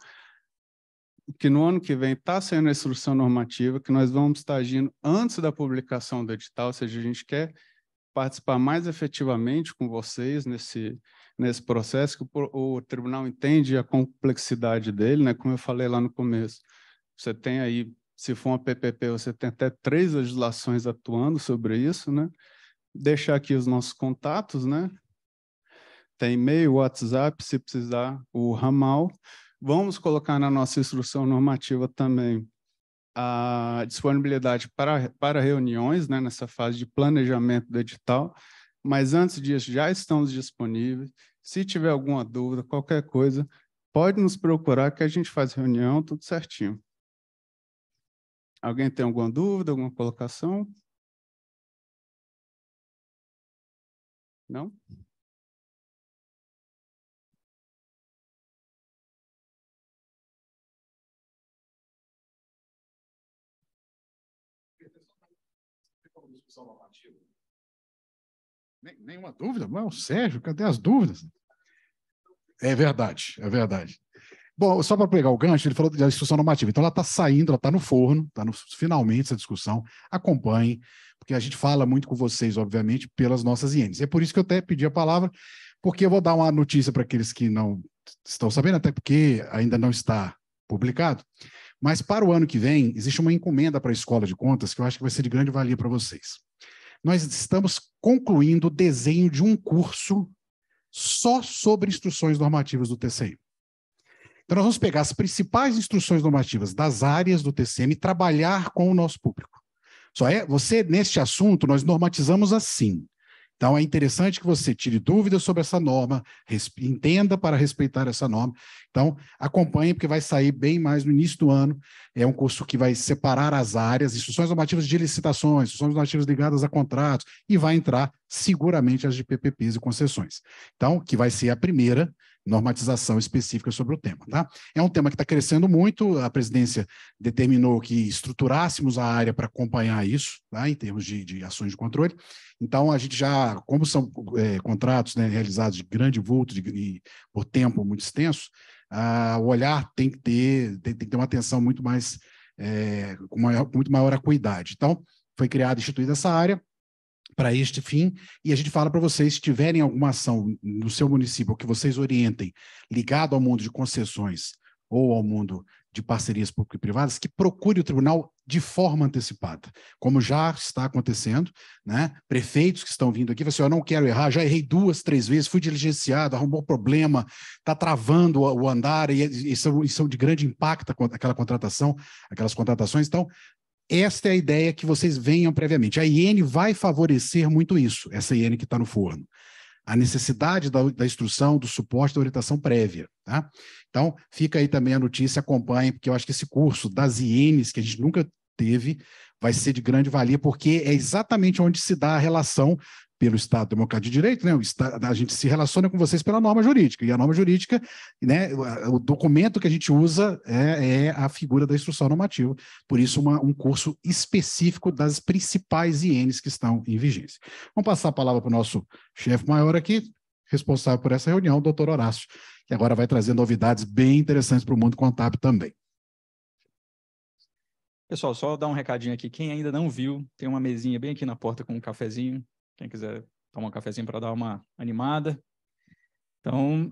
Speaker 13: que no ano que vem está sendo a instrução normativa, que nós vamos estar agindo antes da publicação do edital, ou seja, a gente quer participar mais efetivamente com vocês nesse, nesse processo, que o, o tribunal entende a complexidade dele, né? como eu falei lá no começo. Você tem aí, se for uma PPP, você tem até três legislações atuando sobre isso, né? Deixar aqui os nossos contatos, né? Tem e-mail, WhatsApp, se precisar, o ramal. Vamos colocar na nossa instrução normativa também a disponibilidade para, para reuniões, né, nessa fase de planejamento do edital, mas antes disso já estamos disponíveis. Se tiver alguma dúvida, qualquer coisa, pode nos procurar que a gente faz reunião, tudo certinho. Alguém tem alguma dúvida, alguma colocação?
Speaker 1: Não?
Speaker 2: Nenhuma dúvida? Mas é o Sérgio, cadê as dúvidas? É verdade, é verdade. Bom, só para pegar o gancho, ele falou da discussão normativa. Então, ela está saindo, ela está no forno, está finalmente essa discussão. Acompanhem, porque a gente fala muito com vocês, obviamente, pelas nossas INs. É por isso que eu até pedi a palavra, porque eu vou dar uma notícia para aqueles que não estão sabendo, até porque ainda não está publicado. Mas para o ano que vem, existe uma encomenda para a Escola de Contas que eu acho que vai ser de grande valia para vocês nós estamos concluindo o desenho de um curso só sobre instruções normativas do TCM. Então, nós vamos pegar as principais instruções normativas das áreas do TCM e trabalhar com o nosso público. Só é, você, neste assunto, nós normatizamos assim. Então, é interessante que você tire dúvidas sobre essa norma, entenda para respeitar essa norma. Então, acompanhe, porque vai sair bem mais no início do ano. É um curso que vai separar as áreas, instruções normativas de licitações, instruções normativas ligadas a contratos, e vai entrar seguramente as de PPPs e concessões. Então, que vai ser a primeira normatização específica sobre o tema. Tá? É um tema que está crescendo muito, a presidência determinou que estruturássemos a área para acompanhar isso, tá? em termos de, de, ações de controle. Então, a gente já, como são é, contratos né, realizados de grande vulto de, e por tempo muito extenso, a, o olhar tem que ter, tem, tem, que ter uma atenção muito mais, é, com, maior, com muito maior acuidade. Então, foi criada, e instituída essa área, para este fim, e a gente fala para vocês, se tiverem alguma ação no seu município que vocês orientem ligado ao mundo de concessões ou ao mundo de parcerias público privadas, que procure o tribunal de forma antecipada, como já está acontecendo, né? Prefeitos que estão vindo aqui, você, eu assim, não quero errar, já errei duas, três vezes, fui diligenciado, arrumou problema, está travando o andar e, e, são, e são de grande impacto aquela contratação, aquelas contratações. Então, esta é a ideia que vocês venham previamente. A IN vai favorecer muito isso, essa IN que está no forno. A necessidade da, da, instrução, do suporte, da orientação prévia. Tá? Então, fica aí também a notícia, acompanhe, porque eu acho que esse curso das INs, que a gente nunca teve, vai ser de grande valia, porque é exatamente onde se dá a relação pelo Estado Democrático de Direito, né? Estado, a gente se relaciona com vocês pela norma jurídica, e a norma jurídica, né, o documento que a gente usa é, é a figura da instrução normativa, por isso uma, um curso específico das principais INs que estão em vigência. Vamos passar a palavra para o nosso chefe maior aqui, responsável por essa reunião, o doutor Horácio, que agora vai trazer novidades bem interessantes para o mundo contábil também.
Speaker 3: Pessoal, só dar um recadinho aqui. Quem ainda não viu, tem uma mesinha bem aqui na porta com um cafezinho. Quem quiser tomar um cafezinho para dar uma animada. Então,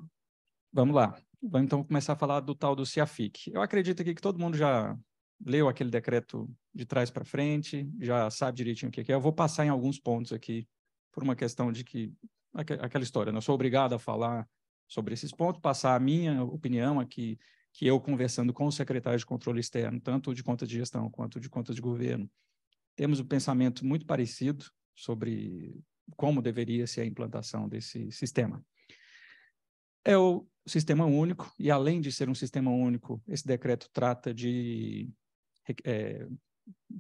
Speaker 3: vamos lá. Vamos então começar a falar do tal do CIAFIC. Eu acredito aqui que todo mundo já leu aquele decreto de trás para frente, já sabe direitinho o que é. Eu vou passar em alguns pontos aqui por uma questão de que aquela história, não né? sou obrigado a falar sobre esses pontos, passar a minha opinião aqui, que eu conversando com o secretário de controle externo, tanto de conta de gestão quanto de conta de governo, temos um pensamento muito parecido, sobre como deveria ser a implantação desse sistema. É o sistema único, e além de ser um sistema único, esse decreto trata de é,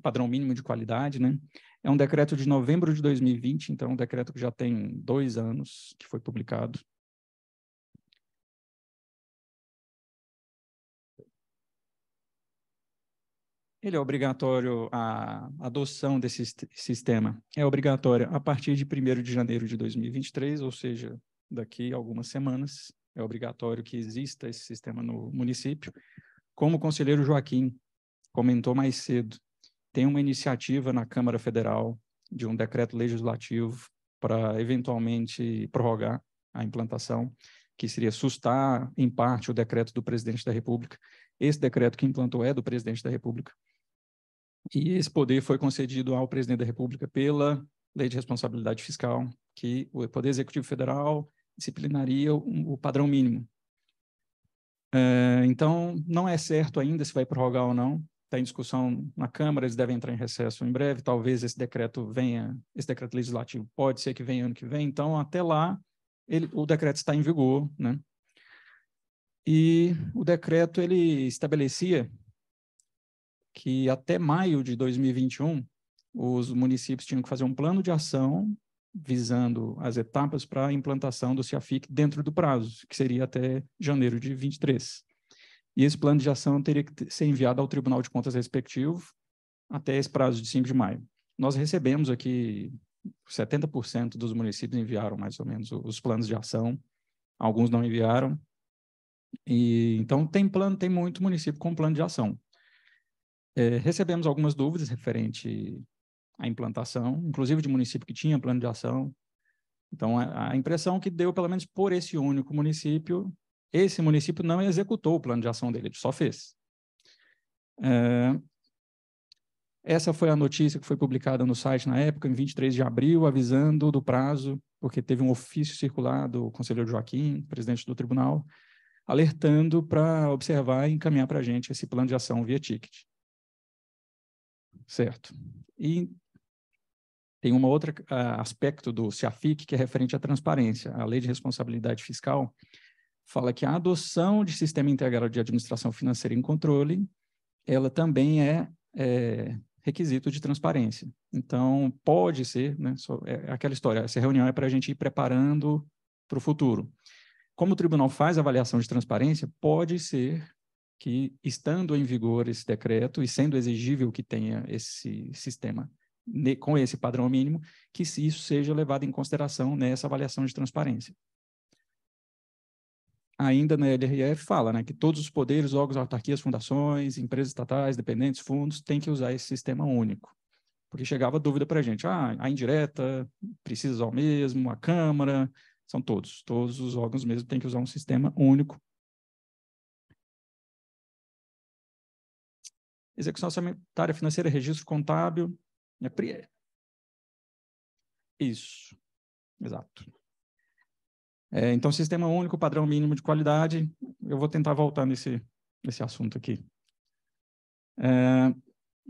Speaker 3: padrão mínimo de qualidade, né? É um decreto de novembro de 2020, então
Speaker 1: um decreto que já tem dois anos que foi publicado,
Speaker 3: ele é obrigatório, a adoção desse sistema é obrigatória a partir de 1 de janeiro de 2023, ou seja, daqui a algumas semanas, é obrigatório que exista esse sistema no município. Como o conselheiro Joaquim comentou mais cedo, tem uma iniciativa na Câmara Federal de um decreto legislativo para eventualmente prorrogar a implantação, que seria sustar em parte o decreto do presidente da República. Esse decreto que implantou é do presidente da República. E esse poder foi concedido ao presidente da República pela Lei de Responsabilidade Fiscal, que o Poder Executivo Federal disciplinaria o, padrão mínimo. É, então, não é certo ainda se vai prorrogar ou não. Está em discussão na Câmara, eles devem entrar em recesso em breve. Talvez esse decreto venha, esse decreto legislativo pode ser que venha ano que vem. Então, até lá, ele, o decreto está em vigor, né? E o decreto ele estabelecia que até maio de 2021, os municípios tinham que fazer um plano de ação visando as etapas para a implantação do CIAFIC dentro do prazo, que seria até janeiro de 23. E esse plano de ação teria que ser enviado ao Tribunal de Contas respectivo até esse prazo de 5 de maio. Nós recebemos aqui, 70% dos municípios enviaram mais ou menos os planos de ação, alguns não enviaram. E então tem plano, tem muito município com plano de ação. É, recebemos algumas dúvidas referente à implantação, inclusive de município que tinha plano de ação. Então, a, a impressão que deu, pelo menos por esse único município, esse município não executou o plano de ação dele, ele só fez. É, essa foi a notícia que foi publicada no site na época, em 23 de abril, avisando do prazo, porque teve um ofício circular do conselheiro Joaquim, presidente do tribunal, alertando para observar e encaminhar para a gente esse plano de ação via ticket. Certo. E tem um outro ah, aspecto do CIAFIC que é referente à transparência. A Lei de Responsabilidade Fiscal fala que a adoção de sistema integrado de administração financeira em controle, ela também é, é requisito de transparência. Então, pode ser, né, só, é, é aquela história, essa reunião é para a gente ir preparando para o futuro. Como o tribunal faz avaliação de transparência, pode ser que, estando em vigor esse decreto e sendo exigível que tenha esse sistema com esse padrão mínimo, que isso seja levado em consideração nessa avaliação de transparência. Ainda na LRF fala né, que todos os poderes, órgãos, autarquias, fundações, empresas estatais, dependentes, fundos, têm que usar esse sistema único. Porque chegava dúvida para a gente, ah, a indireta precisa
Speaker 1: usar o mesmo, a Câmara, são todos, todos os órgãos mesmo têm que usar um sistema único execução orçamentária financeira, registro contábil, né, PRIE. Isso,
Speaker 3: exato. É, então, sistema único, padrão mínimo de qualidade, eu vou tentar voltar nesse, nesse assunto aqui. É,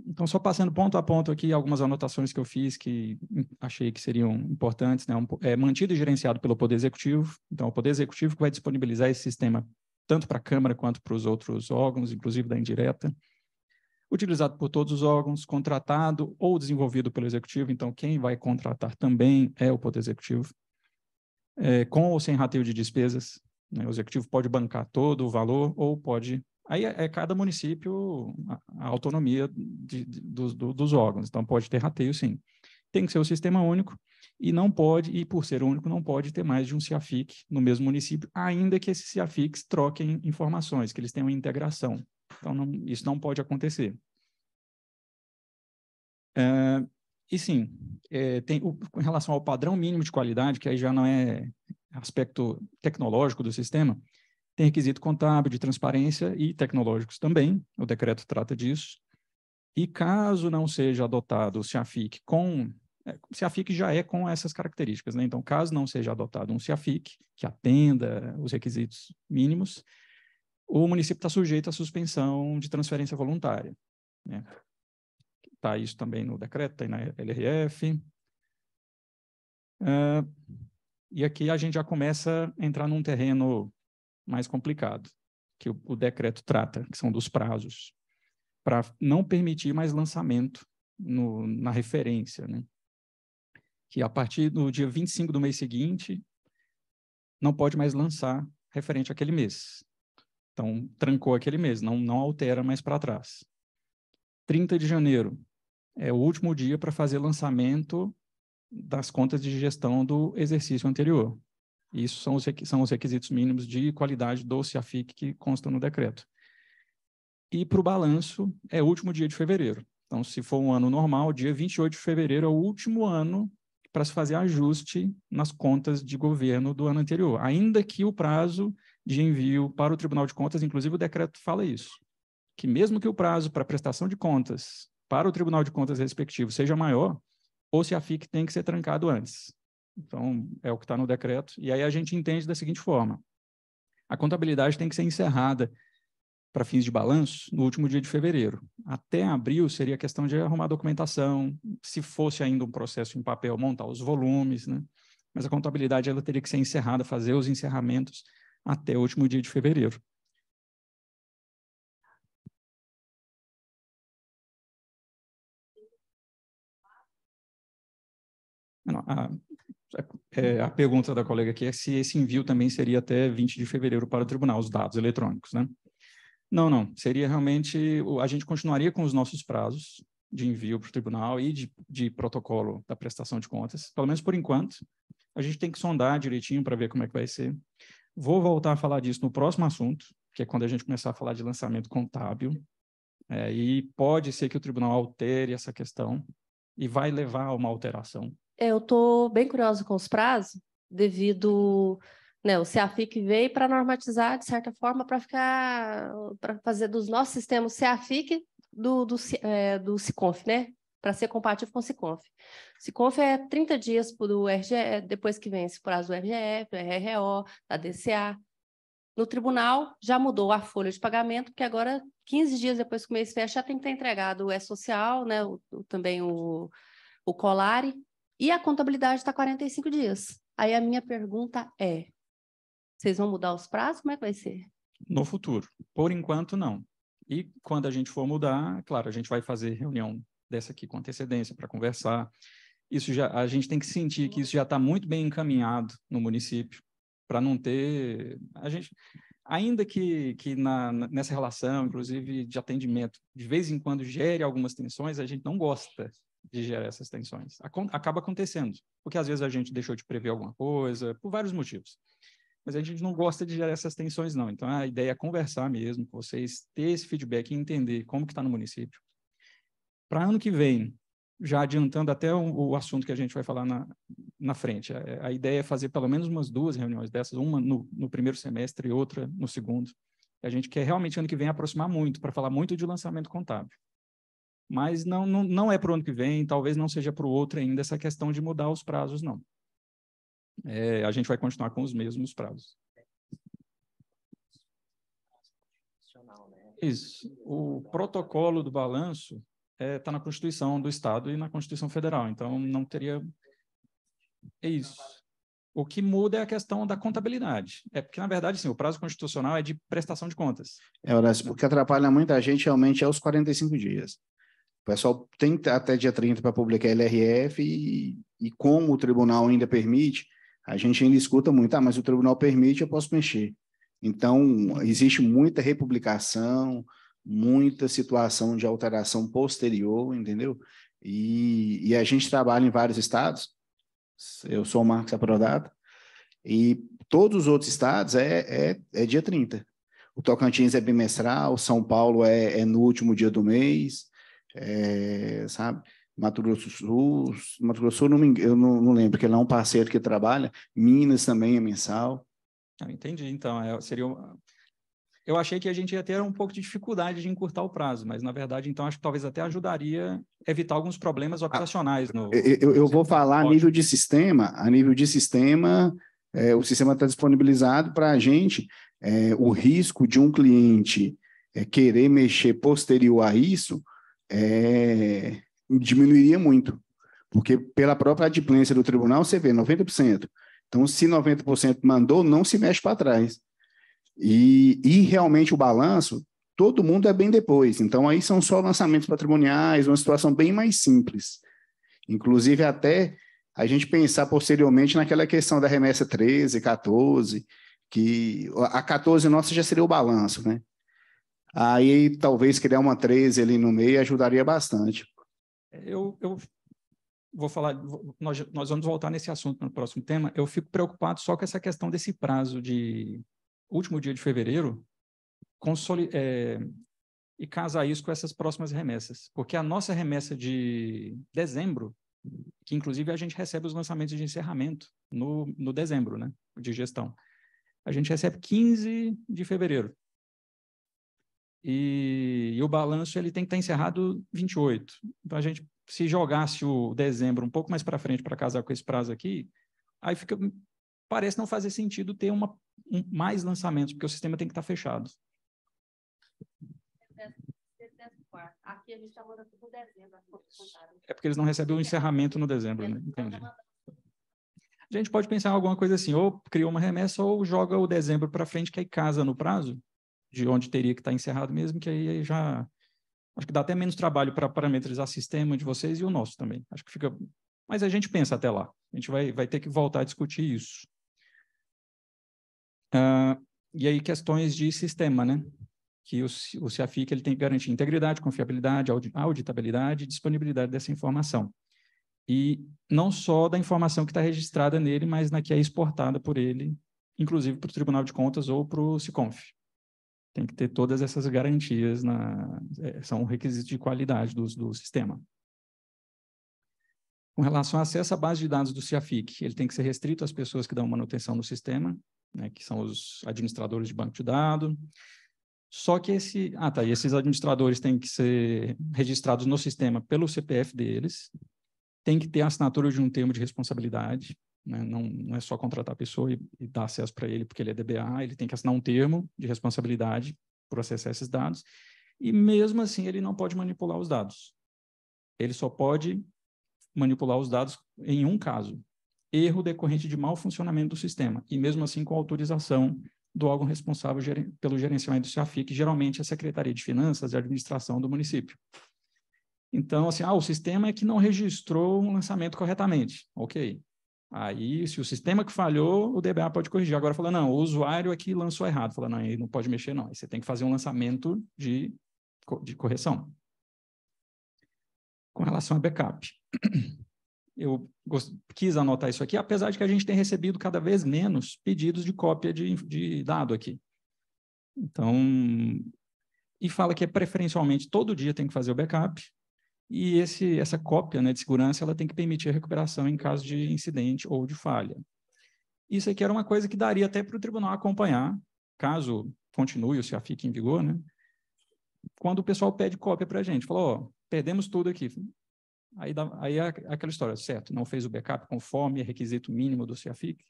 Speaker 3: então, só passando ponto a ponto aqui algumas anotações que eu fiz que achei que seriam importantes. Né? é mantido e gerenciado pelo Poder Executivo. Então, o Poder Executivo que vai disponibilizar esse sistema tanto para a Câmara quanto para os outros órgãos, inclusive da indireta utilizado por todos os órgãos, contratado ou desenvolvido pelo executivo. Então, quem vai contratar também é o Poder Executivo, é, com ou sem rateio de despesas. Né? O executivo pode bancar todo o valor ou pode. Aí é, é cada município a, a autonomia de, de, dos, do, dos órgãos, então pode ter rateio sim. Tem que ser o sistema único e não pode, e por ser único, não pode ter mais de um CIAFIC no mesmo município, ainda que esses CIAFICs troquem informações, que eles tenham integração. Então, não, isso não pode acontecer. É, e sim, é, tem o, em relação ao padrão mínimo de qualidade, que aí já não é aspecto tecnológico do sistema, tem requisito contábil de transparência e tecnológicos também, o decreto trata disso. E caso não seja adotado o CIAFIC com. É, o CIAFIC já é com essas características, né? Então, caso não seja adotado um CIAFIC que atenda os requisitos mínimos, o município está sujeito à suspensão de transferência voluntária. Está né? Tá isso também no decreto, está aí na LRF. Uh, e aqui a gente já começa a entrar num terreno mais complicado, que o, o decreto trata, que são dos prazos, para não permitir mais lançamento no, na referência. Né? Que a partir do dia 25 do mês seguinte, não pode mais lançar referente àquele mês. Então, trancou aquele mês, não, não altera mais para trás. 30 de janeiro é o último dia para fazer lançamento das contas de gestão do exercício anterior. Isso são os, são os requisitos mínimos de qualidade do CIAFIC que constam no decreto. E para o balanço, é o último dia de fevereiro. Então, se for um ano normal, dia 28 de fevereiro é o último ano para se fazer ajuste nas contas de governo do ano anterior, ainda que o prazo de envio para o Tribunal de Contas, inclusive o decreto fala isso, que mesmo que o prazo para prestação de contas para o Tribunal de Contas respectivo seja maior, ou se a FIC tem que ser trancado antes. Então, é o que está no decreto. E aí a gente entende da seguinte forma: a contabilidade tem que ser encerrada para fins de balanço no último dia de fevereiro. Até abril seria questão de arrumar documentação, se fosse ainda um processo em papel, montar os volumes, né? Mas a contabilidade ela teria que ser encerrada, fazer os encerramentos até o último dia de fevereiro. A, é, a, pergunta da colega aqui é se esse envio também seria até 20 de fevereiro para o tribunal, os dados eletrônicos, né? Não, não. Seria realmente. A gente continuaria com os nossos prazos de envio para o tribunal e de, de protocolo da prestação de contas, pelo menos por enquanto. A gente tem que sondar direitinho para ver como é que vai ser. Vou voltar a falar disso no próximo assunto, que é quando a gente começar a falar de lançamento contábil. É, e pode ser que o tribunal altere essa questão e vai levar a uma alteração.
Speaker 14: É, eu estou bem curiosa com os prazos, devido né, o CEAFIC veio para normatizar, de certa forma, para ficar para fazer dos nossos sistemas CEAFIC do, do, é, do CICONF, né? para ser compatível com o SICONF. SICONF é 30 dias do RGE, depois que vence o prazo do RGE, do RRO, da DCA. No tribunal, já mudou a folha de pagamento, porque agora, 15 dias depois que o mês fecha, já tem que ter entregado o E-Social, né, o, o, também o, o Colare, e a contabilidade está 45 dias. Aí a minha pergunta é, vocês vão mudar os prazos? Como é que vai ser?
Speaker 3: No futuro. Por enquanto, não. E quando a gente for mudar, claro, a gente vai fazer reunião dessa aqui com antecedência para conversar. Isso já a gente tem que sentir que isso já está muito bem encaminhado no município para não ter a gente ainda que, que na, nessa relação, inclusive de atendimento, de vez em quando gere algumas tensões, a gente não gosta de gerar essas tensões. Acaba acontecendo, porque às vezes a gente deixou de prever alguma coisa, por vários motivos. Mas a gente não gosta de gerar essas tensões, não. Então, a ideia é conversar mesmo, vocês ter esse feedback e entender como que está no município, para ano que vem, já adiantando até o, o, assunto que a gente vai falar na, na frente, a, é, a, ideia é fazer pelo menos umas duas reuniões dessas, uma no, no primeiro semestre e outra no segundo. A gente quer realmente ano que vem aproximar muito, para falar muito de lançamento contábil. Mas não, não, não é para o ano que vem, talvez não seja para o outro ainda essa questão de mudar os prazos, não. É, a gente vai continuar com os mesmos prazos. Né? Isso. O protocolo do balanço, está é, tá na Constituição do Estado e na Constituição Federal. Então, não teria. É isso. O que muda é a questão da contabilidade. É porque, na verdade, sim, o prazo constitucional é de prestação de contas.
Speaker 15: É, Horácio, o que atrapalha muita gente realmente é os 45 dias. O pessoal tem até dia 30 para publicar LRF e, e, como o tribunal ainda permite, a gente ainda escuta muito, ah, mas o tribunal permite, eu posso mexer. Então, existe muita republicação, muita situação de alteração posterior, entendeu? E, e a gente trabalha em vários estados. Eu sou o Marcos Aprodado. E todos os outros estados é, é, é dia 30. O Tocantins é bimestral, São Paulo é, é no último dia do mês, é, sabe? Mato Grosso do Sul, Mato Grosso Sul, não me, eu não, não lembro, porque ele é um parceiro que trabalha, Minas também é mensal.
Speaker 3: Ah, entendi, então, é, seria, eu achei que a gente ia ter um pouco de dificuldade de encurtar o prazo, mas na verdade, então, acho que talvez até ajudaria evitar alguns problemas operacionais. Ah, no,
Speaker 15: eu, eu vou falar a nível de sistema, a nível de sistema, é, o sistema está disponibilizado para a gente. É, o risco de um cliente é, querer mexer posterior a isso é, diminuiria muito, porque pela própria adimplência do tribunal, você vê 90%. Então, se 90% mandou, não se mexe para trás. E, e realmente o balanço, todo mundo é bem depois. Então, aí são só lançamentos patrimoniais, uma situação bem mais simples. Inclusive, até a gente pensar posteriormente naquela questão da remessa 13, 14, que a 14 nossa já seria o balanço, né? Aí talvez criar uma 13 ali no meio ajudaria bastante.
Speaker 3: Eu, eu vou falar, nós, nós vamos voltar nesse assunto no próximo tema. Eu fico preocupado só com essa questão desse prazo de último dia de fevereiro, console, é, e casar isso com essas próximas remessas. Porque a nossa remessa de dezembro, que inclusive a gente recebe os lançamentos de encerramento no, no dezembro, né, de gestão, a gente recebe 15 de fevereiro. E, e, o balanço ele tem que estar encerrado 28. Então a gente se jogasse o dezembro um pouco mais para frente para casar com esse prazo aqui, aí fica parece não fazer sentido ter uma, um, mais lançamentos, porque o sistema tem que estar tá fechado.
Speaker 14: Tá né? É
Speaker 3: porque eles não recebem o encerramento no dezembro, né? Entendi.
Speaker 14: A
Speaker 3: gente pode pensar em alguma coisa assim, ou cria uma remessa ou joga o dezembro para frente, que aí casa no prazo, de onde teria que estar tá encerrado mesmo, que aí já... Acho que dá até menos trabalho para parametrizar o sistema de vocês e o nosso também. Acho que fica... Mas a gente pensa até lá. A gente vai, vai ter que voltar a discutir isso. Uh, e aí questões de sistema, né? Que o, o CIAFIC ele tem que garantir integridade, confiabilidade, auditabilidade e disponibilidade dessa informação. E não só da informação que está registrada nele, mas na que é exportada por ele, inclusive para o Tribunal de Contas ou para o SICONF. Tem que ter todas essas garantias, na, é, são requisitos de qualidade do, do sistema. Com relação ao acesso à base de dados do CIAFIC, ele tem que ser restrito às pessoas que dão manutenção no sistema né, que são os administradores de banco de dados. Só que esse, ah, tá, esses administradores têm que ser registrados no sistema pelo CPF deles, tem que ter assinatura de um termo de responsabilidade, né? não, não, é só contratar a pessoa e, e dar acesso para ele porque ele é DBA, ele tem que assinar um termo de responsabilidade por acessar esses dados, e mesmo assim ele não pode manipular os dados. Ele só pode manipular os dados em um caso, erro decorrente de mau funcionamento do sistema, e mesmo assim com autorização do órgão responsável pelo gerenciamento do SAFI, que geralmente é a Secretaria de Finanças e Administração do município. Então, assim, ah, o sistema é que não registrou um lançamento corretamente. Ok. Aí, se o sistema que falhou, o DBA pode corrigir. Agora fala, não, o usuário aqui é lançou errado. Fala, não, aí não pode mexer, não. Aí você tem que fazer um lançamento de, de correção. Com relação a backup eu quis anotar isso aqui, apesar de que a gente tem recebido cada vez menos pedidos de cópia de, de dado aqui. Então, e fala que é preferencialmente todo dia tem que fazer o backup, e esse, essa cópia né, de segurança ela tem que permitir a recuperação em caso de incidente ou de falha. Isso aqui era uma coisa que daria até para o tribunal acompanhar, caso continue ou se a fique em vigor, né? quando o pessoal pede cópia para a gente. Falou, ó, perdemos tudo aqui. Aí, dá, aí é aquela história, certo, não fez o backup conforme é requisito mínimo do CIAFIC?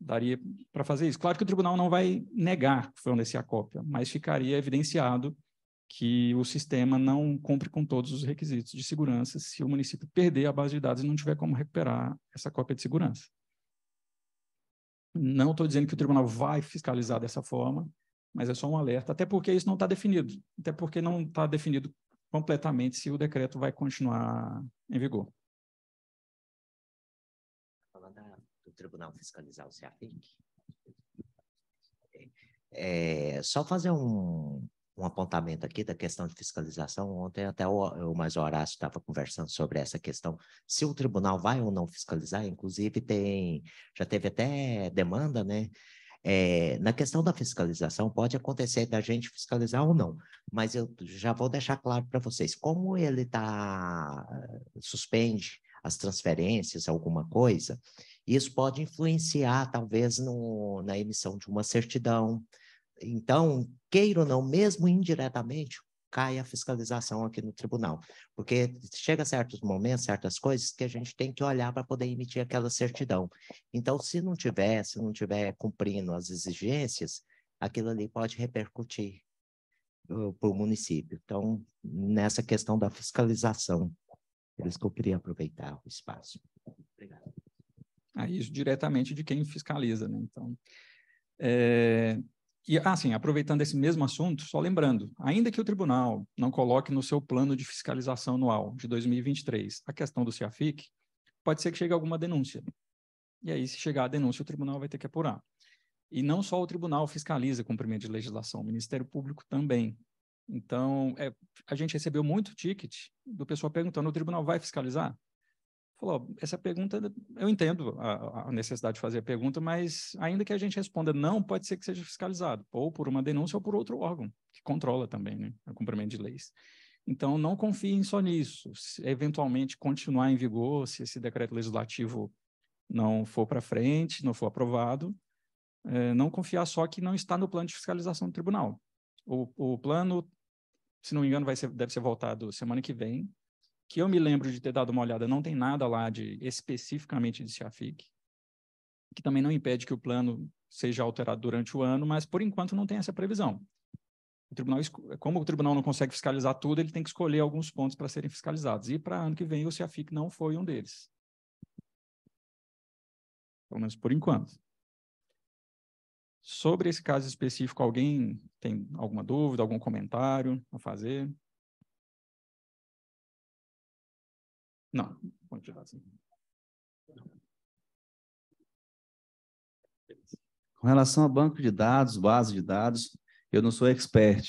Speaker 3: daria para fazer isso. Claro que o tribunal não vai negar que fornecer a cópia, mas ficaria evidenciado que o sistema não cumpre com todos os requisitos de segurança se o município perder a base de dados e não tiver como recuperar essa cópia de segurança. Não estou dizendo que o tribunal vai fiscalizar dessa forma, mas é só um alerta, até porque isso não está definido, até porque não está definido completamente se o decreto vai continuar
Speaker 9: em vigor. Falando do Tribunal Fiscalizar o CEAFIC, é, é, só fazer um, um apontamento aqui da questão de fiscalização. Ontem até o, o mais Horácio estava conversando sobre essa questão, se o tribunal vai ou não fiscalizar, inclusive tem, já teve até demanda, né, é, na questão da fiscalização, pode acontecer da gente fiscalizar ou não, mas eu já vou deixar claro para vocês, como ele tá, eh, suspende as transferências, alguma coisa, isso pode influenciar, talvez, no, na emissão de uma certidão. Então, queira ou não, mesmo indiretamente, cai a fiscalização aqui no tribunal. Porque chega certos momentos, certas coisas que a gente tem que olhar para poder emitir aquela certidão. Então, se não tiver, se não tiver cumprindo as exigências, aquilo ali pode repercutir para o município. Então, nessa questão da fiscalização, eles que eu queria aproveitar o espaço. Obrigado. Ah, isso
Speaker 3: diretamente de quem fiscaliza, né? Então, é, e, assim, aproveitando esse mesmo assunto, só lembrando, ainda que o tribunal não coloque no seu plano de fiscalização anual de 2023 a questão do CIAFIC, pode ser que chegue alguma denúncia. E aí, se chegar a denúncia, o tribunal vai ter que apurar. E não só o tribunal fiscaliza cumprimento de legislação, o Ministério Público também. Então, é, a gente recebeu muito ticket do pessoal perguntando: o tribunal vai fiscalizar? falou: essa pergunta, eu entendo a, a, necessidade de fazer a pergunta, mas ainda que a gente responda não, pode ser que seja fiscalizado, ou por uma denúncia ou por outro órgão, que controla também né, o cumprimento de leis. Então, não confiem só nisso. Se eventualmente continuar em vigor, se esse decreto legislativo não for para frente, não for aprovado, é, não confiar só que não está no plano de fiscalização do tribunal. O, o plano, se não me engano, vai ser, deve ser voltado semana que vem, que eu me lembro de ter dado uma olhada, não tem nada lá de especificamente de CIAFIC, que também não impede que o plano seja alterado durante o ano, mas por enquanto não tem essa previsão. O tribunal, como o tribunal não consegue fiscalizar tudo, ele tem que escolher alguns pontos para serem fiscalizados. E para ano que vem o CIAFIC não foi um deles. Pelo menos por enquanto. Sobre esse caso específico, alguém
Speaker 1: tem alguma dúvida, algum comentário a fazer? Não, continuar assim.
Speaker 11: Com relação a banco de dados, base de dados, eu não sou expert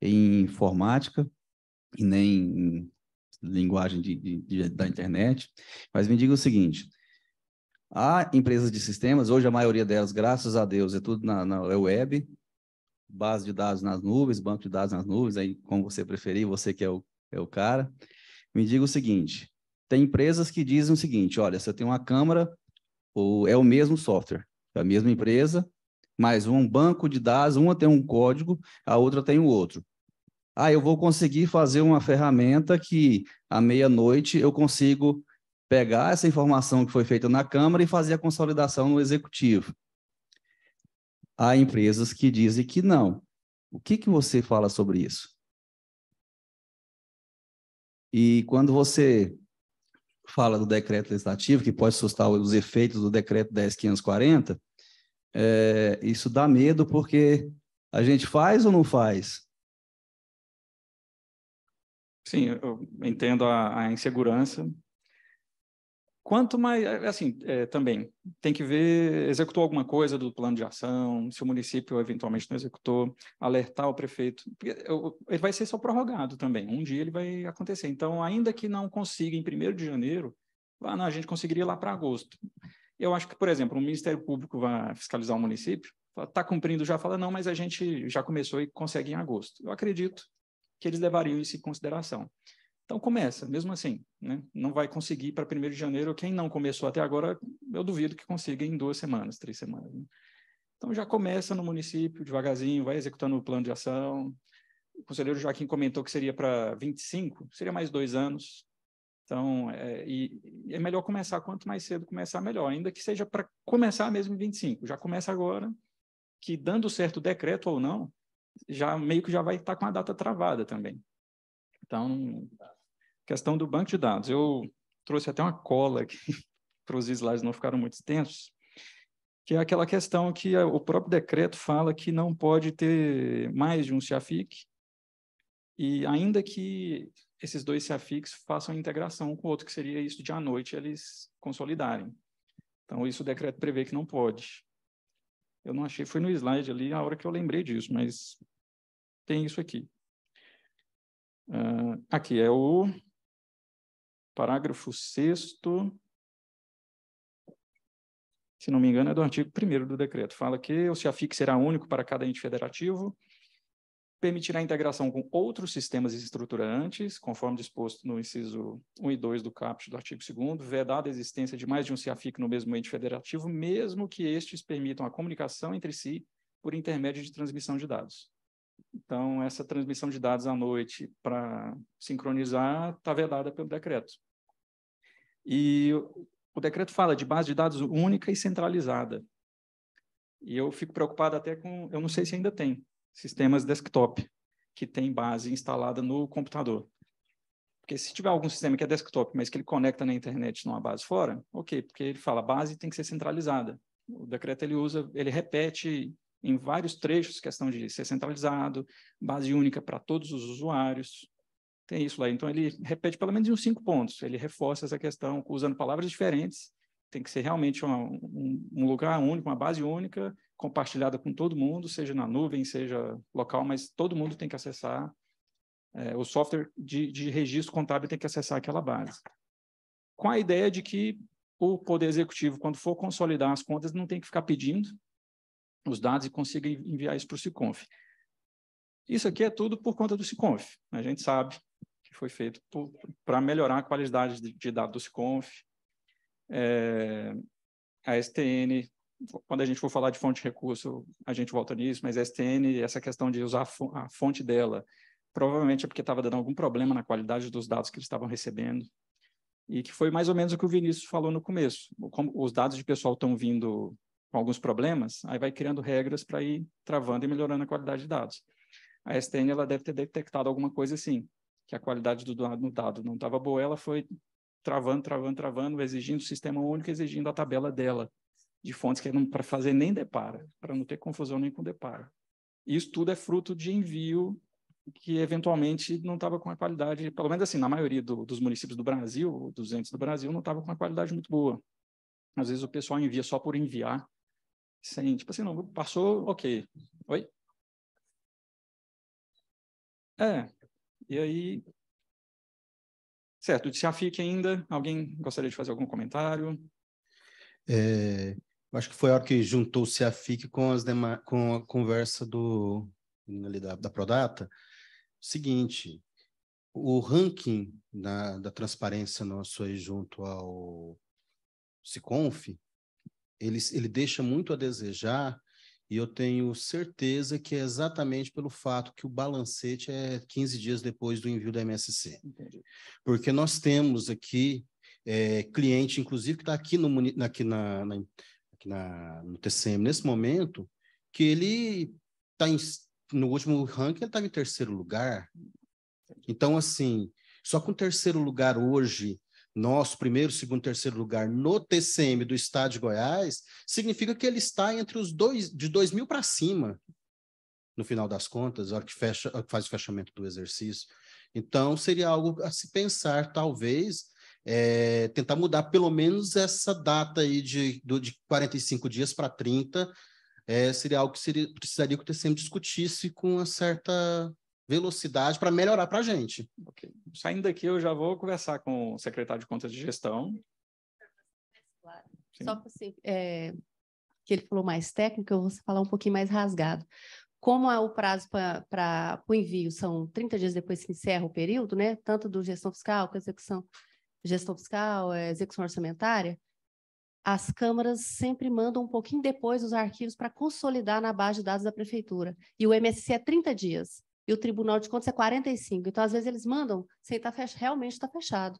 Speaker 11: em informática e nem em linguagem de, de, de, da internet, mas me diga o seguinte: há empresas de sistemas, hoje a maioria delas, graças a Deus, é tudo na, na é web, base de dados nas nuvens, banco de dados nas nuvens, aí como você preferir, você que é o, é o cara. Me diga o seguinte: tem empresas que dizem o seguinte: olha, se eu tenho uma câmera, ou é o mesmo software, é a mesma empresa, mas um banco de dados, uma tem um código, a outra tem o outro. Ah, eu vou conseguir fazer uma ferramenta que à meia-noite eu consigo pegar essa informação que foi feita na Câmara e fazer a consolidação no executivo. Há empresas que dizem que não. O que, que você fala sobre isso? E quando você fala do decreto legislativo, que pode assustar os efeitos do decreto 10.540, é, isso dá medo porque a gente faz ou não faz?
Speaker 3: Sim, eu entendo a, a insegurança Quanto mais, é, é assim, é, também tem que ver, executou alguma coisa do plano de ação, se o município eventualmente não executou, alertar o prefeito. Ele vai ser só prorrogado também, um dia ele vai acontecer. Então, ainda que não consiga em 1 de janeiro, não, a gente conseguiria lá para agosto. Eu acho que, por exemplo, o Ministério Público vai fiscalizar o município, está cumprindo já, fala, não, mas a gente já começou e consegue em agosto. Eu acredito que eles levariam isso em consideração. Então começa, mesmo assim, né? não vai conseguir para 1 de janeiro, quem não começou até agora, eu duvido que consiga em duas semanas, três semanas. Né? Então já começa no município, devagarzinho, vai executando o plano de ação. O conselheiro Joaquim comentou que seria para 25, seria mais dois anos. Então, é, e, é melhor começar, quanto mais cedo começar, melhor, ainda que seja para começar mesmo em 25. Já começa agora, que dando certo o decreto ou não, já meio que já vai estar tá com a data travada também. Então, Questão do banco de dados. Eu trouxe até uma cola aqui para os slides não ficaram muito extensos, que é aquela questão que o próprio decreto fala que não pode ter mais de um CIAFIC, e ainda que esses dois CIAFICs façam integração com o outro, que seria isso de à noite eles consolidarem. Então, isso o decreto prevê que não pode. Eu não achei, foi no slide ali a hora que eu lembrei disso, mas
Speaker 1: tem isso aqui. Uh, aqui é o parágrafo 6
Speaker 3: se não me engano, é do artigo 1 do decreto. Fala que o CIAFIC será único para cada ente federativo, permitirá a integração com outros sistemas estruturantes, conforme disposto no inciso 1 e 2 do caput do artigo 2 vedada a existência de mais de um CIAFIC no mesmo ente federativo, mesmo que estes permitam a comunicação entre si por intermédio de transmissão de dados. Então, essa transmissão de dados à noite para sincronizar está vedada pelo decreto. E o decreto fala de base de dados única e centralizada. E eu fico preocupado até com, eu não sei se ainda tem, sistemas desktop, que tem base instalada no computador. Porque se tiver algum sistema que é desktop, mas que ele conecta na internet numa base fora, ok, porque ele fala base tem que ser centralizada. O decreto ele usa, ele repete em vários trechos questão de ser centralizado, base única para todos os usuários, tem isso lá. Então, ele repete pelo menos uns cinco pontos. Ele reforça essa questão usando palavras diferentes. Tem que ser realmente uma, um, um lugar único, uma base única, compartilhada com todo mundo, seja na nuvem, seja local, mas todo mundo tem que acessar é, o software de, de, registro contábil tem que acessar aquela base. Com a ideia de que o Poder Executivo, quando for consolidar as contas, não tem que ficar pedindo os dados e consiga enviar isso para o SICONF. Isso aqui é tudo por conta do SICONF. A gente sabe que foi feito para melhorar a qualidade de, de dados do É, a STN, quando a gente for falar de fonte de recurso, a gente volta nisso, mas a STN, essa questão de usar a fonte dela, provavelmente é porque estava dando algum problema na qualidade dos dados que eles estavam recebendo, e que foi mais ou menos o que o Vinícius falou no começo. Como os dados de pessoal estão vindo com alguns problemas, aí vai criando regras para ir travando e melhorando a qualidade de dados. A STN ela deve ter detectado alguma coisa assim que a qualidade do dado não estava boa, ela foi travando, travando, travando, exigindo o sistema único, exigindo a tabela dela de fontes que não para fazer nem depara, para não ter confusão nem com depara. Isso tudo é fruto de envio que eventualmente não estava com a qualidade, pelo menos assim, na maioria do, dos municípios do Brasil, dos entes do Brasil, não estava com uma qualidade muito boa. Às vezes o pessoal envia só por
Speaker 1: enviar, sem, tipo assim, não, passou, ok. Oi? É, e aí.
Speaker 3: Certo, disse a FIC ainda. Alguém gostaria de fazer algum comentário?
Speaker 1: É,
Speaker 10: acho que foi a hora que juntou-se a FIC com, as com a conversa do, da, da Prodata. Seguinte, o ranking da, da transparência nosso aí junto ao Ciconf, ele, ele deixa muito a desejar e eu tenho certeza que é exatamente pelo fato que o balancete é 15 dias depois do envio da MSC. Entendi. Porque nós temos aqui é, cliente, inclusive, que está aqui, no, aqui, na, na, aqui na, no TCM nesse momento, que ele está no último ranking, ele estava em terceiro lugar. Então, assim, só com terceiro lugar hoje nosso primeiro, segundo, terceiro lugar no TCM do Estado de Goiás, significa que ele está entre os dois, de 2 mil para cima, no final das contas, a hora que, fecha, hora que faz o fechamento do exercício. Então, seria algo a se pensar, talvez, é, tentar mudar pelo menos essa data aí de, do, de 45 dias para 30, é, seria algo que seria, precisaria que o TCM discutisse com uma
Speaker 3: certa velocidade para melhorar para a gente. Okay. Saindo daqui, eu já vou conversar com o secretário de Contas de Gestão.
Speaker 14: Só para você, é, que ele falou mais técnico, eu vou falar um pouquinho mais rasgado. Como é o prazo para o envio são 30 dias depois que encerra o período, né? Tanto do gestão fiscal com execução gestão fiscal, é, execução orçamentária, as câmaras sempre mandam um pouquinho depois os arquivos para consolidar na base de dados da prefeitura. E o MSC é 30 dias e o Tribunal de Contas é 45. Então, às vezes, eles mandam sem tá fech... realmente está fechado.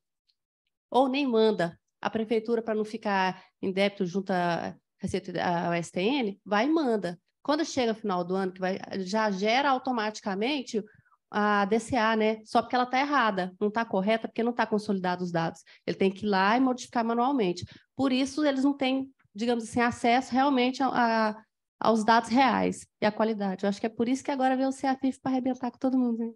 Speaker 14: Ou nem manda. A prefeitura, para não ficar em débito junto à Receita ao STN, vai e manda. Quando chega o final do ano, que vai, já gera automaticamente a DCA, né? Só porque ela está errada, não está correta, porque não está consolidado os dados. Ele tem que ir lá e modificar manualmente. Por isso, eles não têm, digamos assim, acesso realmente a, a aos dados reais e à qualidade. Eu acho que é por isso que agora vem o CEAPIF para arrebentar com todo mundo. Hein?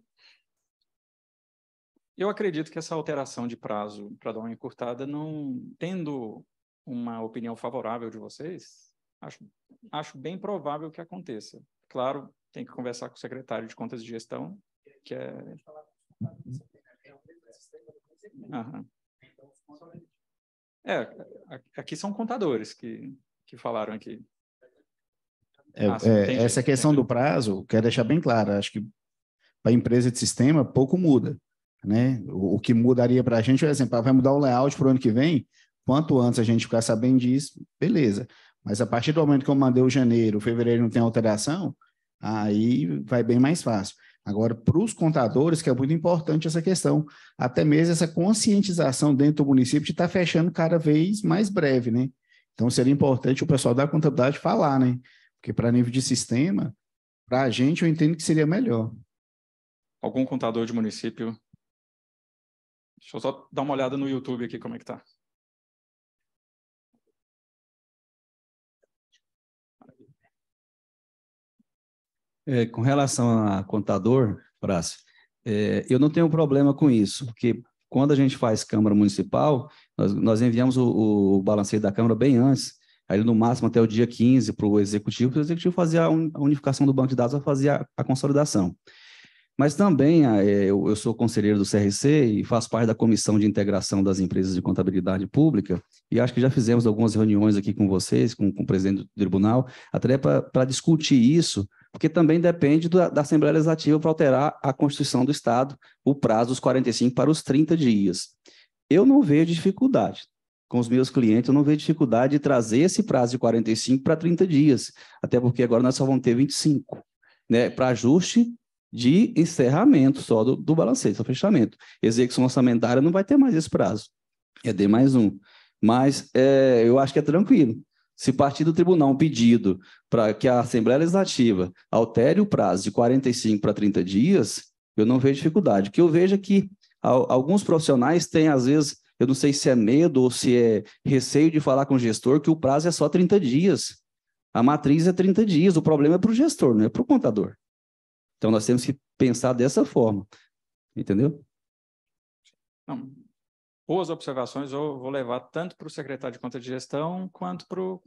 Speaker 3: Eu acredito que essa alteração de prazo para dar uma encurtada, não tendo uma opinião favorável de vocês, acho, acho bem provável que aconteça. Claro, tem que conversar com o secretário de Contas de Gestão, que é. É, aqui são contadores que, que falaram aqui. É, ah, é, essa
Speaker 15: questão entendi. do prazo, quero deixar bem claro, acho que para a empresa de sistema pouco muda. Né? O, o que mudaria para a gente, por exemplo, ah, vai mudar o layout para o ano que vem, quanto antes a gente ficar sabendo disso, beleza. Mas a partir do momento que eu mandei o janeiro, fevereiro não tem alteração, aí vai bem mais fácil. Agora, para os contadores, que é muito importante essa questão, até mesmo essa conscientização dentro do município de estar tá fechando cada vez mais breve, né? Então, seria importante o pessoal da contabilidade falar, né? Porque para nível de sistema, para a gente, eu entendo que seria
Speaker 1: melhor. Algum contador de município? Deixa eu só dar uma olhada no YouTube aqui como é que tá.
Speaker 11: É, com relação a contador, Prácio, é, eu não tenho problema com isso, porque quando a gente faz Câmara Municipal, nós, nós enviamos o, o balanceio da Câmara bem antes, Aí, no máximo, até o dia 15 para o executivo, para o executivo fazer a unificação do banco de dados, fazer a consolidação. Mas também ah, é, eu sou conselheiro do CRC e faço parte da Comissão de Integração das Empresas de Contabilidade Pública, e acho que já fizemos algumas reuniões aqui com vocês, com, com o presidente do tribunal, até para discutir isso, porque também depende da, da Assembleia Legislativa para alterar a Constituição do Estado, o prazo dos 45 para os 30 dias. Eu não vejo dificuldade, com os meus clientes, eu não vejo dificuldade de trazer esse prazo de 45 para 30 dias, até porque agora nós só vamos ter 25, né, para ajuste de encerramento só do, do só fechamento. Execução orçamentária não vai ter mais esse prazo, é D mais um. Mas é, eu acho que é tranquilo. Se partir do tribunal um pedido para que a Assembleia Legislativa altere o prazo de 45 para 30 dias, eu não vejo dificuldade. O que eu vejo é que alguns profissionais têm, às vezes, eu não sei se é medo ou se é receio de falar com o gestor, que o prazo é só 30 dias. A matriz é 30 dias, o problema é para o gestor, não é para o contador. Então nós temos que pensar dessa forma, entendeu?
Speaker 1: Não.
Speaker 3: Boas observações, eu vou levar tanto para o secretário de Conta de Gestão quanto para o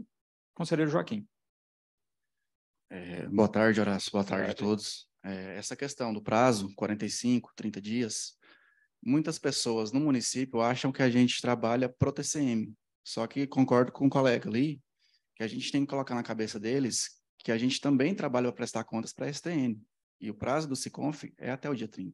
Speaker 3: conselheiro Joaquim.
Speaker 1: É, boa tarde, Horácio, boa tarde, boa tarde. a todos. É,
Speaker 11: essa questão do prazo, 45, 30 dias, muitas pessoas no município acham que a gente trabalha pro TCM. Só que concordo com o um colega ali, que a gente tem que colocar na cabeça deles que a gente também trabalha para prestar contas para a STN. E o prazo do SICONF é até o dia 30.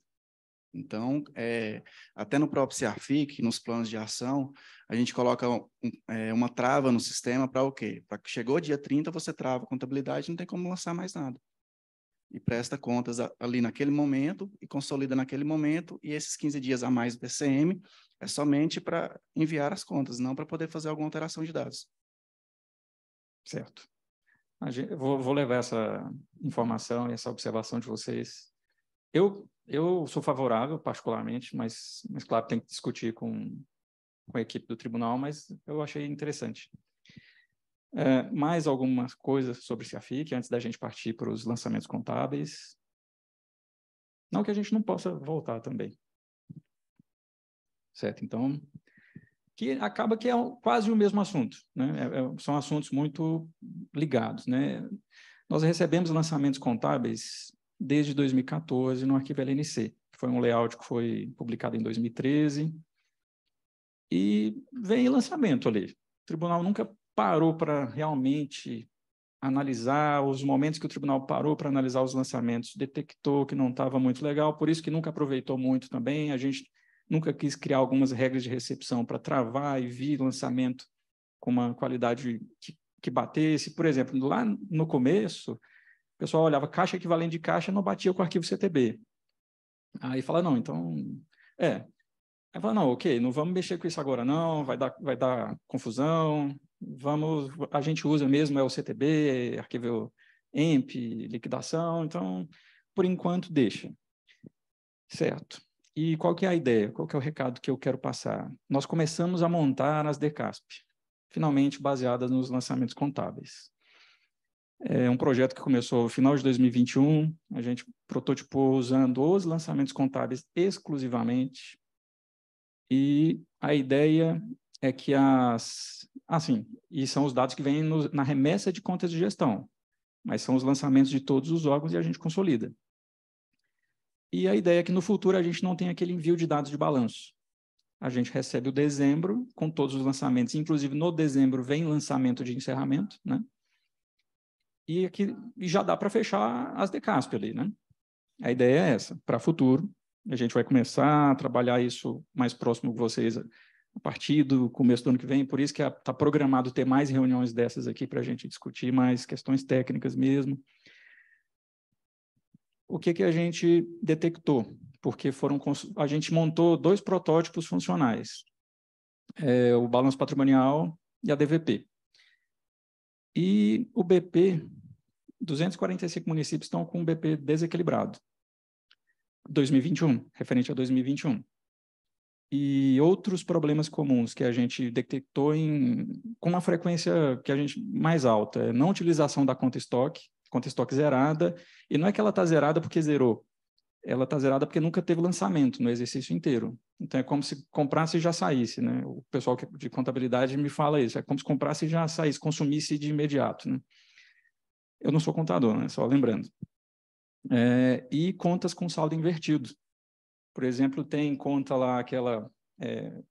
Speaker 11: Então, é, até no próprio CEAFIC, nos planos de ação, a gente coloca um, é, uma trava no sistema para o quê? Para que chegou dia 30, você trava a contabilidade não tem como lançar mais nada e presta contas ali naquele momento e consolida naquele momento, e esses 15 dias a mais do PCM é somente para enviar as contas, não para poder fazer alguma alteração de dados.
Speaker 3: Certo. vou, vou, levar essa informação e essa observação de vocês. Eu, eu sou favorável, particularmente, mas, mas claro, tem que discutir com, com a equipe do tribunal, mas eu achei interessante. É, mais alguma coisa sobre CIAFIC antes da gente partir para os lançamentos contábeis? Não que a gente não possa voltar também. Certo, então, que acaba que é quase o mesmo assunto, né? É, é, são assuntos muito ligados, né? Nós recebemos lançamentos contábeis desde 2014 no arquivo LNC, que foi um layout que foi publicado em 2013, e vem lançamento ali. O tribunal nunca parou para realmente analisar os momentos que o tribunal parou para analisar os lançamentos, detectou que não estava muito legal, por isso que nunca aproveitou muito também. A gente nunca quis criar algumas regras de recepção para travar e vir lançamento com uma qualidade que, que batesse. Por exemplo, lá no começo, o pessoal olhava caixa equivalente de caixa não batia com o arquivo CTB. Aí fala, não, então, é, Aí fala, não, ok, não vamos mexer com isso agora não, vai dar, vai dar confusão, vamos, a gente usa mesmo é o CTB, arquivo EMP, liquidação, então, por enquanto, deixa. Certo. E qual que é a ideia? Qual que é o recado que eu quero passar? Nós começamos a montar as DECASP, finalmente baseadas nos lançamentos contábeis. É um projeto que começou no final de 2021, a gente prototipou usando os lançamentos contábeis exclusivamente, e a ideia é que as. Assim, e são os dados que vêm no, na remessa de contas de gestão, mas são os lançamentos de todos os órgãos e a gente consolida. E a ideia é que no futuro a gente não tenha aquele envio de dados de balanço. A gente recebe o dezembro com todos os lançamentos, inclusive no dezembro vem lançamento de encerramento, né? E aqui e já dá para fechar as decasp ali, né? A ideia é essa, para futuro, a gente vai começar a trabalhar isso mais próximo com vocês a partir do começo do ano que vem, por isso que está é, programado ter mais reuniões dessas aqui para a gente discutir mais questões técnicas mesmo. O que, que a gente detectou? Porque foram a gente montou dois protótipos funcionais, é, o balanço patrimonial e a DVP. E o BP, 245 municípios estão com um BP desequilibrado. 2021, referente a 2021. E outros problemas comuns que a gente detectou em, com uma frequência que a gente mais alta é não utilização da conta estoque, conta estoque zerada, e não é que ela está zerada porque zerou, ela está zerada porque nunca teve lançamento no exercício inteiro. Então é como se comprasse e já saísse, né? O pessoal de contabilidade me fala isso, é como se comprasse e já saísse, consumisse de imediato, né? Eu não sou contador, né? Só lembrando é, e contas com saldo invertido. Por exemplo, tem conta lá, aquela é,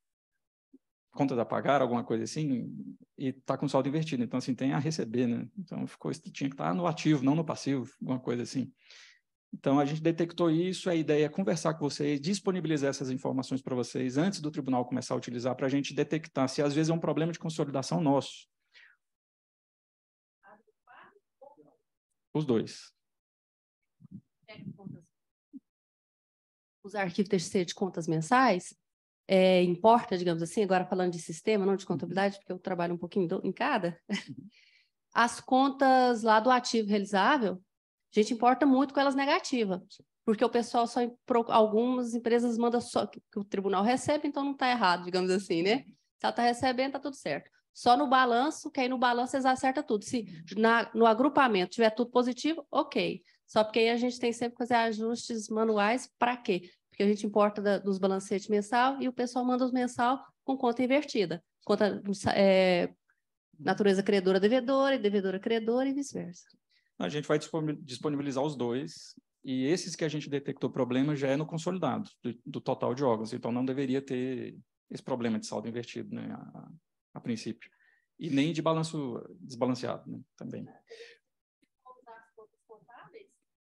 Speaker 3: conta da pagar, alguma coisa assim, e está com saldo invertido. Então, assim, tem a receber, né? Então, ficou, tinha que estar tá no ativo, não no passivo, alguma coisa assim. Então, a gente detectou isso, a ideia é conversar com vocês, disponibilizar essas informações para vocês antes do tribunal começar a utilizar, para a gente detectar se às vezes é um problema de consolidação nosso.
Speaker 1: Os dois de
Speaker 14: Contas, os arquivos terceiros de contas mensais, é, importa, digamos assim, agora falando de sistema, não de contabilidade, porque eu trabalho um pouquinho do, em cada, as contas lá do ativo realizável, a gente importa muito com elas negativas, porque o pessoal só, algumas empresas mandam só, que, que o tribunal recebe, então não está errado, digamos assim, né? Se ela está recebendo, está tudo certo. Só no balanço, que aí no balanço eles acertam tudo. Se na, no agrupamento tiver tudo positivo, ok. Só porque aí a gente tem sempre que fazer ajustes manuais para quê? Porque a gente importa da, dos balancetes mensal e o pessoal manda os mensal com conta invertida. Conta é, natureza credora devedora e devedora credora e vice-versa.
Speaker 3: A gente vai disponibilizar os dois e esses que a gente detectou problema já é no consolidado do, do total de órgãos, então não deveria ter esse problema de saldo invertido, né, a, a princípio. E nem de balanço desbalanceado né, também.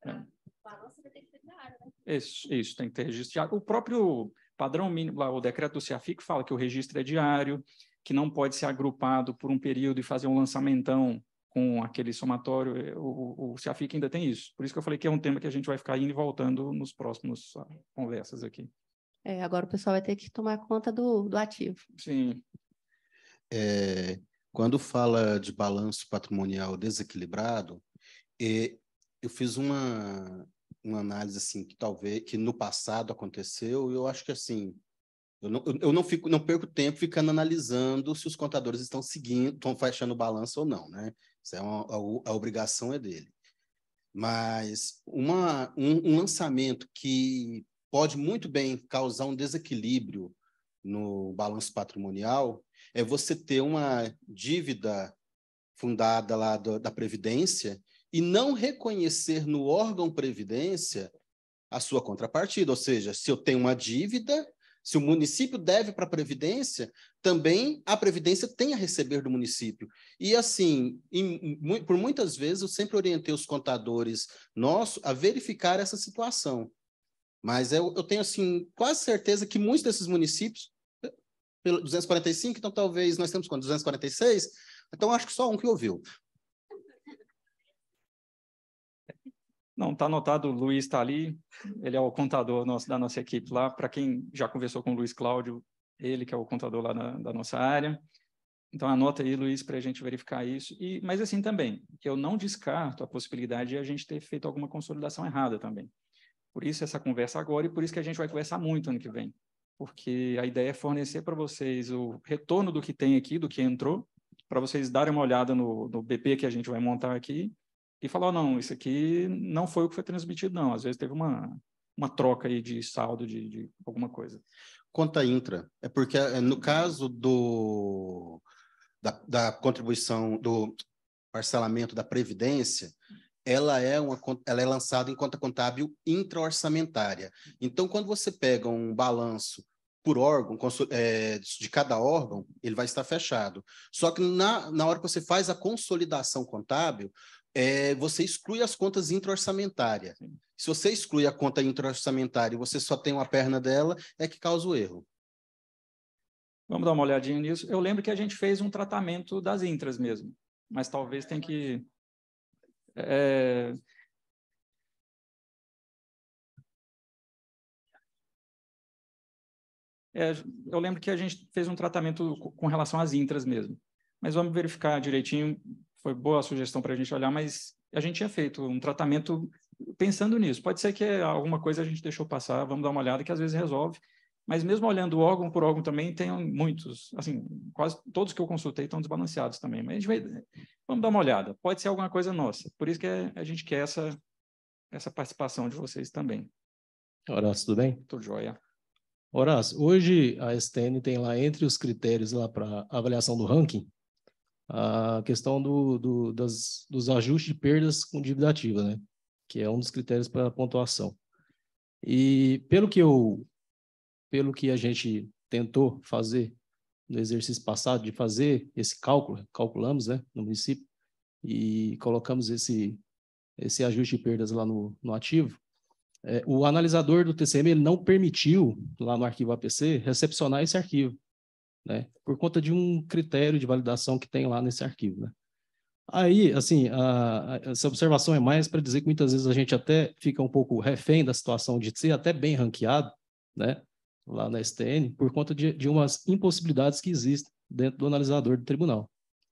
Speaker 7: É. Balança vai ter que ter diário,
Speaker 3: né? Isso, isso, tem que ter registro diário. O próprio padrão mínimo, o decreto do CIAFIC fala que o registro é diário, que não pode ser agrupado por um período e fazer um lançamentão com aquele somatório, é, o, o, o CIAFIC ainda tem isso. Por isso que eu falei que é um tema que a gente vai ficar indo e voltando nos próximos ah, conversas aqui.
Speaker 14: É, agora o pessoal vai ter que tomar conta do, do ativo.
Speaker 3: Sim. É, quando fala de balanço
Speaker 10: patrimonial desequilibrado, é, eu fiz uma, uma análise assim que talvez que no passado aconteceu e eu acho que assim eu não, eu não fico não perco tempo ficando analisando se os contadores estão seguindo estão fechando o balanço ou não né Isso é uma, a, a, obrigação é dele mas uma um, um, lançamento que pode muito bem causar um desequilíbrio no balanço patrimonial é você ter uma dívida fundada lá do, da previdência e não reconhecer no órgão previdência a sua contrapartida, ou seja, se eu tenho uma dívida, se o município deve para a previdência, também a previdência tem a receber do município. E assim, em, por muitas vezes eu sempre orientei os contadores nossos a verificar essa situação. Mas eu, eu tenho assim quase certeza que muitos desses municípios eh, pelo 245, então talvez nós temos com 246, então acho que só um que ouviu.
Speaker 3: Não, está anotado, o Luiz está ali, ele é o contador nosso, da nossa equipe lá. Para quem já conversou com o Luiz Cláudio, ele que é o contador lá na, da nossa área. Então anota aí, Luiz, para a gente verificar isso. E, mas assim também, eu não descarto a possibilidade de a gente ter feito alguma consolidação errada também. Por isso essa conversa agora e por isso que a gente vai conversar muito ano que vem. Porque a ideia é fornecer para vocês o retorno do que tem aqui, do que entrou, para vocês darem uma olhada no, no BP que a gente vai montar aqui e falou oh, não, isso aqui não foi o que foi transmitido, não. Às vezes teve uma, uma troca aí de saldo de, de alguma coisa. Conta intra. É porque,
Speaker 10: é, no caso do, da, da contribuição, do parcelamento da Previdência, ela é, uma, ela é lançada em conta contábil intra orçamentária Então, quando você pega um balanço por órgão, é, de cada órgão, ele vai estar fechado. Só que na, na hora que você faz a consolidação contábil, é, você exclui as contas intraorçamentárias. Se você exclui a conta intraorçamentária e você só tem uma perna dela, é que causa o erro.
Speaker 3: Vamos dar uma olhadinha nisso. Eu lembro que a gente fez um tratamento das intras mesmo, mas talvez
Speaker 1: tenha que. É... É, eu lembro que a gente fez um tratamento com relação às intras mesmo, mas vamos verificar direitinho foi
Speaker 3: boa a sugestão para a gente olhar, mas a gente tinha feito um tratamento pensando nisso. Pode ser que alguma coisa a gente deixou passar, vamos dar uma olhada, que às vezes resolve. Mas mesmo olhando órgão por órgão também, tem muitos, assim, quase todos que eu consultei estão desbalanceados também. Mas a gente vai, vamos dar uma olhada. Pode ser alguma coisa nossa. Por isso que é, a gente quer essa, essa participação de vocês também.
Speaker 16: Horácio, tudo bem? Tudo jóia. Horácio, hoje a STN tem lá entre os critérios lá para avaliação do ranking, a questão do, do, das, dos ajustes de perdas com dívida ativa, né? que é um dos critérios para pontuação. E pelo que eu, pelo que a gente tentou fazer no exercício passado de fazer esse cálculo, calculamos, né, no município e colocamos esse esse ajuste de perdas lá no, no ativo. É, o analisador do TCM ele não permitiu lá no arquivo APC recepcionar esse arquivo né? Por conta de um critério de validação que tem lá nesse arquivo, né? Aí, assim, a, a, essa observação é mais para dizer que muitas vezes a gente até fica um pouco refém da situação de ser até bem ranqueado, né? Lá na STN, por conta de, de umas impossibilidades que existem dentro do analisador do tribunal.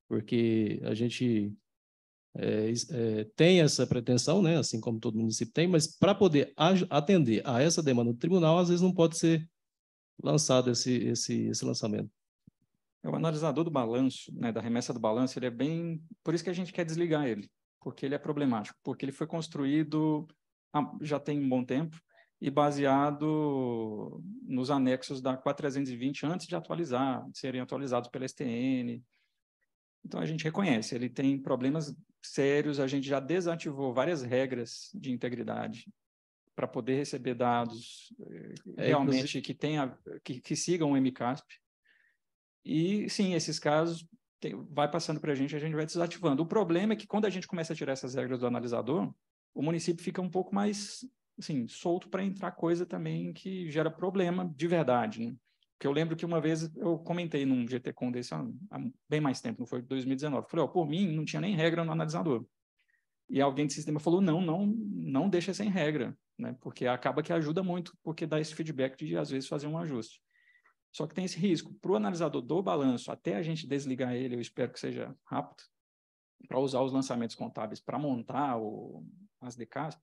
Speaker 16: Porque a gente é, é, tem essa pretensão, né? Assim como todo município tem, mas para poder atender a essa demanda do tribunal, às vezes não pode ser lançado esse, esse, esse lançamento. É o analisador do balanço, né, da remessa do balanço, ele é bem. Por isso que a gente
Speaker 3: quer desligar ele, porque ele é problemático, porque ele foi construído há, já tem um bom tempo e baseado nos anexos da 420 antes de atualizar, serem atualizados pela STN. Então a gente reconhece, ele tem problemas sérios, a gente já desativou várias regras de integridade para poder receber dados eh, é, realmente inclusive... que tenha que, que sigam o MCASP. E sim, esses casos tem, vai passando para a gente, a gente vai desativando. O problema é que quando a gente começa a tirar essas regras do analisador, o município fica um pouco mais assim, solto para entrar coisa também que gera problema de verdade. Né? Porque eu lembro que uma vez eu comentei num GTCon desse há, bem mais tempo, não foi 2019. Falei, ó, por mim não tinha nem regra no analisador. E alguém do sistema falou, não, não, não deixa sem regra, né? Porque acaba que ajuda muito, porque dá esse feedback de às vezes fazer um ajuste. Só que tem esse risco. Para o analisador do balanço, até a gente desligar ele, eu espero que seja rápido, para usar os lançamentos contábeis para montar o, as DECASP,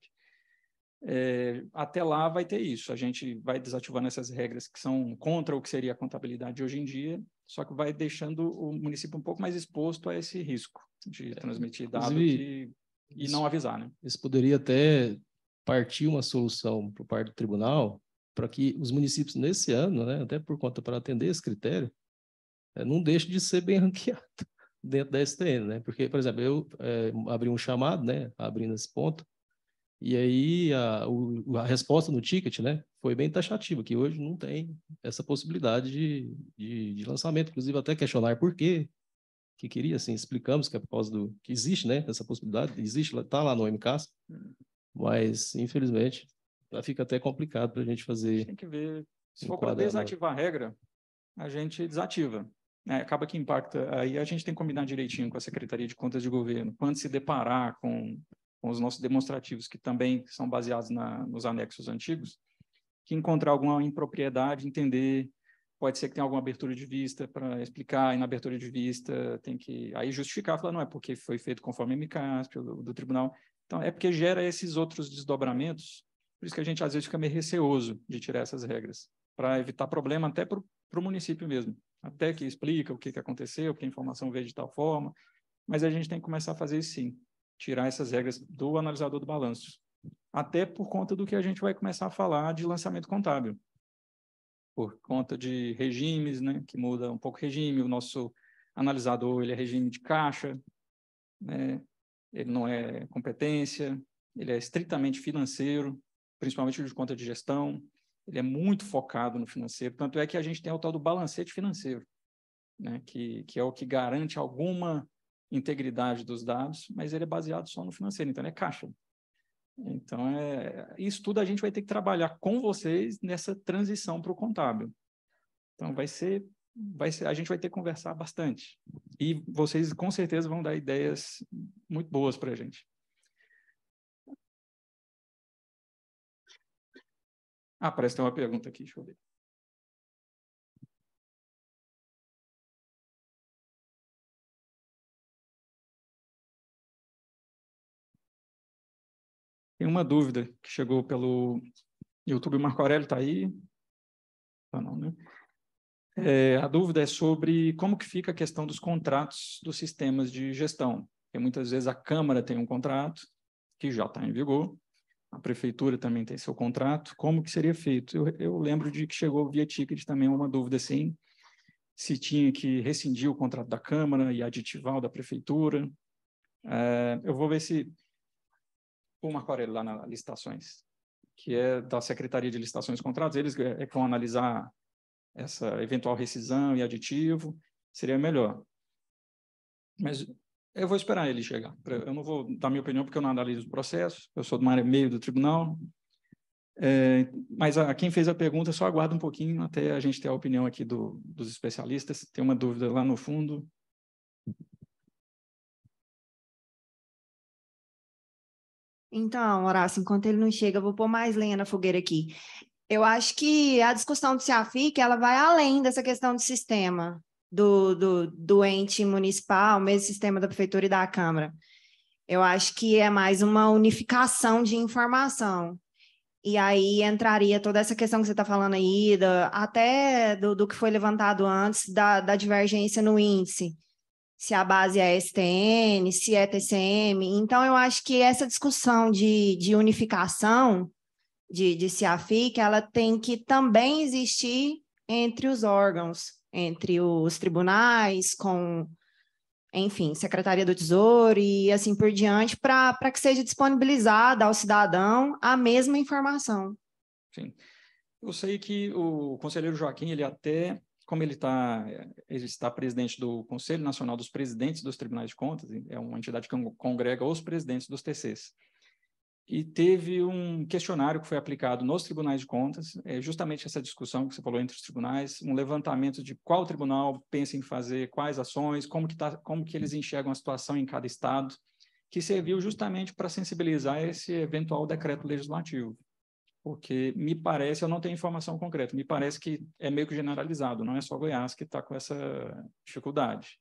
Speaker 3: é, até lá vai ter isso. A gente vai desativando essas regras que são contra o que seria a contabilidade hoje em dia, só que vai deixando o município um pouco mais exposto a esse risco de é, transmitir dados e, e não avisar. Né?
Speaker 16: Isso poderia até partir uma solução por parte do tribunal para que os municípios, nesse ano, né, até por conta para atender esse critério, é, não deixe de ser bem ranqueado dentro da STN, né? Porque, por exemplo, eu é, abri um chamado, né, abrindo esse ponto, e aí a, o, a, resposta no ticket, né, foi bem taxativa, que hoje não tem essa possibilidade de, de, de lançamento, inclusive até questionar por quê que queria, assim, explicamos que é por causa do que existe, né, essa possibilidade, existe, está lá no MCAS, hum. mas infelizmente fica até complicado para a gente fazer. tem
Speaker 3: que ver. Se for para desativar a regra, a gente desativa. É, acaba que impacta. Aí a gente tem que combinar direitinho com a Secretaria de Contas de Governo. Quando se deparar com, com os nossos demonstrativos, que também são baseados na, nos anexos antigos, que encontrar alguma impropriedade, entender. Pode ser que tenha alguma abertura de vista para explicar, e na abertura de vista tem que aí justificar, falar, não é porque foi feito conforme a MCASP do, do tribunal. Então, é porque gera esses outros desdobramentos por isso que a gente às vezes fica meio receoso de tirar essas regras, para evitar problema até para o município mesmo, até que explica o que, que aconteceu, porque a informação veio de tal forma. Mas a gente tem que começar a fazer isso sim, tirar essas regras do analisador do balanço, até por conta do que a gente vai começar a falar de lançamento contábil, por conta de regimes, né, que muda um pouco o regime, o nosso analisador ele é regime de caixa, né, ele não é competência, ele é estritamente financeiro, principalmente de conta de gestão, ele é muito focado no financeiro, tanto é que a gente tem o tal do balancete financeiro, né? que, que é o que garante alguma integridade dos dados, mas ele é baseado só no financeiro, então é caixa. Então, é, isso tudo a gente vai ter que trabalhar com vocês nessa transição para o contábil. Então, vai ser, vai ser, a gente vai ter que conversar bastante. E vocês, com certeza, vão dar ideias
Speaker 1: muito boas para a gente. Ah, parece que tem uma pergunta aqui, deixa eu ver. Tem uma dúvida que chegou pelo YouTube. O Marco Aurélio está aí? Tá não, né? É, a
Speaker 3: dúvida é sobre como que fica a questão dos contratos dos sistemas de gestão. Porque muitas vezes a Câmara tem um contrato que já está em vigor a prefeitura também tem seu contrato, como que seria feito? Eu, eu lembro de que chegou via ticket também uma dúvida assim, se tinha que rescindir o contrato da Câmara e aditivar o da prefeitura. É, eu vou ver se o Marco lá na licitações, que é da Secretaria de Licitações e Contratos, eles é, é que vão analisar essa eventual rescisão e aditivo, seria melhor. Mas eu vou esperar ele chegar. Eu não vou dar minha opinião porque eu não analiso o processo. Eu sou de uma área meio do tribunal. É, mas a, a, quem fez a pergunta só aguarda um pouquinho até a gente ter a opinião aqui do, dos
Speaker 1: especialistas. Tem uma dúvida lá no fundo.
Speaker 8: Então, Horácio, enquanto ele não chega, eu vou pôr mais lenha na fogueira aqui. Eu acho que a discussão do CIAFIC, ela vai além dessa questão do sistema do, do, do ente municipal, mesmo sistema da prefeitura e da Câmara. Eu acho que é mais uma unificação de informação. E aí entraria toda essa questão que você está falando aí, da, até do, do, que foi levantado antes, da, da divergência no índice. Se a base é STN, se é TCM. Então, eu acho que essa discussão de, de unificação de, de CIAFIC, ela tem que também existir entre os órgãos entre os tribunais, com, enfim, Secretaria do Tesouro e assim por diante, para que seja disponibilizada ao cidadão a mesma informação.
Speaker 3: Sim. Eu sei que o conselheiro Joaquim, ele até, como ele tá, eh, está tá presidente do Conselho Nacional dos Presidentes dos Tribunais de Contas, é uma entidade que congrega os presidentes dos TCs e teve um questionário que foi aplicado nos tribunais de contas, é justamente essa discussão que você falou entre os tribunais, um levantamento de qual tribunal pensa em fazer, quais ações, como que, tá, como que eles enxergam a situação em cada estado, que serviu justamente para sensibilizar esse eventual decreto legislativo. Porque me parece, eu não tenho informação concreta, me parece que é meio que generalizado, não é só Goiás que está com essa dificuldade.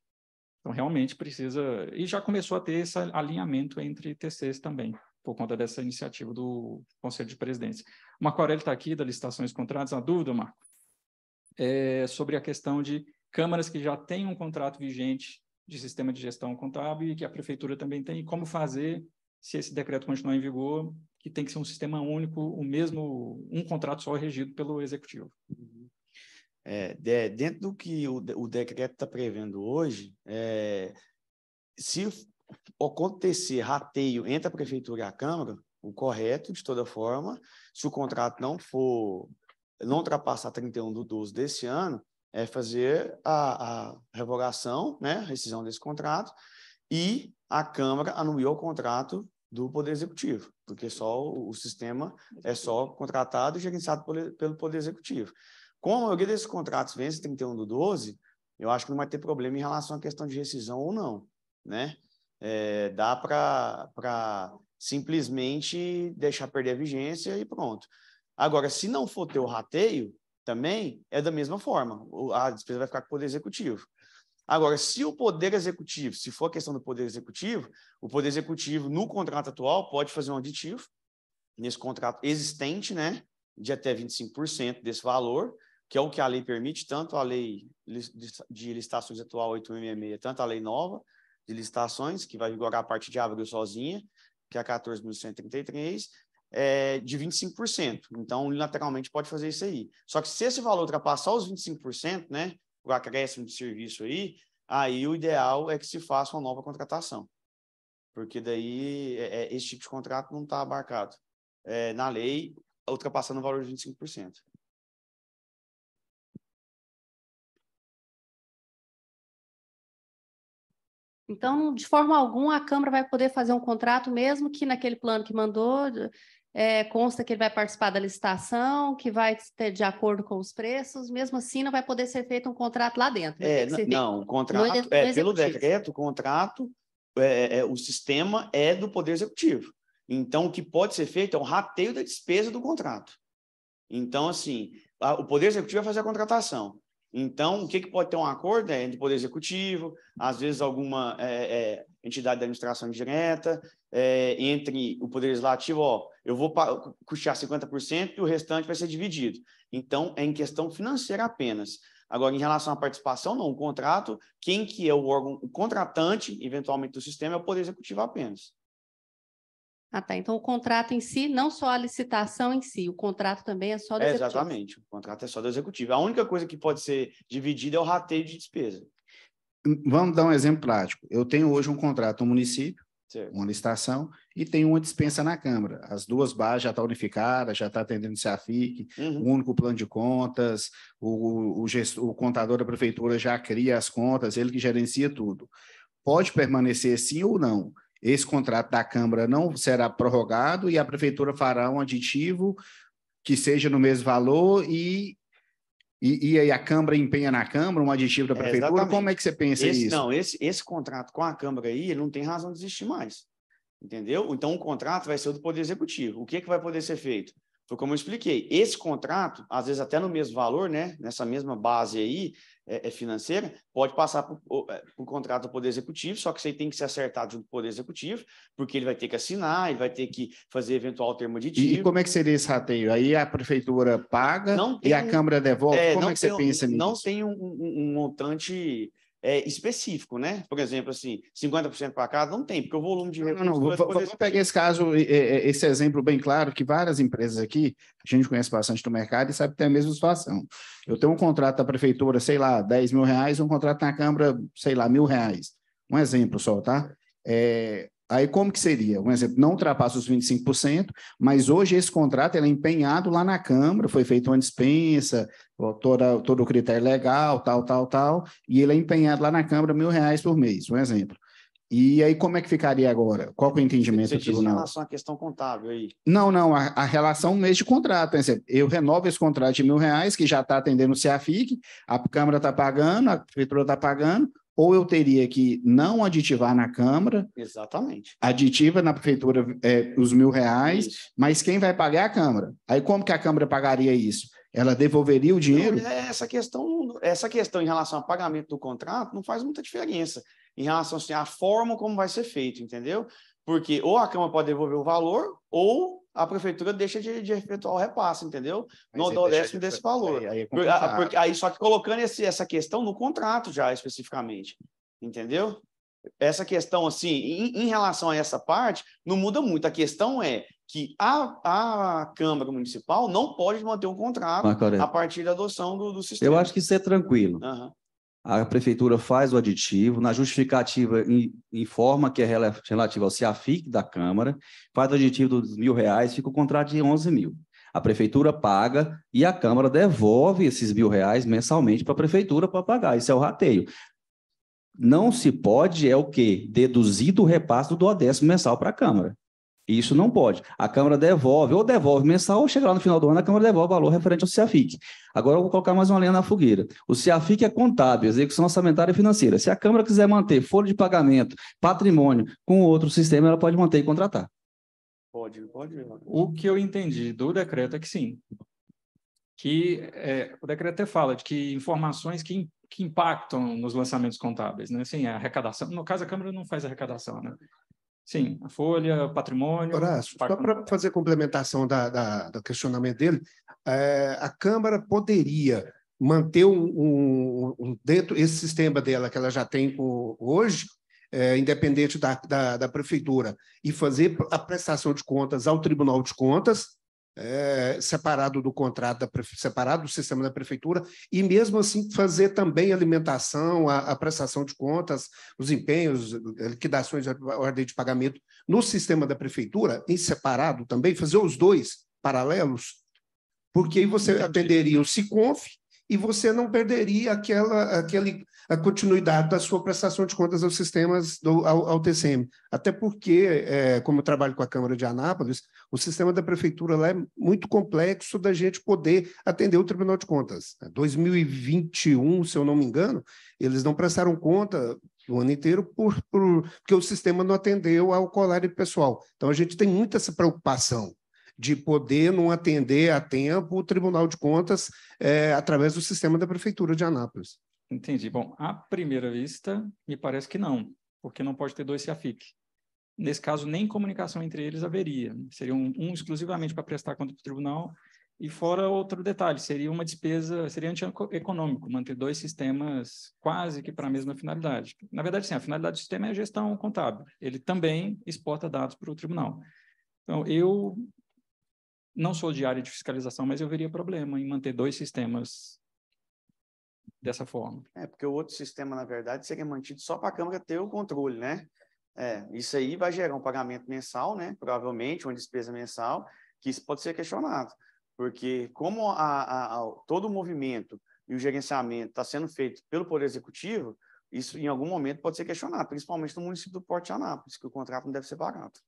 Speaker 3: Então, realmente precisa. E já começou a ter esse alinhamento entre TCs também por conta dessa iniciativa do Conselho de Presidência. O Marco Aurélio está aqui, da Licitações e Contratos. A dúvida, Marco, é sobre a questão de câmaras que já têm um contrato vigente de sistema de gestão contábil e que a prefeitura também tem, como fazer se esse decreto continuar em vigor, que tem que ser um sistema único, o mesmo, um contrato só regido pelo executivo. Uhum.
Speaker 17: É, de, dentro do que o, o decreto está prevendo hoje, é, se acontecer rateio entre a prefeitura e a Câmara, o correto, de toda forma, se o contrato não for, não ultrapassar 31 de 12 desse ano, é fazer a, a revogação, né, rescisão desse contrato, e a Câmara anuiu o contrato do Poder Executivo, porque só o, o sistema é só contratado e gerenciado pelo, pelo Poder Executivo. Como a maioria desses contratos vence 31 do 12, eu acho que não vai ter problema em relação à questão de rescisão ou não, né? É, dá para simplesmente deixar perder a vigência e pronto. Agora, se não for ter o rateio, também é da mesma forma. A despesa vai ficar com o Poder Executivo. Agora, se o Poder Executivo, se for a questão do Poder Executivo, o Poder Executivo, no contrato atual, pode fazer um aditivo nesse contrato existente, né, de até 25% desse valor, que é o que a lei permite, tanto a lei de licitações atual 8.166, tanto a lei nova, de licitações, que vai vigorar a parte de abril sozinha, que é 14.133, é, de 25%. Então, unilateralmente pode fazer isso aí. Só que se esse valor ultrapassar os 25%, né, o acréscimo de serviço aí, aí o ideal é que se faça uma nova contratação. Porque daí é, é esse tipo de contrato não está abarcado é, na lei, ultrapassando o valor de 25%.
Speaker 14: Então, de forma alguma, a Câmara vai poder fazer um contrato, mesmo que naquele plano que mandou é, consta que ele vai participar da licitação, que vai ter de acordo com os preços, mesmo assim não vai poder ser feito um contrato lá dentro. Né? É, não, o contrato, é, pelo
Speaker 17: decreto, o contrato, é, é, o sistema é do Poder Executivo. Então, o que pode ser feito é um rateio da despesa do contrato. Então, assim, a, o Poder Executivo vai fazer a contratação. Então, o que, que pode ter um acordo é o Poder Executivo, às vezes alguma é, é, entidade da administração direta, é, entre o Poder Legislativo, ó, eu vou custear 50% e o restante vai ser dividido. Então, é em questão financeira apenas. Agora, em relação à participação, não, o contrato, quem que é o órgão o contratante, eventualmente, do sistema, é o Poder Executivo apenas.
Speaker 14: Ah, tá. Então, o contrato em si, não só a licitação em si, o contrato também é só do é, executivo.
Speaker 17: Exatamente, o contrato é só do executivo. A única coisa que pode ser dividida é o rateio de despesa.
Speaker 15: Hum, vamos dar um exemplo prático. Eu tenho hoje um contrato no município, certo. uma licitação, e tenho uma dispensa na Câmara. As duas bases já estão tá unificadas, já está atendendo o CEAFIC, uhum. o único plano de contas, o, o, gestor, o contador da prefeitura já cria as contas, ele que gerencia tudo. Pode permanecer sim ou não esse contrato da Câmara não será prorrogado e a Prefeitura fará um aditivo que seja no mesmo valor e e, e, aí a Câmara empenha na Câmara, um aditivo da é, Prefeitura? Exatamente. Como é que você pensa esse, isso? Não, esse,
Speaker 17: esse contrato com a Câmara aí, ele não tem razão de existir mais. Entendeu? Então, o contrato vai ser do Poder Executivo. O que, é que vai poder ser feito? Foi como eu expliquei. Esse contrato, às vezes até no mesmo valor, né? nessa mesma base aí, é, é, financeira, pode passar para o é, contrato do Poder Executivo, só que isso aí tem que ser acertado junto do Poder Executivo, porque ele vai ter que assinar, ele vai ter que fazer eventual termo de E como
Speaker 15: é que seria esse rateio? Aí a prefeitura paga tem, e a Câmara devolve? É, como é que tem, você pensa nisso? Não
Speaker 17: tem um, um, um montante é, específico, né? Por exemplo, assim, 50% para cada, não tem, porque o volume de recursos... Não, não, não. Vamos
Speaker 15: pegar esse caso, esse exemplo bem claro, que várias empresas aqui, a gente conhece bastante do mercado e sabe que tem a mesma situação. Eu tenho um contrato da prefeitura, sei lá, 10 mil reais, um contrato na Câmara, sei lá, mil reais. Um exemplo só, tá? É, Aí como que seria? Um exemplo, não ultrapassa os 25%, mas hoje esse contrato é empenhado lá na Câmara, foi feita uma dispensa, toda, todo o critério legal, tal, tal, tal, e ele é empenhado lá na Câmara mil reais por mês, um exemplo. E aí, como é que ficaria agora? Qual é o entendimento Você do tribunal? Em relação
Speaker 17: à questão contábil aí.
Speaker 15: Não, não, a, a relação mês de contrato. Exemplo, eu renovo esse contrato de mil reais, que já está atendendo o CEAFIC, a Câmara está pagando, a Prefeitura está pagando, ou eu teria que não aditivar na Câmara.
Speaker 17: Exatamente.
Speaker 15: Aditiva na Prefeitura é, os mil reais, isso. mas quem vai pagar é a Câmara. Aí como que a Câmara pagaria isso? Ela devolveria o dinheiro? Não,
Speaker 17: é essa, questão, essa questão em relação ao pagamento do contrato não faz muita diferença em relação assim, à forma como vai ser feito, entendeu? Porque ou a Câmara pode devolver o valor, ou a prefeitura deixa de, de efetuar o repasse, entendeu? Mas não dá décimo de... desse valor. Aí, aí, é porque, aí, só que colocando esse, essa questão no contrato já especificamente, entendeu? Essa questão, assim, em, em, relação a essa parte, não muda muito. A questão é que a, a Câmara Municipal não pode manter um contrato a partir da adoção do, do sistema. Eu acho que
Speaker 11: isso é tranquilo. Uhum a prefeitura faz o aditivo, na justificativa informa que é relativa ao CIAFIC da Câmara, faz o aditivo dos mil reais, fica o contrato de 11 mil. A prefeitura paga e a Câmara devolve esses mil reais mensalmente para a prefeitura para pagar. Isso é o rateio. Não se pode, é o quê? Deduzir do repasse do décimo mensal para a Câmara. Isso não pode. A Câmara devolve, ou devolve mensal, ou chega lá no final do ano, a Câmara devolve o valor referente ao CIAFIC. Agora eu vou colocar mais uma linha na fogueira. O CIAFIC é contábil, execução orçamentária e financeira. Se a Câmara quiser manter folha de pagamento, patrimônio com outro sistema, ela pode manter e contratar.
Speaker 3: Pode, pode. O que eu entendi do decreto é que sim. Que é, o decreto até fala de que informações que, que impactam nos lançamentos contábeis, né? Assim, a arrecadação. No caso, a Câmara não faz arrecadação, né? Sim, a folha, o patrimônio. Horácio, só
Speaker 18: para fazer complementação da, da, do questionamento dele, é, a Câmara poderia manter um, um, um, dentro esse sistema dela que ela já tem hoje, é, independente da, da, da prefeitura, e fazer a prestação de contas ao Tribunal de Contas é, separado do contrato, da, separado do sistema da prefeitura, e mesmo assim fazer também alimentação, a, a prestação de contas, os empenhos, liquidações, ordem de pagamento no sistema da prefeitura, em separado também, fazer os dois paralelos, porque aí você atenderia o SICONF e você não perderia aquela, aquele a continuidade da sua prestação de contas aos sistemas do, ao, ao TCM. Até porque, é, como eu trabalho com a Câmara de Anápolis, o sistema da prefeitura lá é muito complexo da gente poder atender o Tribunal de Contas. 2021, se eu não me engano, eles não prestaram conta o ano inteiro por, por, porque o sistema não atendeu ao colar pessoal. Então, a gente tem muita essa preocupação de poder não atender a tempo o Tribunal de Contas é, através do sistema da Prefeitura de Anápolis.
Speaker 3: Entendi. Bom, à primeira vista, me parece que não, porque não pode ter dois CAFIC. Nesse caso, nem comunicação entre eles haveria. Seria um, um exclusivamente para prestar conta para o tribunal, e fora outro detalhe, seria uma despesa, seria antieconômico manter dois sistemas quase que para a mesma finalidade. Na verdade, sim, a finalidade do sistema é a gestão contábil. Ele também exporta dados para o tribunal. Então, eu não sou de área de fiscalização, mas eu veria problema em manter dois sistemas dessa forma.
Speaker 17: É, porque o outro sistema, na verdade, seria mantido só para a Câmara ter o controle, né? É, isso aí vai gerar um pagamento mensal, né? Provavelmente, uma despesa mensal, que isso pode ser questionado. Porque como a, a, a, todo o movimento e o gerenciamento está sendo feito pelo Poder Executivo, isso em algum momento pode ser questionado, principalmente no município do Porto de Anápolis, que o contrato não deve ser barato.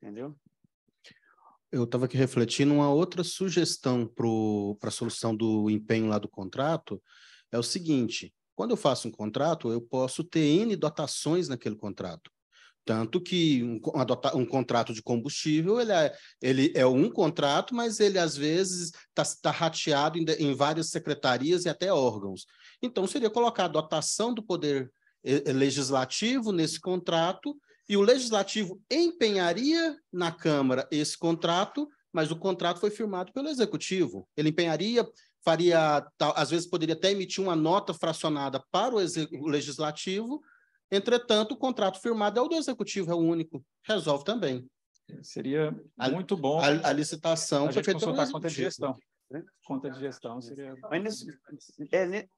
Speaker 17: Entendeu?
Speaker 10: Eu estava aqui refletindo uma outra sugestão para a solução do empenho lá do contrato, é o seguinte: quando eu faço um contrato, eu posso ter N dotações naquele contrato. Tanto que um, um, um, contrato de combustível ele é, ele é um contrato, mas ele às vezes está tá rateado em, em, várias secretarias e até órgãos. Então, seria colocar a dotação do poder legislativo nesse contrato, e o legislativo empenharia na Câmara esse contrato, mas o contrato foi firmado pelo executivo. Ele empenharia faria, tal, às vezes poderia até emitir uma nota fracionada para o, o legislativo, entretanto, o contrato firmado é o do executivo, é o único, resolve também. Seria muito bom a, a licitação foi feita consultar conta de gestão.
Speaker 3: Conta de gestão seria. Mas nesse, é, ne... Né?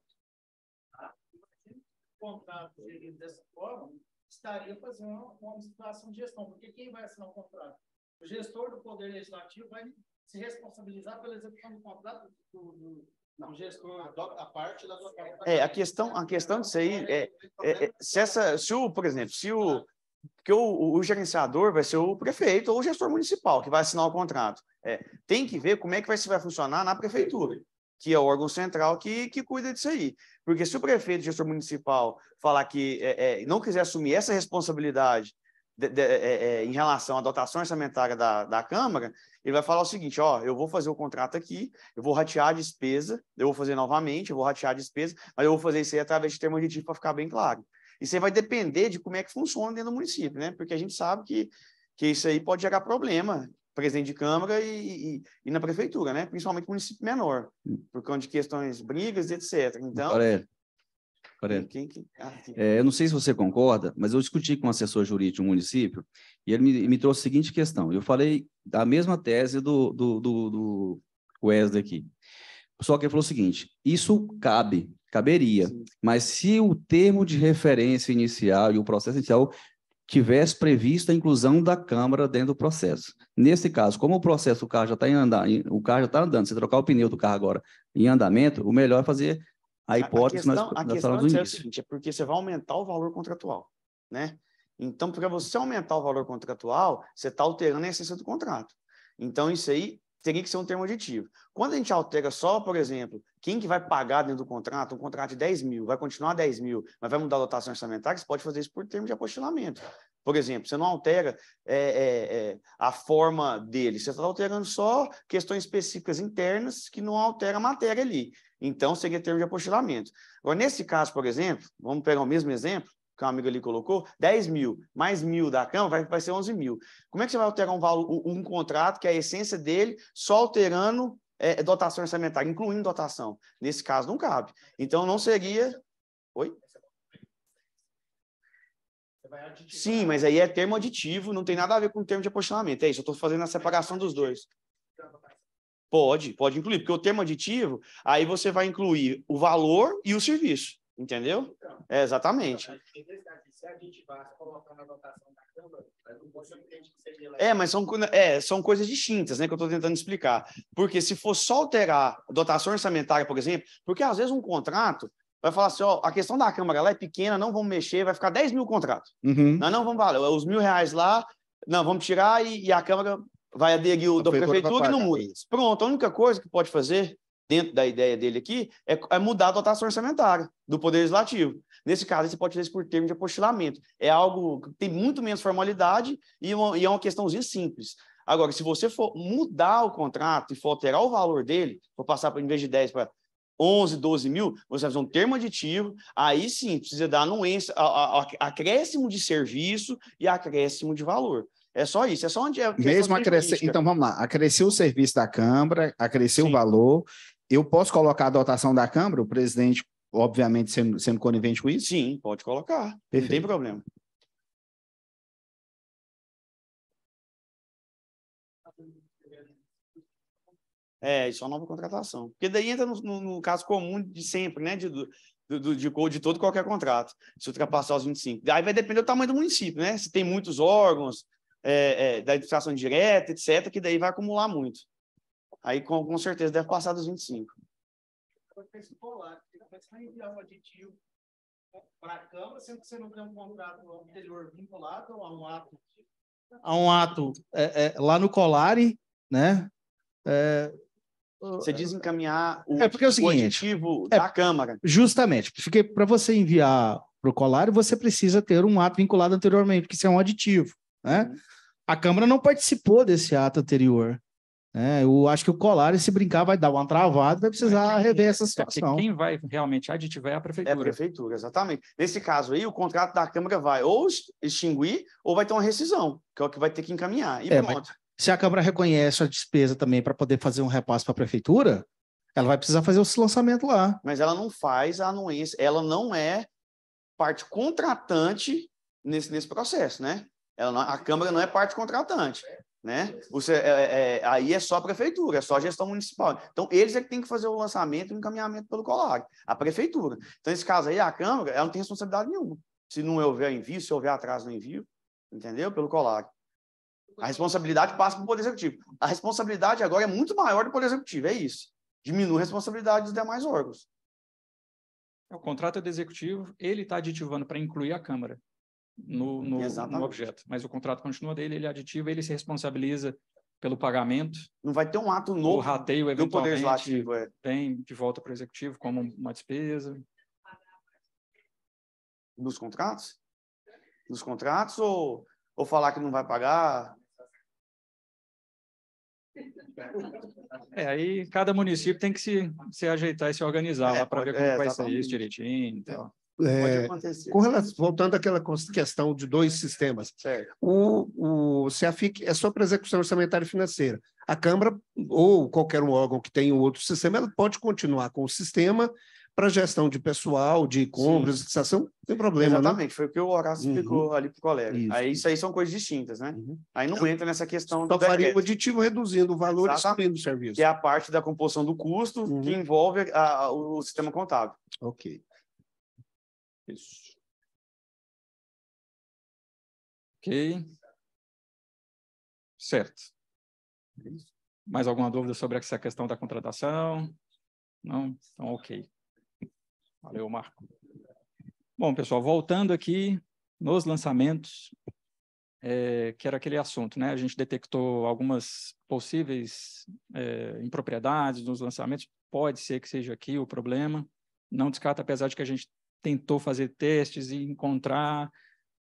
Speaker 7: contrato dessa forma estaria fazendo uma, uma licitação de gestão, porque quem vai assinar o contrato? O gestor do Poder Legislativo vai se responsabilizar pela execução do contrato do, do, não, a parte da É,
Speaker 17: a questão, a questão disso aí é, é, é, se essa, se o, por exemplo, se o que o, o, gerenciador vai ser o prefeito ou o gestor municipal que vai assinar o contrato. É, tem que ver como é que vai, se vai funcionar na prefeitura, que é o órgão central que, que cuida disso aí. Porque se o prefeito, gestor municipal, falar que é, é, não quiser assumir essa responsabilidade de, de, é, é, em relação à dotação orçamentária da, da Câmara, ele vai falar o seguinte: ó, eu vou fazer o contrato aqui, eu vou ratear a despesa, eu vou fazer novamente, eu vou ratear a despesa, mas eu vou fazer isso aí através de termo de para ficar bem claro. Isso aí vai depender de como é que funciona dentro do município, né? Porque a gente sabe que, que isso aí pode gerar problema, presidente de Câmara e, e, e na prefeitura, né? Principalmente município menor, por conta de questões, brigas, etc. Então, 40. Quem, quem... Ah,
Speaker 11: é, eu não sei se você concorda, mas eu discuti com um assessor jurídico do município e ele me, me, trouxe a seguinte questão. Eu falei da mesma tese do, do, do, do Wesley aqui. Só que ele falou o seguinte: isso cabe, caberia, Sim. mas se o termo de referência inicial e o processo inicial tivesse previsto a inclusão da Câmara dentro do processo. Nesse caso, como o processo, o carro já está andando, o carro já está andando, se trocar o pneu do carro agora em andamento, o melhor é fazer a hipótese a questão, nas, a questão é o
Speaker 17: seguinte, é porque você vai aumentar o valor contratual, né? Então, para você aumentar o valor contratual, você está alterando a essência do contrato. Então, isso aí teria que ser um termo aditivo. Quando a gente altera só, por exemplo, quem que vai pagar dentro do contrato, um contrato de 10 mil, vai continuar 10 mil, mas vai mudar a lotação orçamentária, você pode fazer isso por termo de apostilamento. Por exemplo, você não altera é, é, é, a forma dele, você está alterando só questões específicas internas que não altera a matéria ali. Então, seria termo de apostilamento. Agora, nesse caso, por exemplo, vamos pegar o mesmo exemplo que um amigo ali colocou, 10 mil, mais mil da cama, vai, vai ser 11 mil. Como é que você vai alterar um, valor, um contrato que é a essência dele, só alterando é, dotação orçamentária, incluindo dotação? Nesse caso, não cabe. Então, não seria... Oi? Sim, mas aí é termo aditivo, não tem nada a ver com termo de apostilamento. É isso, eu estou fazendo a separação dos dois. Pode, pode incluir, porque o termo aditivo, aí você vai incluir o valor e o serviço, entendeu?
Speaker 7: Então, é, exatamente. É, mas são,
Speaker 17: é, são coisas distintas, né, que eu estou tentando explicar. Porque se for só alterar dotação orçamentária, por exemplo, porque às vezes um contrato vai falar assim, ó, a questão da Câmara lá é pequena, não vamos mexer, vai ficar 10 mil contratos. Uhum. Não, não vamos valer, os mil reais lá, não, vamos tirar e, e a Câmara vai aderir o da prefeitura e não muda. Isso. Pronto, a única coisa que pode fazer, dentro da ideia dele aqui, é, é mudar a dotação orçamentária do Poder Legislativo. Nesse caso, você pode fazer isso por termo de apostilamento. É algo que tem muito menos formalidade e, uma, e é uma questãozinha simples. Agora, se você for mudar o contrato e for alterar o valor dele, for passar, em vez de 10 para 11, 12 mil, você vai fazer um termo aditivo, aí sim precisa dar anuência, acréscimo de serviço e acréscimo de valor. É só isso, é só onde é. é Mesmo acrescer. Então
Speaker 15: vamos lá, acresceu o serviço da Câmara, acresceu Sim. o valor. Eu posso colocar a dotação da Câmara, o presidente, obviamente, sendo, sendo
Speaker 1: conivente com isso? Sim,
Speaker 17: pode colocar.
Speaker 1: Perfeito. Não tem problema.
Speaker 17: É, isso é uma nova contratação. Porque daí entra no, no, no caso comum de sempre, né? De, do, do, de, de todo qualquer contrato, se ultrapassar os 25. Aí vai depender do tamanho do município, né? Se tem muitos órgãos, é, é, da edificação direta, etc., que daí vai acumular muito. Aí, com, com certeza, deve passar dos 25.
Speaker 7: Eu penso polar, enviar um aditivo para a Câmara, sendo que você não tem um contrato anterior vinculado a um ato.
Speaker 5: A um ato é, é lá no Colari, né? É,
Speaker 17: você diz encaminhar o, é porque é o, seguinte, o aditivo é da
Speaker 5: Câmara. Justamente, porque para você enviar para o Colari, você precisa ter um ato vinculado anteriormente, porque isso é um aditivo. Né? Uhum. A Câmara não participou desse ato anterior. Né? Eu acho que o Colares, se brincar, vai dar uma travada, vai precisar rever é essa é? situação.
Speaker 17: Quem vai realmente aditivar é a Prefeitura. É a Prefeitura, exatamente. Nesse caso aí, o contrato da Câmara vai ou extinguir ou vai ter uma rescisão, que é o que vai ter que encaminhar. E é, pronto.
Speaker 5: Se a Câmara reconhece a despesa também para poder fazer um repasse para a Prefeitura, ela vai precisar fazer o lançamento lá.
Speaker 17: Mas ela não faz a anuência, ela não é parte contratante nesse, nesse processo, né? Não, a Câmara não é parte contratante. Né? Você, é, é, é, aí é só a prefeitura, é só a gestão municipal. Então, eles é que tem que fazer o lançamento e o encaminhamento pelo colar, a prefeitura. Então, nesse caso aí, a Câmara ela não tem responsabilidade nenhuma. Se não houver envio, se houver atraso no envio, entendeu? Pelo colar. A responsabilidade passa para o Poder Executivo. A responsabilidade agora é muito maior do Poder Executivo, é isso. Diminui a responsabilidade dos demais órgãos.
Speaker 3: O contrato é do Executivo, ele está aditivando para incluir a Câmara no, no, no, objeto. Mas o contrato continua dele, ele é aditiva, ele se responsabiliza pelo pagamento. Não vai ter um ato novo. O rateio eventualmente poder legislativo, é. tem de volta para o executivo como uma despesa.
Speaker 17: Dos contratos? Dos contratos ou, ou falar que não vai pagar? É, aí
Speaker 3: cada município tem que se, se ajeitar e se organizar é, lá para ver como é, vai sair isso direitinho então.
Speaker 18: É, com relação, voltando àquela questão de dois sistemas, certo. o, o CEAFIC é só para execução orçamentária e financeira. A Câmara ou qualquer um órgão que tenha um outro sistema, ela pode continuar com o sistema para gestão de pessoal, de compras,
Speaker 17: licitação, não tem problema, né? Exatamente, né? foi o que o Horácio uhum. explicou ali para o colega. Isso. Aí isso aí são coisas distintas, né? Uhum. Aí não entra nessa questão Só do faria o aditivo reduzindo o valor e excluindo o serviço. Que é a parte da composição do custo uhum. que envolve a, a, o sistema contábil.
Speaker 1: Ok. Isso. Ok. Certo. Mais alguma dúvida sobre essa questão da
Speaker 3: contratação? Não? Então, ok. Valeu, Marco. Bom, pessoal, voltando aqui nos lançamentos, é, que era aquele assunto, né? A gente detectou algumas possíveis é, impropriedades nos lançamentos. Pode ser que seja aqui o problema. Não descarta, apesar de que a gente tentou fazer testes e encontrar.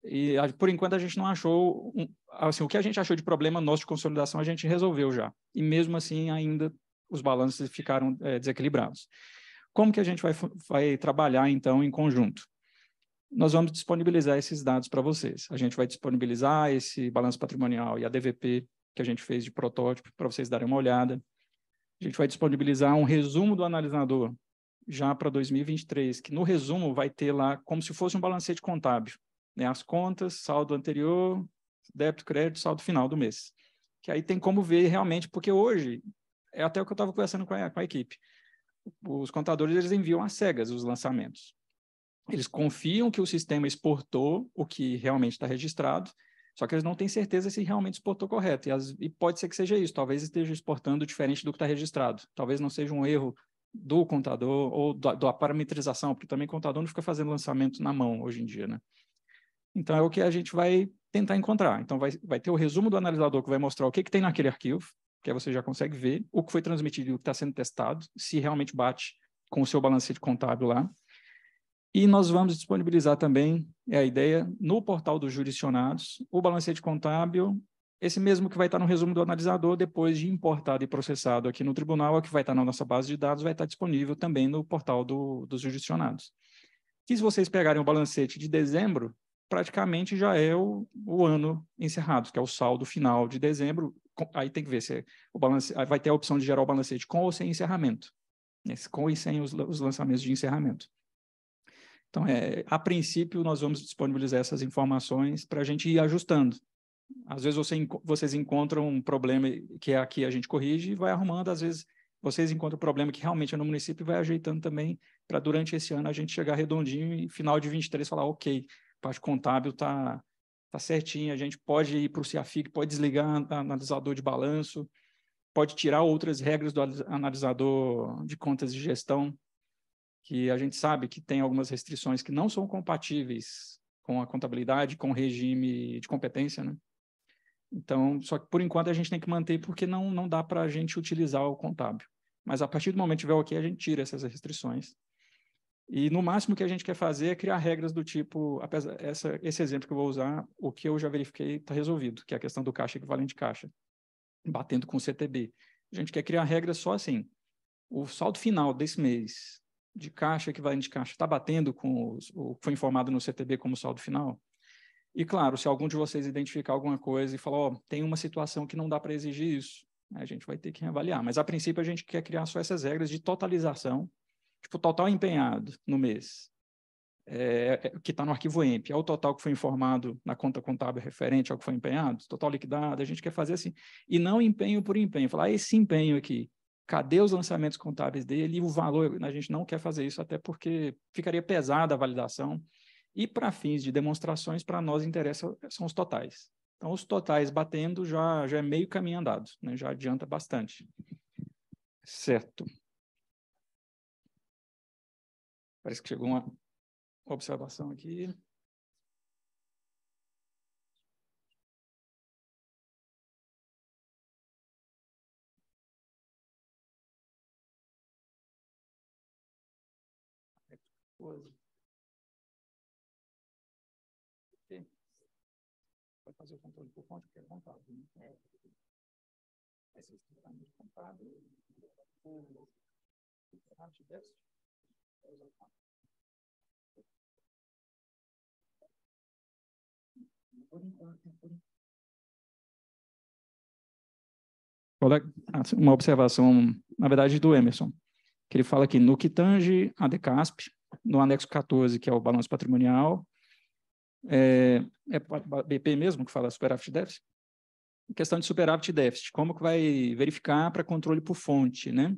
Speaker 3: E por enquanto a gente não achou. Assim, o que a gente achou de problema nosso de consolidação, a gente resolveu já. E mesmo assim, ainda os balanços ficaram é, desequilibrados. Como que a gente vai, vai trabalhar, então, em conjunto? Nós vamos disponibilizar esses dados para vocês. A gente vai disponibilizar esse balanço patrimonial e a DVP que a gente fez de protótipo para vocês darem uma olhada. A gente vai disponibilizar um resumo do analisador já para 2023, que no resumo vai ter lá como se fosse um balancete contábil, né? As contas, saldo anterior, débito, crédito, saldo final do mês. Que aí tem como ver realmente, porque hoje é até o que eu estava conversando com a, com a, equipe. Os contadores eles enviam às cegas os lançamentos. Eles confiam que o sistema exportou o que realmente está registrado, só que eles não têm certeza se realmente exportou correto. E, as, e pode ser que seja isso. Talvez esteja exportando diferente do que está registrado. Talvez não seja um erro do contador ou da, da parametrização, porque também o contador não fica fazendo lançamento na mão hoje em dia, né? Então, é o que a gente vai tentar encontrar. Então, vai, vai ter o resumo do analisador que vai mostrar o que, que tem naquele arquivo, que aí você já consegue ver o que foi transmitido e o que está sendo testado, se realmente bate com o seu balanço de contábil lá. E nós vamos disponibilizar também, é a ideia, no portal dos jurisdicionados, o balancete contábil esse mesmo que vai estar no resumo do analisador, depois de importado e processado aqui no tribunal, é que vai estar na nossa base de dados, vai estar disponível também no portal do, dos jurisdicionados. Que se vocês pegarem o balancete de dezembro, praticamente já é o, o ano encerrado, que é o saldo final de dezembro. Aí tem que ver se é o balance, vai ter a opção de gerar o balancete com ou sem encerramento, né? com e sem os, os lançamentos de encerramento. Então, é, a princípio, nós vamos disponibilizar essas informações para a gente ir ajustando. Às vezes você, vocês encontram um problema que é aqui a gente corrige e vai arrumando, às vezes vocês encontram um problema que realmente é no município e vai ajeitando também para durante esse ano a gente chegar redondinho e final de 23 falar, ok, parte contábil está tá, tá certinho, a gente pode ir para o CIAFIC, pode desligar analisador de balanço, pode tirar outras regras do analisador de contas de gestão, que a gente sabe que tem algumas restrições que não são compatíveis com a contabilidade, com o regime de competência, né? Então, só que por enquanto a gente tem que manter porque não, não dá para a gente utilizar o contábil. Mas a partir do momento que tiver o OK, a gente tira essas restrições. E no máximo que a gente quer fazer é criar regras do tipo, apesar, essa, esse exemplo que eu vou usar, o que eu já verifiquei está resolvido, que é a questão do caixa equivalente caixa, batendo com o CTB. A gente quer criar regras só assim. O saldo final desse mês de caixa equivalente caixa está batendo com o que foi informado no CTB como saldo final? E claro, se algum de vocês identificar alguma coisa e falar, ó, oh, tem uma situação que não dá para exigir isso, a gente vai ter que reavaliar. Mas a princípio a gente quer criar só essas regras de totalização, tipo total empenhado no mês, é, é que está no arquivo EMP, é o total que foi informado na conta contábil referente ao que foi empenhado, total liquidado, a gente quer fazer assim, e não empenho por empenho, falar ah, esse empenho aqui, cadê os lançamentos contábeis dele e o valor, a gente não quer fazer isso, até porque ficaria pesada a validação, e para fins de demonstrações, para nós interessa são os totais. Então, os totais batendo já, já é meio caminho andado, né? já adianta bastante. Certo.
Speaker 1: Parece que chegou uma observação aqui. fazer o controle por porque é contábil. Né? É. contábil, o usado. Por enquanto, é por enquanto. É uma observação, na verdade,
Speaker 3: do Emerson, que ele fala que no que tange a DECASP, no anexo 14, que é o balanço patrimonial, é, é BP mesmo que fala superávit déficit? Questão de superávit déficit, como que vai verificar para controle por fonte, né?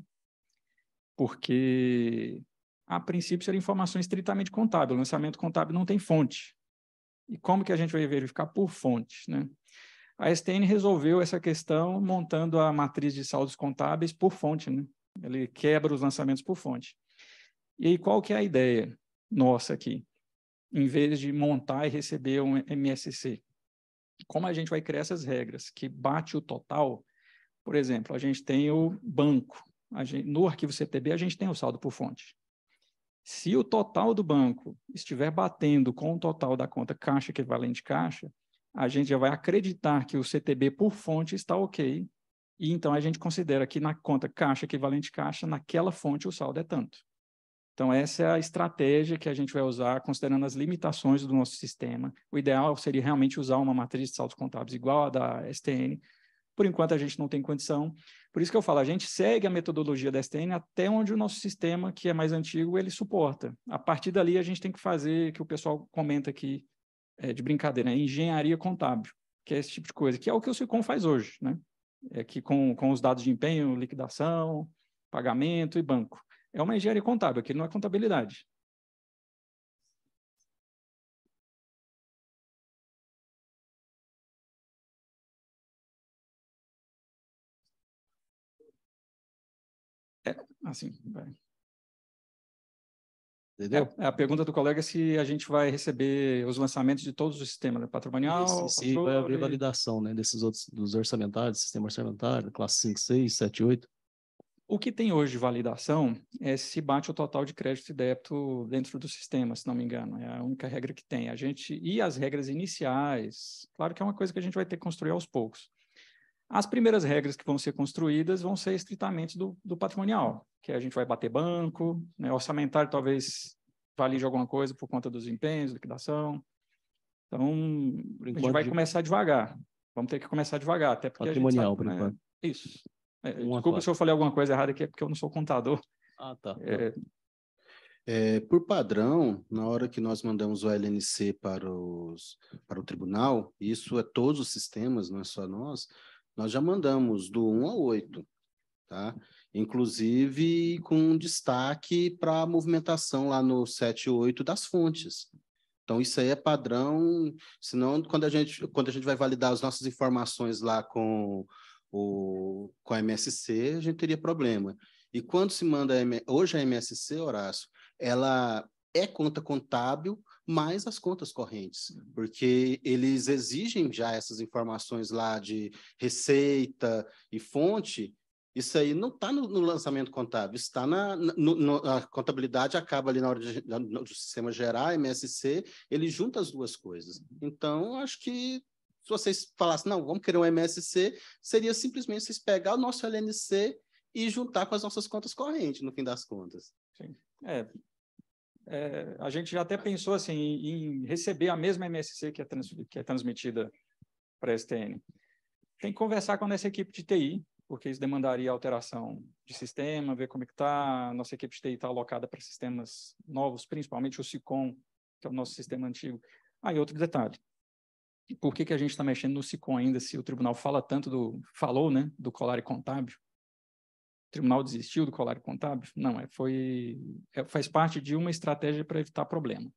Speaker 3: Porque, a princípio, seria informação estritamente contábil, o lançamento contábil não tem fonte. E como que a gente vai verificar por fonte, né? A STN resolveu essa questão montando a matriz de saldos contábeis por fonte, né? Ele quebra os lançamentos por fonte. E aí, qual que é a ideia nossa aqui? em vez de montar e receber um MSC. Como a gente vai criar essas regras que bate o total? Por exemplo, a gente tem o banco. Gente, no arquivo CTB, a gente tem o saldo por fonte. Se o total do banco estiver batendo com o total da conta caixa equivalente caixa, a gente já vai acreditar que o CTB por fonte está ok, e então a gente considera que na conta caixa equivalente caixa, naquela fonte o saldo é tanto. Então, essa é a estratégia que a gente vai usar, considerando as limitações do nosso sistema. O ideal seria realmente usar uma matriz de saldos contábeis igual à da STN. Por enquanto, a gente não tem condição. Por isso que eu falo, a gente segue a metodologia da STN até onde o nosso sistema, que é mais antigo, ele suporta. A partir dali, a gente tem que fazer, que o pessoal comenta aqui é, de brincadeira, né? engenharia contábil, que é esse tipo de coisa, que é o que o SICOM faz hoje, né? É que com, com os dados de empenho, liquidação,
Speaker 1: pagamento e banco é uma engenharia contábil, aquilo não é contabilidade.
Speaker 16: É, assim, vai.
Speaker 1: Entendeu? É, é a pergunta do colega é se a
Speaker 3: gente vai receber os lançamentos de todos os sistemas, né? patrimonial, se vai haver
Speaker 16: validação né? desses outros, dos orçamentários, sistema orçamentário, classe 5, 6, 7, 8. O que tem hoje
Speaker 3: de validação é se bate o total de crédito e débito dentro do sistema, se não me engano. É a única regra que tem. A gente e as regras iniciais. Claro que é uma coisa que a gente vai ter que construir aos poucos. As primeiras regras que vão ser construídas vão ser estritamente do, do patrimonial, que a gente vai bater banco, né? orçamentário talvez valide alguma coisa por conta dos empenhos, liquidação. Então, a gente vai começar devagar. Vamos ter que começar devagar, até porque patrimonial, a gente sabe, por né? enquanto. Isso. É, um desculpa se eu falei alguma coisa errada aqui, é porque eu não sou contador. Ah, tá. É... Tá.
Speaker 10: É, por padrão, na hora que nós mandamos o LNC para, os, para o tribunal, isso é todos os sistemas, não é só nós, nós já mandamos do 1 ao 8, tá? Inclusive com destaque para a movimentação lá no 7 e 8 das fontes. Então, isso aí é padrão, senão quando a gente, quando a gente vai validar as nossas informações lá com o, com a MSC, a gente teria problema. E quando se manda, hoje a MSC, Horácio, ela é conta contábil, mais as contas correntes, uhum. porque eles exigem já essas informações lá de receita e fonte. Isso aí não está no, no, lançamento contábil, está na, no, no, a contabilidade acaba ali na hora de, do sistema gerar MSC, ele junta as duas coisas. Uhum. Então acho que se vocês falassem, não, vamos criar um MSC, seria simplesmente vocês pegar o nosso LNC e juntar com as nossas contas
Speaker 3: correntes, no fim das contas. Sim. É, é, a gente já até pensou assim, em receber a mesma MSC que é, trans, que é transmitida para a STN. Tem que conversar com essa equipe de TI, porque isso demandaria alteração de sistema, ver como é que está. Nossa equipe de TI está alocada para sistemas novos, principalmente o SICOM, que é o nosso sistema antigo. Aí, ah, outro detalhe por que, que a gente está mexendo no SICOM ainda se o tribunal fala tanto do. falou, né? Do colar e contábil? O tribunal desistiu do colar e contábil? Não, é, foi, é, faz parte de uma estratégia para evitar problema.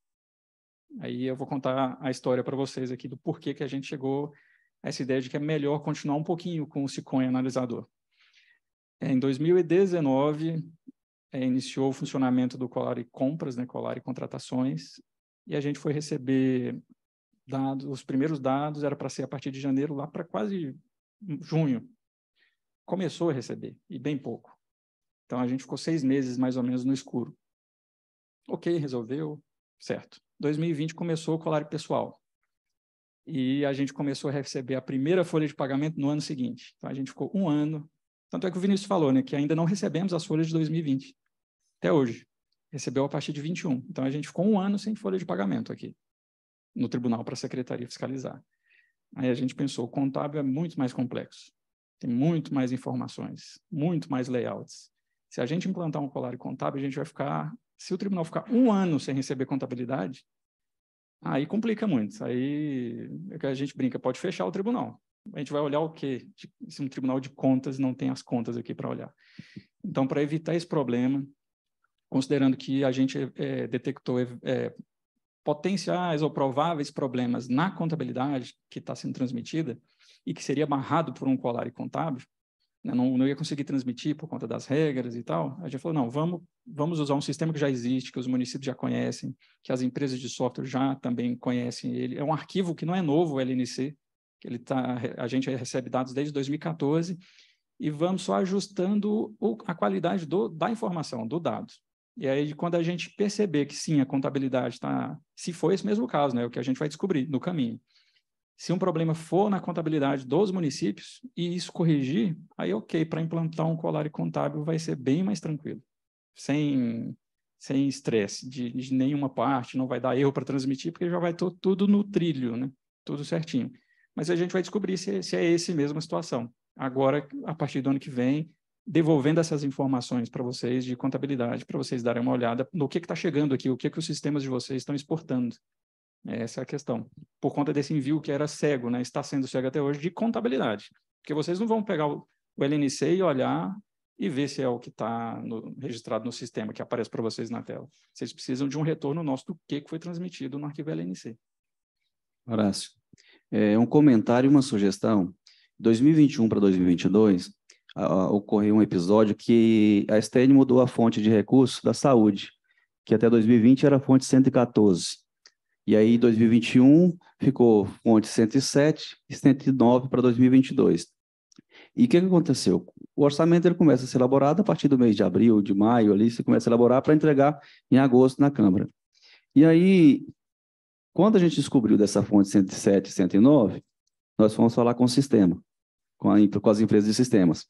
Speaker 3: Aí eu vou contar a história para vocês aqui do porquê que a gente chegou a essa ideia de que é melhor continuar um pouquinho com o SICOM analisador. É, em 2019, é, iniciou o funcionamento do e Compras, né, e Contratações, e a gente foi receber dados, os primeiros dados era para ser a partir de janeiro, lá para quase junho. Começou a receber, e bem pouco. Então a gente ficou seis meses mais ou menos no escuro. Ok, resolveu, certo. 2020 começou o colar pessoal. E a gente começou a receber a primeira folha de pagamento no ano seguinte. Então a gente ficou um ano. Tanto é que o Vinícius falou, né, que ainda não recebemos as folhas de 2020, até hoje. Recebeu a partir de 21. Então a gente ficou um ano sem folha de pagamento aqui no tribunal para a secretaria fiscalizar. Aí a gente pensou, o contábil é muito mais complexo, tem muito mais informações, muito mais layouts. Se a gente implantar um colar contábil, a gente vai ficar, se o tribunal ficar um ano sem receber contabilidade, aí complica muito. Aí é que a gente brinca, pode fechar o tribunal. A gente vai olhar o quê? Se um tribunal de contas não tem as contas aqui para olhar. Então, para evitar esse problema, considerando que a gente é, é detectou é, é potenciais ou prováveis problemas na contabilidade que está sendo transmitida e que seria barrado por um colar e contábil, né, não, não ia conseguir transmitir por conta das regras e tal, a gente falou, não, vamos, vamos usar um sistema que já existe, que os municípios já conhecem, que as empresas de software já também conhecem ele. É um arquivo que não é novo, o LNC, ele tá, a gente recebe dados desde 2014, e vamos só ajustando o, a qualidade do, da informação, do dado. E aí, quando a gente perceber que sim, a contabilidade está. Se for esse mesmo caso, né? O que a gente vai descobrir no caminho. Se um problema for na contabilidade dos municípios e isso corrigir, aí ok, para implantar um colar contábil vai ser bem mais tranquilo. Sem sem estresse de, de, nenhuma parte, não vai dar erro para transmitir, porque já vai tudo no trilho, né? Tudo certinho. Mas a gente vai descobrir se, se é esse mesmo a situação. Agora, a partir do ano que vem, devolvendo essas informações para vocês de contabilidade, para vocês darem uma olhada no que está chegando aqui, o que, que os sistemas de vocês estão exportando. É, essa é a questão. Por conta desse envio que era cego, né? está sendo cego até hoje, de contabilidade. Porque vocês não vão pegar o, o LNC e olhar e ver se é o que está registrado no sistema, que aparece para vocês na tela. Vocês precisam de um retorno nosso do que, que foi transmitido no arquivo LNC.
Speaker 11: Horácio, é um comentário e uma sugestão. 2021 para 2022, uh, ocorreu um episódio que a STN mudou a fonte de recursos da saúde, que até 2020 era fonte 114. E aí, 2021 ficou fonte 107 e 109 para 2022. E o que, que, aconteceu? O orçamento ele começa a ser elaborado a partir do mês de abril, de maio, ali você começa a elaborar para entregar em agosto na Câmara. E aí, quando a gente descobriu dessa fonte 107 e 109, nós fomos falar com o sistema com, a, com as empresas de sistemas.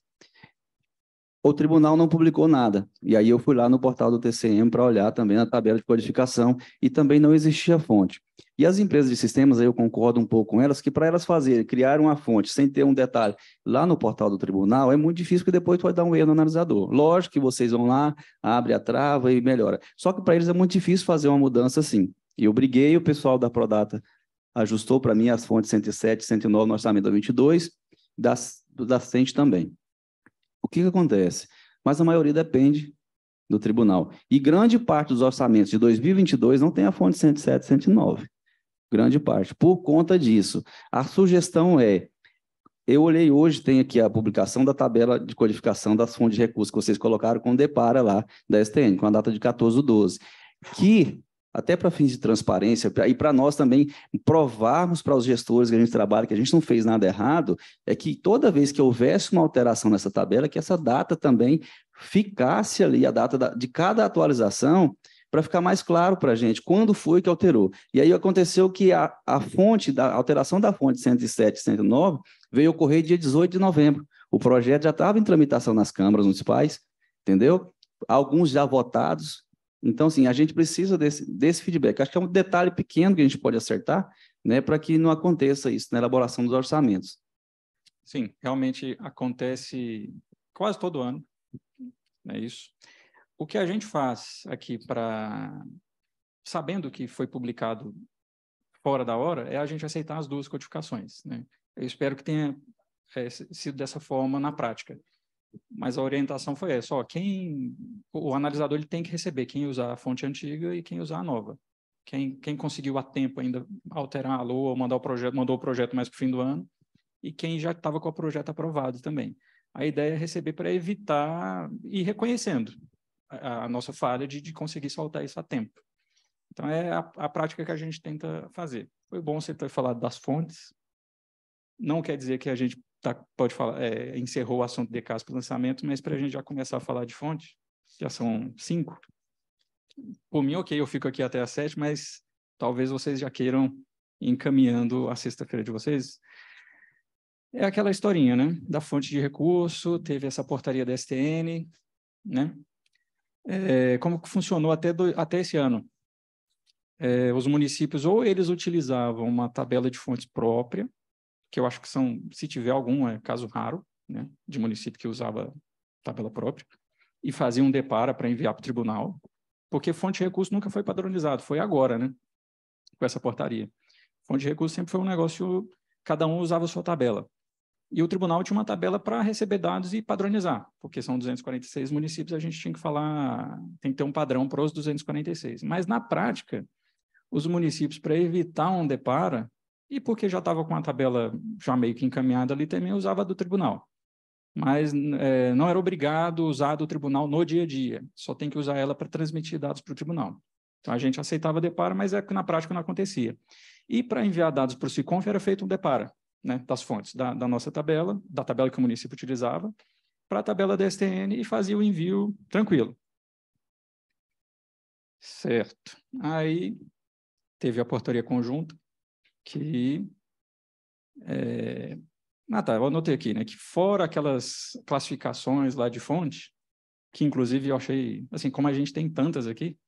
Speaker 11: O tribunal não publicou nada, e aí eu fui lá no portal do TCM para olhar também na tabela de codificação, e também não existia fonte. E as empresas de sistemas, aí eu concordo um pouco com elas, que para elas fazerem, criar uma fonte sem ter um detalhe lá no portal do tribunal, é muito difícil, que depois vai dar um erro no analisador. Lógico que vocês vão lá, abre a trava e melhora. Só que para eles é muito difícil fazer uma mudança assim. E eu briguei, o pessoal da Prodata ajustou para mim as fontes 107 e 109 no orçamento 22, da da assistente também. O que, que acontece? Mas a maioria depende do tribunal. E grande parte dos orçamentos de 2022 não tem a fonte 107, 109. Grande parte. Por conta disso, a sugestão é: eu olhei hoje, tem aqui a publicação da tabela de codificação das fontes de recursos que vocês colocaram com o DEPARA lá da STN, com a data de 14 12, que até para fins de transparência, pra, e para nós também provarmos para os gestores que a gente trabalha que a gente não fez nada errado, é que toda vez que houvesse uma alteração nessa tabela, que essa data também ficasse ali, a data da, de cada atualização, para ficar mais claro para a gente quando foi que alterou. E aí aconteceu que a, a fonte, da, a alteração da fonte 107 e 109 veio ocorrer dia 18 de novembro. O projeto já estava em tramitação nas câmaras municipais, entendeu? Alguns já votados, então, assim, a gente precisa desse, desse feedback. Acho que é um detalhe pequeno que a gente pode acertar, né, para que não aconteça isso na elaboração dos orçamentos.
Speaker 3: Sim, realmente acontece quase todo ano, é isso. O que a gente faz aqui para sabendo que foi publicado fora da hora é a gente aceitar as duas codificações, né? Eu espero que tenha é, sido dessa forma na prática mas a orientação foi essa, ó, quem o analisador ele tem que receber quem usar a fonte antiga e quem usar a nova. Quem, quem conseguiu a tempo ainda alterar a ou mandar o projeto, mandou o projeto mais para o fim do ano, e quem já estava com o projeto aprovado também. A ideia é receber para evitar e reconhecendo a, a, nossa falha de, de conseguir soltar isso a tempo. Então, é a, a prática que a gente tenta fazer. Foi bom você ter falado das fontes. Não quer dizer que a gente tá, pode falar, é, encerrou o assunto de caso para lançamento, mas para a gente já começar a falar de fonte, já são cinco. Por mim, ok, eu fico aqui até às sete, mas talvez vocês já queiram encaminhando a sexta-feira de vocês. É aquela historinha, né? Da fonte de recurso, teve essa portaria da STN, né? É, como que funcionou até, do, até esse ano? É, os municípios, ou eles utilizavam uma tabela de fontes própria, que eu acho que são, se tiver algum, é caso raro, né, de município que usava tabela própria, e fazia um depara para enviar para o tribunal, porque fonte de recurso nunca foi padronizado, foi agora, né, com essa portaria. Fonte de recurso sempre foi um negócio, cada um usava a sua tabela. E o tribunal tinha uma tabela para receber dados e padronizar, porque são 246 municípios, a gente tinha que falar, tem que ter um padrão para os 246. Mas, na prática, os municípios, para evitar um depara, e porque já estava com a tabela já meio que encaminhada ali, também usava do tribunal. Mas é, não era obrigado usar do tribunal no dia a dia, só tem que usar ela para transmitir dados para o tribunal. Então a gente aceitava depara, mas é que na prática não acontecia. E para enviar dados para o SICONF era feito um depara né, das fontes da, da, nossa tabela, da tabela que o município utilizava, para a tabela da STN e fazia o envio tranquilo. Certo. Aí teve a portaria conjunta, que. É... Ah, tá, eu anotei aqui, né? Que fora aquelas classificações lá de fonte, que inclusive eu achei, assim, como a gente tem tantas aqui,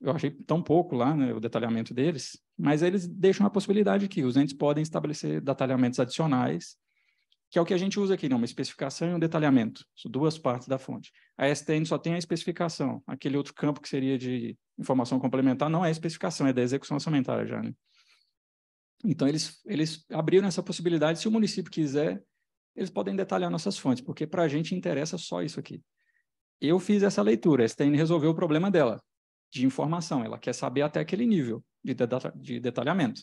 Speaker 3: eu achei tão pouco lá, né, o detalhamento deles, mas eles deixam a possibilidade que os entes podem estabelecer detalhamentos adicionais, que é o que a gente usa aqui, né, uma especificação e um detalhamento, são duas partes da fonte. A STN só tem a especificação, aquele outro campo que seria de informação complementar não é especificação, é da execução orçamentária já, né? Então, eles, eles abriram essa possibilidade. Se o município quiser, eles podem detalhar nossas fontes, porque para a gente interessa só isso aqui. Eu fiz essa leitura, a STN resolveu o problema dela, de informação. Ela quer saber até aquele nível de, de detalhamento.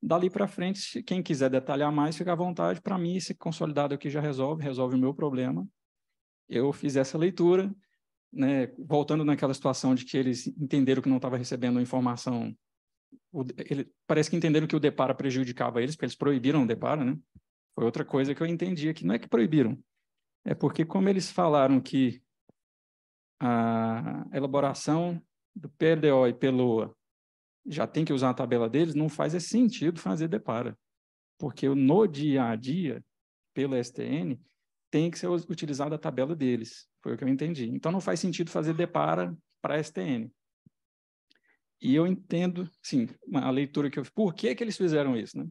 Speaker 3: Dali para frente, quem quiser detalhar mais, fica à vontade. Para mim, esse consolidado aqui já resolve, resolve o meu problema. Eu fiz essa leitura, né, voltando naquela situação de que eles entenderam que não estava recebendo informação o, ele, parece que entenderam que o Depara prejudicava eles, porque eles proibiram o Depara, né? Foi outra coisa que eu entendi aqui. Não é que proibiram, é porque como eles falaram que a elaboração do PLDO e PELOA já tem que usar a tabela deles, não faz esse sentido fazer Depara. Porque no dia a dia, pelo STN, tem que ser utilizada a tabela deles. Foi o que eu entendi. Então não faz sentido fazer Depara para STN. E eu entendo, sim, a leitura que eu fiz, por que, que eles fizeram isso, né?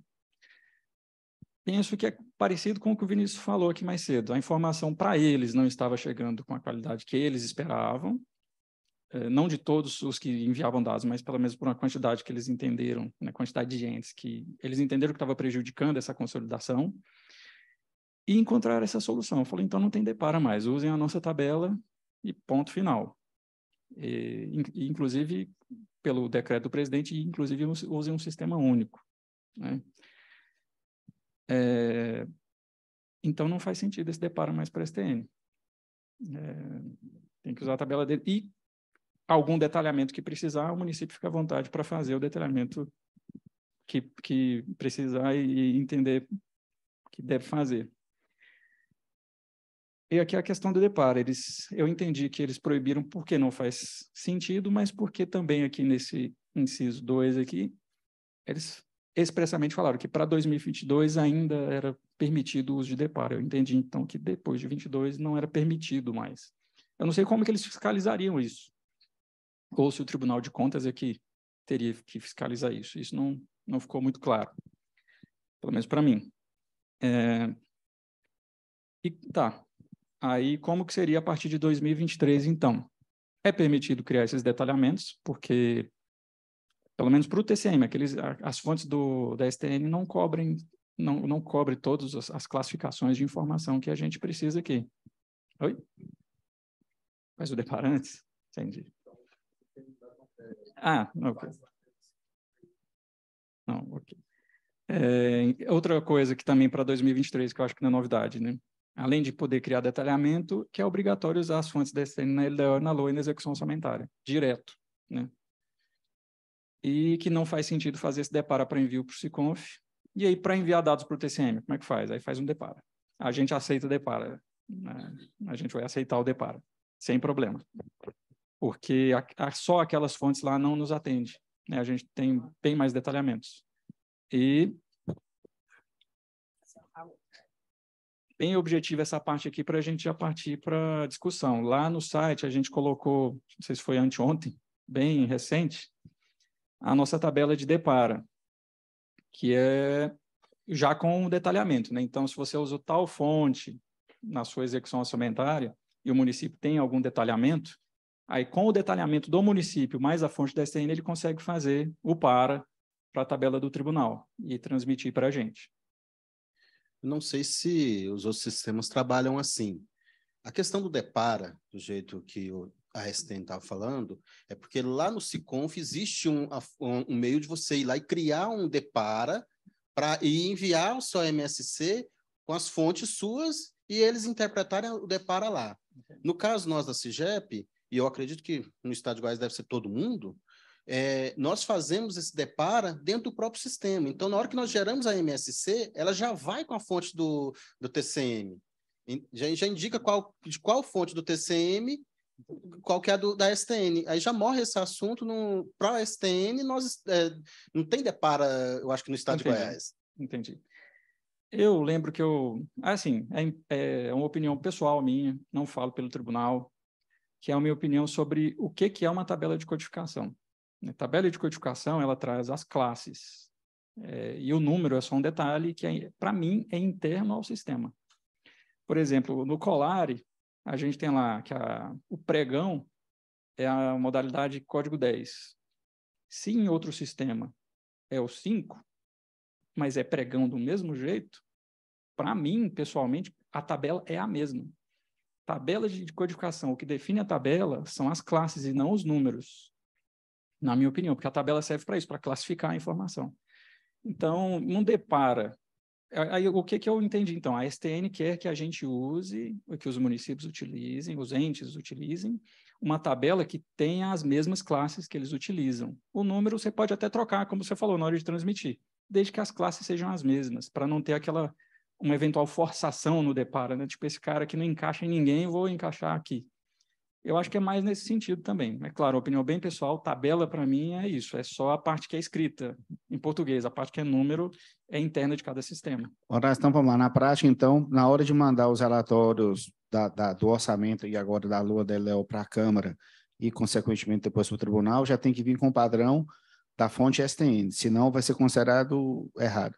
Speaker 3: Penso que é parecido com o que o Vinícius falou aqui mais cedo. A informação para eles não estava chegando com a qualidade que eles esperavam, é, não de todos os que enviavam dados, mas pelo menos por uma quantidade que eles entenderam, né, quantidade de entes que eles entenderam que estava prejudicando essa consolidação, e encontrar essa solução. Eu falei, então não tem depara mais, usem a nossa tabela e ponto final. E, inclusive, pelo decreto do presidente, e inclusive usem um sistema único. Né? É, então, não faz sentido esse deparo mais para a STN. É, tem que usar a tabela dele. E algum detalhamento que precisar, o município fica à vontade para fazer o detalhamento que, que precisar e entender que deve fazer. E aqui é a questão do deparo. Eles, eu entendi que eles proibiram porque não faz sentido, mas porque também aqui nesse inciso 2 aqui, eles expressamente falaram que para 2022 ainda era permitido o uso de deparo. Eu entendi então que depois de 22 não era permitido mais. Eu não sei como que eles fiscalizariam isso. Ou se o Tribunal de Contas é que teria que fiscalizar isso. Isso não, não ficou muito claro, pelo menos para mim. É... E tá, Aí, como que seria a partir de 2023, então? É permitido criar esses detalhamentos, porque, pelo menos para o TCM, aqueles, as fontes do, da STN não cobrem não, não cobre todas as, as classificações de informação que a gente precisa aqui. Oi? Faz o deparantes? Entendi. Ah, ok. Não, ok. É, outra coisa que também para 2023, que eu acho que não é novidade, né? além de poder criar detalhamento, que é obrigatório usar as fontes da STN na LDO, na LOA e na execução orçamentária, direto. Né? E que não faz sentido fazer esse depara para envio para o SICONF. E aí, para enviar dados para o TCM, como é que faz? Aí faz um depara. A gente aceita o depara. Né? A gente vai aceitar o depara, sem problema. Porque a, a, só aquelas fontes lá não nos atende. Né? A gente tem bem mais detalhamentos. E bem objetiva essa parte aqui para a gente já partir para a discussão. Lá no site a gente colocou, não sei se foi anteontem, bem é. recente, a nossa tabela de depara, que é já com o detalhamento. Né? Então, se você usa tal fonte na sua execução orçamentária e o município tem algum detalhamento, aí com o detalhamento do município mais a fonte da STN, ele consegue fazer o para para a tabela do tribunal e transmitir para a gente
Speaker 10: não sei se os outros sistemas trabalham assim. A questão do DEPARA, do jeito que o Einstein estava falando, é porque lá no SICONF existe um, um meio de você ir lá e criar um DEPARA para e enviar o seu MSC com as fontes suas e eles interpretarem o depara lá. No caso nós da CIGEP, e eu acredito que no estado de Goiás deve ser todo mundo, é, nós fazemos esse depara dentro do próprio sistema. Então, na hora que nós geramos a MSC, ela já vai com a fonte do, do TCM. Já, já indica qual, de qual fonte do TCM, qual que é a do, da STN. Aí já morre esse assunto para a STN, nós, é, não tem depara, eu acho que no estado Entendi. de Goiás.
Speaker 3: Entendi. Eu lembro que eu, assim, é, é uma opinião pessoal minha, não falo pelo tribunal, que é a minha opinião sobre o que, que é uma tabela de codificação. A né, tabela de codificação ela traz as classes é, e o número é só um detalhe que, é, para mim, é interno ao sistema. Por exemplo, no Colari, a gente tem lá que a, o pregão é a modalidade código 10. Se em outro sistema é o 5, mas é pregão do mesmo jeito, para mim, pessoalmente, a tabela é a mesma. Tabela de codificação, o que define a tabela são as classes e não os números na minha opinião, porque a tabela serve para isso, para classificar a informação. Então, não depara. Aí, o que, que eu entendi, então? A STN quer que a gente use, que os municípios utilizem, os entes utilizem, uma tabela que tenha as mesmas classes que eles utilizam. O número você pode até trocar, como você falou, na hora de transmitir, desde que as classes sejam as mesmas, para não ter aquela uma eventual forçação no depara, né? Tipo, esse cara que não encaixa em ninguém, vou encaixar aqui. Eu acho que é mais nesse sentido também. É claro, opinião bem pessoal, tabela para mim é isso, é só a parte que é escrita em português, a parte que é número é interna de cada sistema.
Speaker 15: Horácio, então vamos lá. Na prática, então, na hora de mandar os relatórios da, da, do orçamento e agora da Lua de Léo para a Câmara e, consequentemente, depois para o tribunal, já tem que vir com o padrão da fonte STN, senão vai ser considerado errado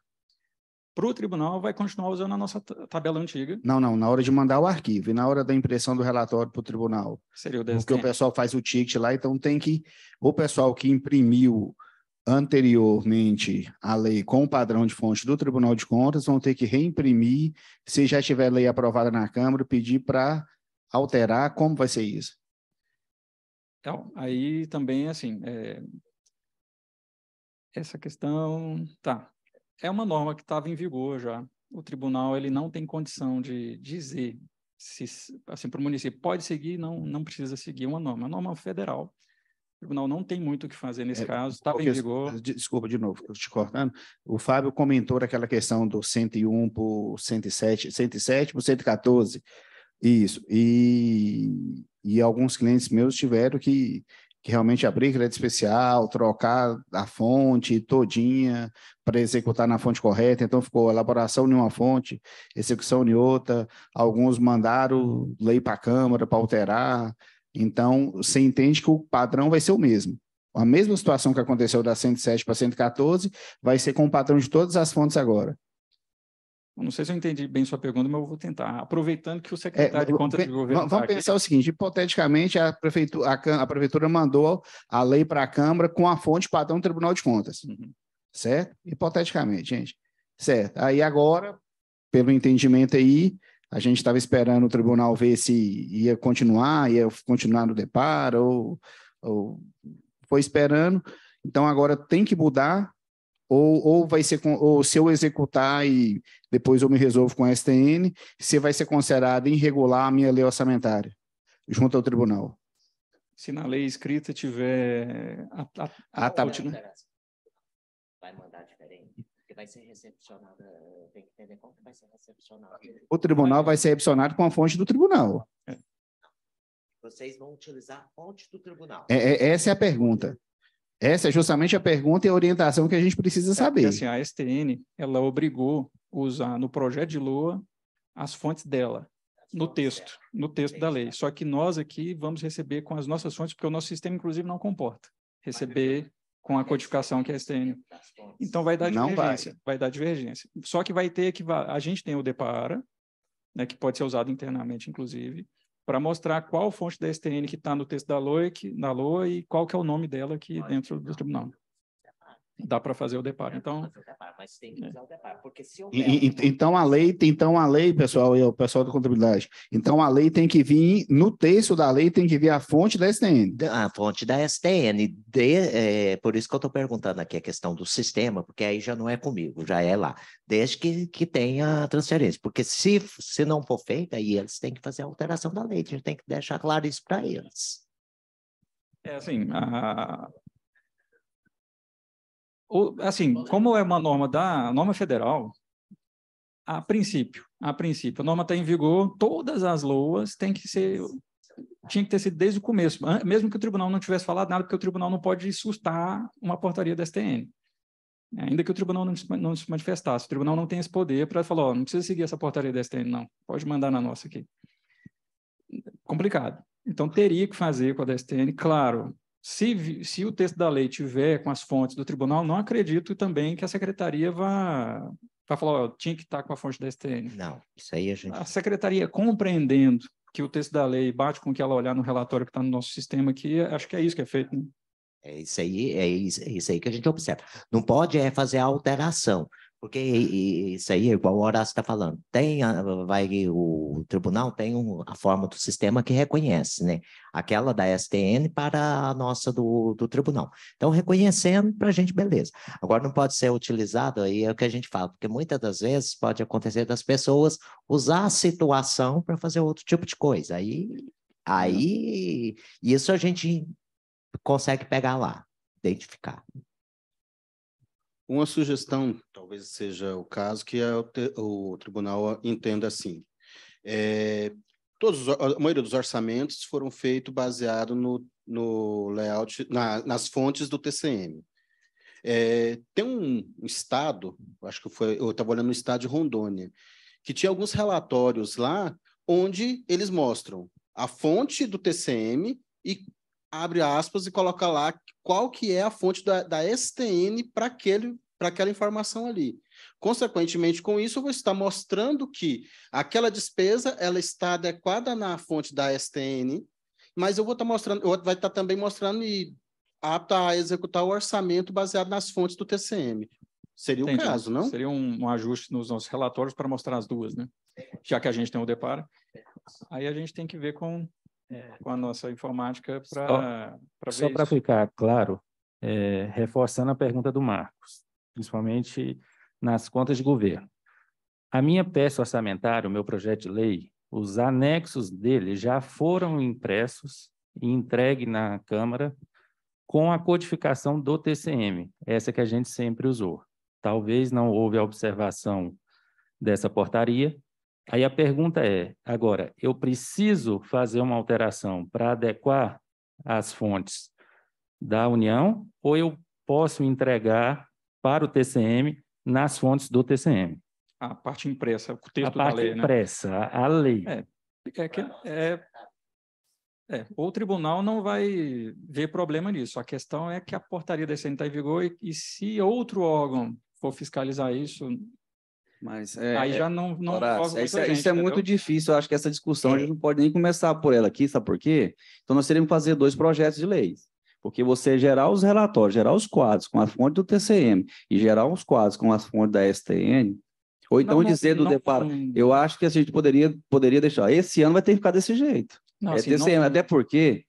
Speaker 3: para o tribunal vai continuar usando a nossa tabela antiga.
Speaker 15: Não, não, na hora de mandar o arquivo e na hora da impressão do relatório para o tribunal.
Speaker 3: Seria o DSTM. Porque o pessoal
Speaker 15: faz o ticket lá, então tem que. O pessoal que imprimiu anteriormente a lei com o padrão de fonte do Tribunal de Contas vão ter que reimprimir, se já tiver lei aprovada na Câmara, pedir para alterar. Como vai ser isso?
Speaker 3: Então, aí também, assim, é... essa questão. Tá, é uma norma que estava em vigor já. O tribunal ele não tem condição de dizer se assim para o município pode seguir, não não precisa seguir uma norma, é uma norma federal. O tribunal não tem muito o que fazer nesse é, caso, estava em
Speaker 15: vigor. Desculpa de novo, eu te cortando. O Fábio comentou aquela questão do 101 por 107, 107 por 114. Isso. E, e alguns clientes meus tiveram que que realmente abrir crédito especial, trocar a fonte todinha para executar na fonte correta. Então, ficou elaboração de uma fonte, execução de outra. Alguns mandaram lei para a Câmara para alterar. Então, você entende que o padrão vai ser o mesmo. A mesma situação que aconteceu da 107 para 114 vai ser com o padrão de todas as fontes agora.
Speaker 3: Não sei se eu entendi bem sua pergunta, mas eu vou tentar. Aproveitando que o é, secretário é, de Contas do governo. Vamos tá pensar aqui. o seguinte: hipoteticamente, a prefeitura, a,
Speaker 15: a prefeitura mandou a lei para a Câmara com a fonte padrão do Tribunal de Contas. Uhum. Certo? Hipoteticamente, gente. Certo. Aí agora, pelo entendimento aí, a gente estava esperando o tribunal ver se ia continuar, ia continuar no deparo, ou, ou foi esperando. Então agora tem que mudar ou, ou vai ser ou se eu executar e depois eu me resolvo com a STN, se vai ser considerado irregular a minha lei orçamentária junto ao tribunal.
Speaker 3: Se na lei escrita tiver a, a, ah, tá. Out, né?
Speaker 7: Vai
Speaker 9: mandar diferente. Porque vai ser recepcionada, tem que entender como vai ser recepcionada. O tribunal
Speaker 15: vai ser recepcionado com a fonte do tribunal.
Speaker 9: Vocês vão utilizar a fonte do tribunal.
Speaker 15: É, é, essa é a pergunta. Essa é justamente a pergunta e a orientação que a gente precisa é, saber. É, assim,
Speaker 3: a STN ela obrigou usar no projeto de LOA as fontes dela no texto, no texto da lei. Só que nós aqui vamos receber com as nossas fontes, porque o nosso sistema inclusive não comporta receber com a codificação que a STN. Então vai dar divergência, vai. vai. dar divergência. Só que vai ter que a gente tem o Depara, né, que pode ser usado internamente inclusive, para mostrar qual fonte da STN que está no texto da Loic, que, da LOA e qual que é o nome dela aqui dentro do tribunal. Dá para fazer o deparo. Então, então a lei, então a lei, pessoal,
Speaker 15: e o pessoal da contabilidade. Então a lei tem que vir no texto da lei tem que vir a fonte da STN.
Speaker 9: A fonte da STN, de, é, por isso que eu estou perguntando aqui a questão do sistema, porque aí já não é comigo, já é lá, desde que, que tenha transferência, porque se se não for feita, aí eles têm que fazer a alteração da lei, a gente tem que deixar claro isso para eles.
Speaker 3: É assim, a,
Speaker 9: o, assim,
Speaker 3: como é uma norma da norma federal, a princípio, a princípio, a norma está em vigor, todas as loas têm que ser tinha que ter sido desde o começo, mesmo que o tribunal não tivesse falado nada, porque o tribunal não pode sustar uma portaria da STN. Né, ainda que o tribunal não, não se manifestasse, o tribunal não tem esse poder para falar, ó, não precisa seguir essa portaria da STN, não, pode mandar na nossa aqui. Complicado. Então, teria que fazer com a DSTN, claro, se, se o texto da lei tiver com as fontes do tribunal, não acredito também que a secretaria vá, vá falar, ó, tinha que estar com a fonte da STN. Não, isso aí a gente. A secretaria compreendendo que o texto da lei bate com o que ela olhar no relatório que está no nosso sistema
Speaker 9: aqui, acho que é isso que é feito. Né? É isso aí, é isso, é isso aí que a gente observa. Não pode é fazer a alteração. Porque isso aí, igual o Horácio está falando, tem a, vai o tribunal tem um, a forma do sistema que reconhece, né? Aquela da STN para a nossa do, do tribunal. Então, reconhecendo para a gente, beleza. Agora não pode ser utilizado aí é o que a gente fala, porque muitas das vezes pode acontecer das pessoas usar a situação para fazer outro tipo de coisa. Aí, aí isso a gente consegue pegar lá, identificar.
Speaker 10: Uma sugestão, talvez seja o caso, que é o tribunal entenda assim. É, todos, a maioria dos orçamentos foram feitos baseado no, no layout, na, nas fontes do TCM. É, tem um estado, acho que foi, eu estava olhando no estado de Rondônia, que tinha alguns relatórios lá onde eles mostram a fonte do TCM e abre aspas e coloca lá qual que é a fonte da, da STN para aquele para aquela informação ali. Consequentemente, com isso, eu vou estar mostrando que aquela despesa ela está adequada na fonte da STN, mas eu vou estar tá mostrando, eu vai estar tá também mostrando e apta a executar o orçamento baseado nas fontes do TCM.
Speaker 3: Seria o caso, não? Seria um, um, ajuste nos nossos relatórios para mostrar as duas, né? Já que a gente tem o deparo. Aí a gente tem que ver com é. com a nossa informática para
Speaker 19: ver Só para ficar claro, é, reforçando a pergunta do Marcos, principalmente nas contas de governo. A minha peça orçamentária, o meu projeto de lei, os anexos dele já foram impressos e entregue na Câmara com a codificação do TCM, essa que a gente sempre usou. Talvez não houve a observação dessa portaria, Aí a pergunta é: agora, eu preciso fazer uma alteração para adequar as fontes da União ou eu posso entregar para o TCM nas fontes do TCM? A parte impressa, o texto a da lei. Né? A parte impressa, a lei.
Speaker 3: É, é, que, é, é, o tribunal não vai ver problema nisso. A questão é que a portaria da está em vigor e, e se outro órgão for fiscalizar isso
Speaker 11: mas é, aí já é, não, não Horácio, é isso, gente, isso é muito difícil. Eu acho que essa discussão a é. gente não pode nem começar por ela aqui, sabe por quê? Então nós teríamos que fazer dois projetos de leis. Porque você gerar os relatórios, gerar os quadros com a fonte do TCM e gerar os quadros com a fonte da STN, ou então não, não, dizer do não, deparo, eu acho que a gente poderia, poderia deixar. Esse ano vai ter que ficar desse jeito. Não, é assim, TCM, até porque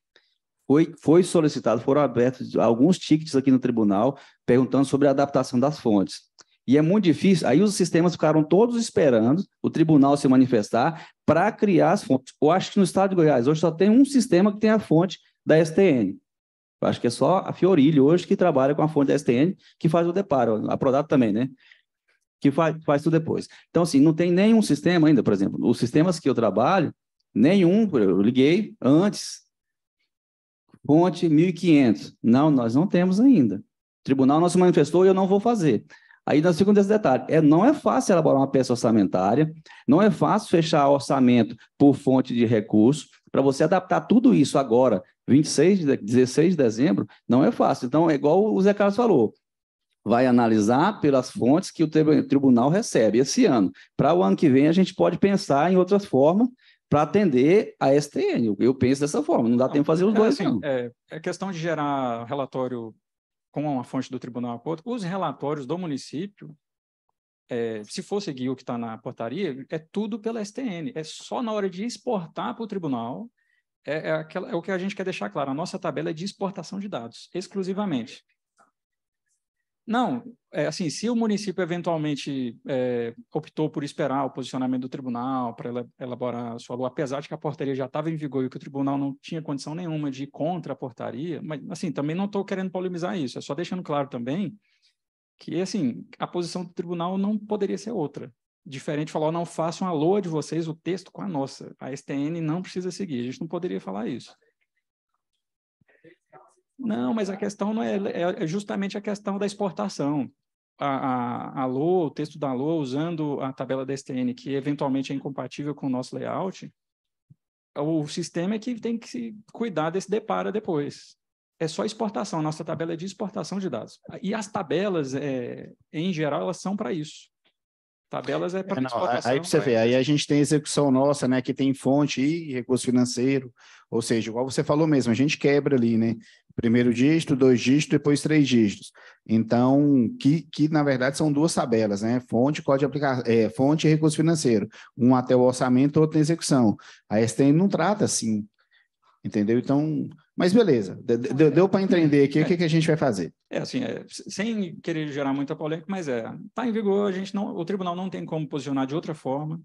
Speaker 11: foi, foi solicitado, foram abertos alguns tickets aqui no tribunal perguntando sobre a adaptação das fontes. E é muito difícil. Aí os sistemas ficaram todos esperando o tribunal se manifestar para criar as fontes. Eu acho que no estado de Goiás hoje só tem um sistema que tem a fonte da STN. Eu acho que é só a Fiorilho hoje que trabalha com a fonte da STN, que faz o deparo, a Prodato também, né? Que faz, faz tudo depois. Então, assim, não tem nenhum sistema ainda, por exemplo. Os sistemas que eu trabalho, nenhum, eu liguei antes, fonte 1500. Não, nós não temos ainda. O tribunal não se manifestou e eu não vou fazer. Aí nós ficamos nesse detalhe. É, não é fácil elaborar uma peça orçamentária, não é fácil fechar orçamento por fonte de recurso. Para você adaptar tudo isso agora, 26, 16 de dezembro, não é fácil. Então, é igual o Zé Carlos falou, vai analisar pelas fontes que o tribunal recebe esse ano. Para o ano que vem, a gente pode pensar em outras formas para atender a STN. Eu penso dessa forma, não dá não, tempo de fazer os é dois. Assim,
Speaker 3: é, é, questão de gerar relatório com uma fonte do Tribunal Acordo, os relatórios do município, é, se for seguir o que está na portaria, é tudo pela STN. É só na hora de exportar para o tribunal. É, é, aquela, é o que a gente quer deixar claro. A nossa tabela é de exportação de dados, exclusivamente. Não, é, assim, se o município eventualmente é, optou por esperar o posicionamento do tribunal para elaborar a sua lua, apesar de que a portaria já estava em vigor e que o tribunal não tinha condição nenhuma de ir contra a portaria, mas, assim, também não estou querendo polemizar isso, é só deixando claro também que, assim, a posição do tribunal não poderia ser outra. Diferente falar, oh, não façam a lua de vocês, o texto com a nossa. A STN não precisa seguir, a gente não poderia falar isso. Não, mas a questão não é, é, é justamente a questão da exportação. A, a, a LOA, o texto da LOA, usando a tabela da STN, que eventualmente é incompatível com o nosso layout, o sistema é que tem que se cuidar desse depara depois. É só exportação, a nossa tabela é de exportação de dados. E as tabelas, é, em geral, elas são para isso. Tabelas é para é, exportação. Aí você vê,
Speaker 15: aí a gente tem execução nossa, né, que tem fonte e recurso financeiro, ou seja, igual você falou mesmo, a gente quebra ali, né? primeiro dígito, dois dígitos, depois três dígitos. Então, que, que na verdade são duas tabelas, né? Fonte, código de aplicação, é, fonte e recurso financeiro. Um até o orçamento, outro na execução. A STM não trata assim, entendeu? Então, mas beleza, deu, deu para entender aqui é. o que, que a gente vai fazer.
Speaker 3: É, é assim, é, sem querer gerar muita polêmica, mas é, está em vigor, a gente não, o tribunal não tem como posicionar de outra forma.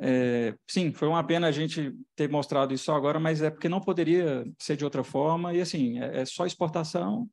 Speaker 3: É, sim, foi uma pena a gente ter mostrado isso agora, mas é porque não poderia ser de outra forma. E assim, é, é só exportação.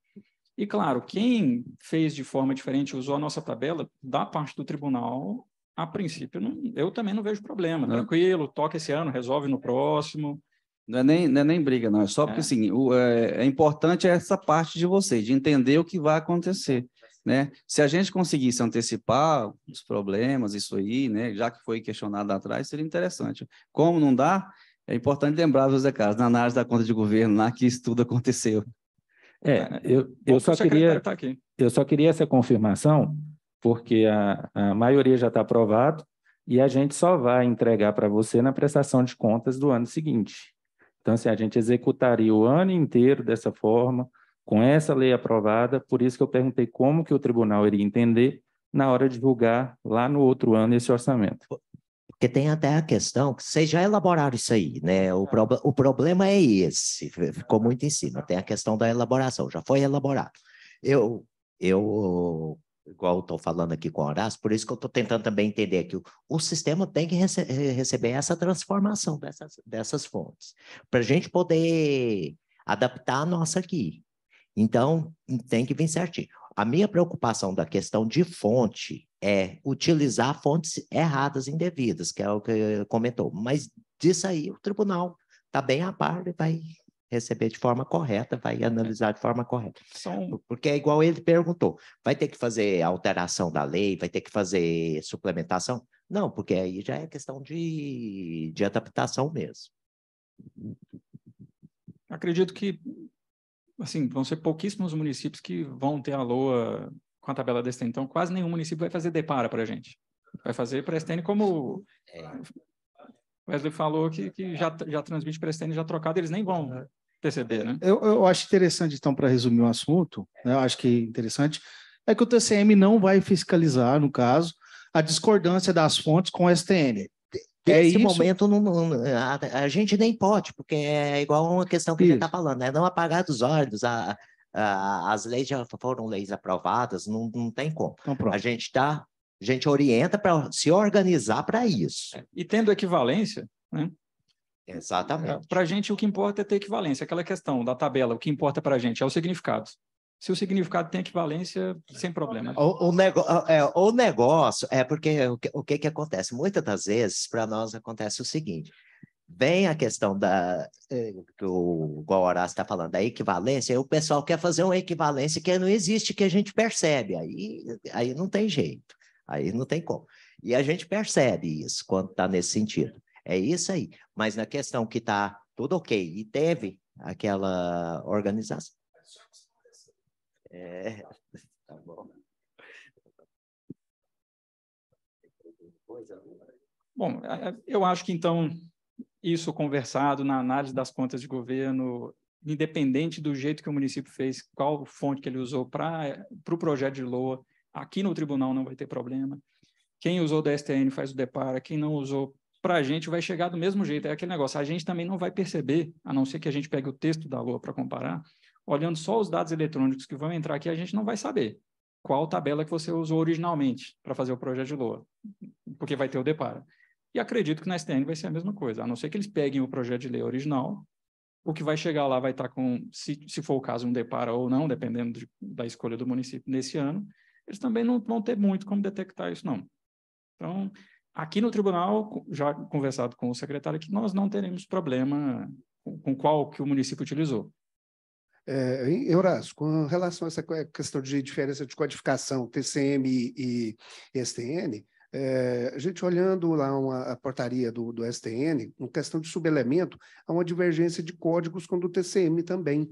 Speaker 3: E claro, quem fez de forma diferente, usou a nossa tabela, da parte do tribunal, a princípio, não, eu também não vejo problema. Não. É. Tranquilo, toca esse ano, resolve no próximo.
Speaker 11: Não é nem, não é nem briga, não. É só porque, é. assim, o, é, é importante essa parte de vocês, de entender o que vai acontecer. Né? Se a gente conseguisse antecipar os problemas, isso aí, né? já que foi questionado atrás, seria interessante. Como não dá, é importante lembrar, José Carlos, na análise da conta de governo, lá que isso tudo aconteceu.
Speaker 19: É, eu, eu, só, queria, tá eu só queria essa confirmação, porque a, a maioria já está aprovado e a gente só vai entregar para você na prestação de contas do ano seguinte. Então, se assim, a gente executaria o ano inteiro dessa forma, com essa lei aprovada, por isso que eu perguntei como que o tribunal iria
Speaker 9: entender na hora de julgar lá no outro ano esse orçamento. Porque tem até a questão que vocês já elaboraram isso aí, né? O, tá. pro, o problema é esse, ficou muito em cima. Tem a questão da elaboração, já foi elaborado. Eu, eu igual estou falando aqui com o Horácio, por isso que eu estou tentando também entender que o, o sistema tem que rece receber essa transformação dessas, dessas fontes, para a gente poder adaptar a nossa aqui. Então, tem que vir certinho. A minha preocupação da questão de fonte é utilizar fontes erradas, indevidas, que é o que comentou. Mas disso aí o tribunal está bem a par e vai receber de forma correta, vai analisar de forma correta. Porque é igual ele perguntou, vai ter que fazer alteração da lei, vai ter que fazer suplementação? Não, porque aí já é questão de, de adaptação mesmo.
Speaker 3: Acredito que assim, vão ser pouquíssimos municípios que vão ter a LOA com a tabela desse tempo. Então, quase nenhum município vai fazer depara para a gente. Vai fazer para a STN como é. o Wesley falou, que, que já, já transmite para a STN já trocado, eles nem vão perceber, é. né?
Speaker 5: Eu, eu acho interessante, então, para resumir o assunto, né? eu acho que interessante, é que o TCM não vai fiscalizar, no caso, a discordância das fontes com o STN. É Esse isso. momento
Speaker 9: não, não a, a, gente nem pode, porque é igual uma questão que isso. a gente está falando, é né? não apagar dos olhos. A, a, as leis já foram leis aprovadas, não, não tem como. Então, a gente está, a gente orienta para se organizar para isso. É,
Speaker 3: e tendo equivalência, né? Exatamente. Para a gente, o que importa é ter equivalência. Aquela questão da tabela, o que importa para a gente é o significado se o significado tem equivalência, sem problema.
Speaker 9: O, o, nego, é, o negócio é porque o que, o que, que acontece? Muitas das vezes, para nós, acontece o seguinte: vem a questão da. Eh, do, igual o Horácio está falando, da equivalência, e o pessoal quer fazer uma equivalência que não existe, que a gente percebe. Aí, aí não tem jeito, aí não tem como. E a gente percebe isso quando está nesse sentido. É isso aí. Mas na questão que está tudo ok e teve aquela organização, é, tá bom.
Speaker 1: Bom, eu acho
Speaker 3: que então isso conversado na análise das contas de governo, independente do jeito que o município fez, qual fonte que ele usou para o pro projeto de LOA, aqui no tribunal não vai ter problema. Quem usou da STN faz o depara, quem não usou, para a gente vai chegar do mesmo jeito. É aquele negócio, a gente também não vai perceber, a não ser que a gente pegue o texto da LOA para comparar, olhando só os dados eletrônicos que vão entrar aqui, a gente não vai saber qual tabela que você usou originalmente para fazer o projeto de LOA, porque vai ter o depara. E acredito que na STN vai ser a mesma coisa, a não ser que eles peguem o projeto de lei original, o que vai chegar lá vai estar tá com, se, se for o caso, um depara ou não, dependendo de, da escolha do município nesse ano, eles também não vão ter muito como detectar isso, não. Então, aqui no tribunal, já conversado com o secretário, que nós não teremos problema com, com qual que o município utilizou.
Speaker 18: É, com relação a essa questão de diferença de codificação TCM e STN, é, a gente olhando lá uma, a portaria do, do STN, uma questão de subelemento, há uma divergência de códigos com o do TCM também.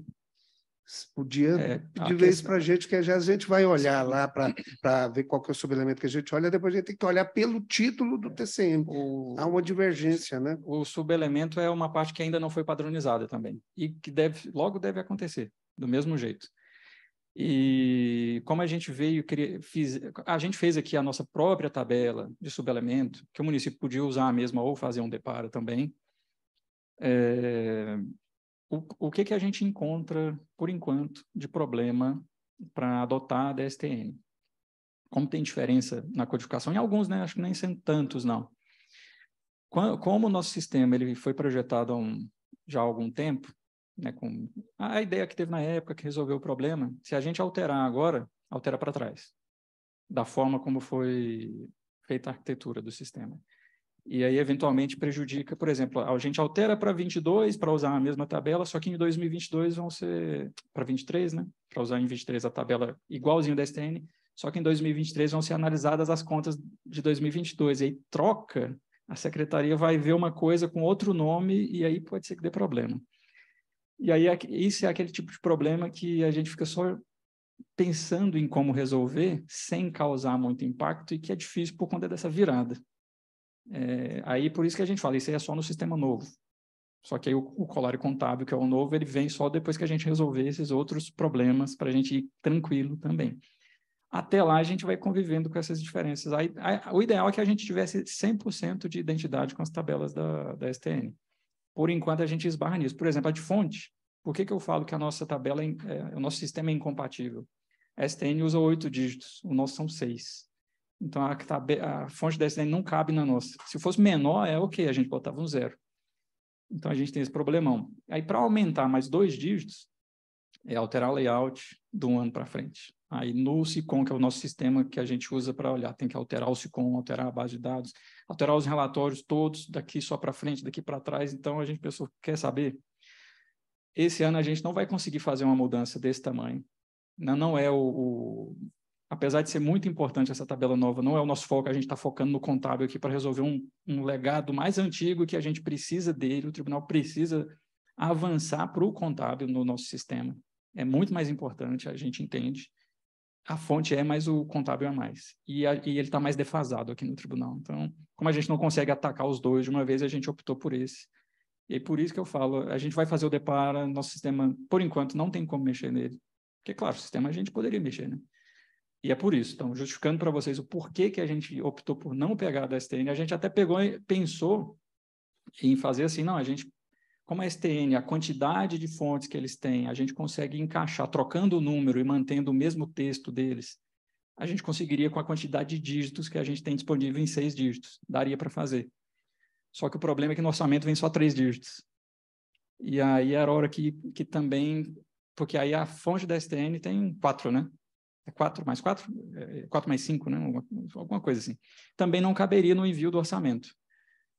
Speaker 18: Podia, é, de vez para a gente, que já a gente vai olhar lá para ver qual que é o subelemento que a gente olha, depois a gente tem que olhar pelo título do é. TCM. O, Há uma divergência,
Speaker 3: né? O subelemento é uma parte que ainda não foi padronizada também, e que deve, logo deve acontecer, do mesmo jeito. E como a gente veio, fiz, a gente fez aqui a nossa própria tabela de subelemento, que o município podia usar a mesma ou fazer um deparo também. É, o, o que, que a gente encontra, por enquanto, de problema para adotar a DSTM? Como tem diferença na codificação? Em alguns, né? Acho que nem são tantos, não. Como o nosso sistema ele foi projetado há um, já há algum tempo, né, com a ideia que teve na época que resolveu o problema, se a gente alterar agora, altera para trás, da forma como foi feita a arquitetura do sistema. E aí, eventualmente, prejudica, por exemplo, a gente altera para 22 para usar a mesma tabela, só que em 2022 vão ser para 23, né? Para usar em 23 a tabela igualzinho da STN, só que em 2023 vão ser analisadas as contas de 2022. E aí troca, a secretaria vai ver uma coisa com outro nome e aí pode ser que dê problema. E aí, é isso é aquele tipo de problema que a gente fica só pensando em como resolver sem causar muito impacto e que é difícil por conta dessa virada. É, aí por isso que a gente fala, isso aí é só no sistema novo. Só que aí o, o, colário contábil, que é o novo, ele vem só depois que a gente resolver esses outros problemas para a gente ir tranquilo também. Até lá a gente vai convivendo com essas diferenças. Aí, o ideal é que a gente tivesse 100% de identidade com as tabelas da, da STN. Por enquanto a gente esbarra nisso. Por exemplo, a de fonte. Por que, que eu falo que a nossa tabela, é, é, o nosso sistema é incompatível? A STN usa oito dígitos, o nosso são seis. Então, a, tá a fonte da SDN não cabe na nossa. Se fosse menor, é ok, a gente botava um zero. Então, a gente tem esse problemão. Aí, para aumentar mais dois dígitos, é alterar layout de um ano para frente. Aí no SICOM, que é o nosso sistema que a gente usa para olhar, tem que alterar o SICOM, alterar a base de dados, alterar os relatórios todos, daqui só para frente, daqui para trás. Então a gente pensou, quer saber? Esse ano a gente não vai conseguir fazer uma mudança desse tamanho. Não, não é o, o, apesar de ser muito importante essa tabela nova, não é o nosso foco, a gente está focando no contábil aqui para resolver um, um, legado mais antigo que a gente precisa dele, o tribunal precisa avançar para o contábil no nosso sistema. É muito mais importante, a gente entende. A fonte é, mas o contábil é mais. E, a, e ele está mais defasado aqui no tribunal. Então, como a gente não consegue atacar os dois de uma vez, a gente optou por esse. E por isso que eu falo, a gente vai fazer o depara, nosso sistema, por enquanto, não tem como mexer nele. Porque, claro, o sistema a gente poderia mexer, né? E é por isso, então, justificando para vocês o porquê que a gente optou por não pegar da STN, a gente até pegou e pensou em fazer assim, não, a gente, como a STN, a quantidade de fontes que eles têm, a gente consegue encaixar, trocando o número e mantendo o mesmo texto deles, a gente conseguiria com a quantidade de dígitos que a gente tem disponível em seis dígitos, daria para fazer. Só que o problema é que no orçamento vem só três dígitos. E aí era a hora que, que também, porque aí a fonte da STN tem quatro, né? 4 é mais 4, 4 é, é mais 5, né? alguma coisa assim, também não caberia no envio do orçamento.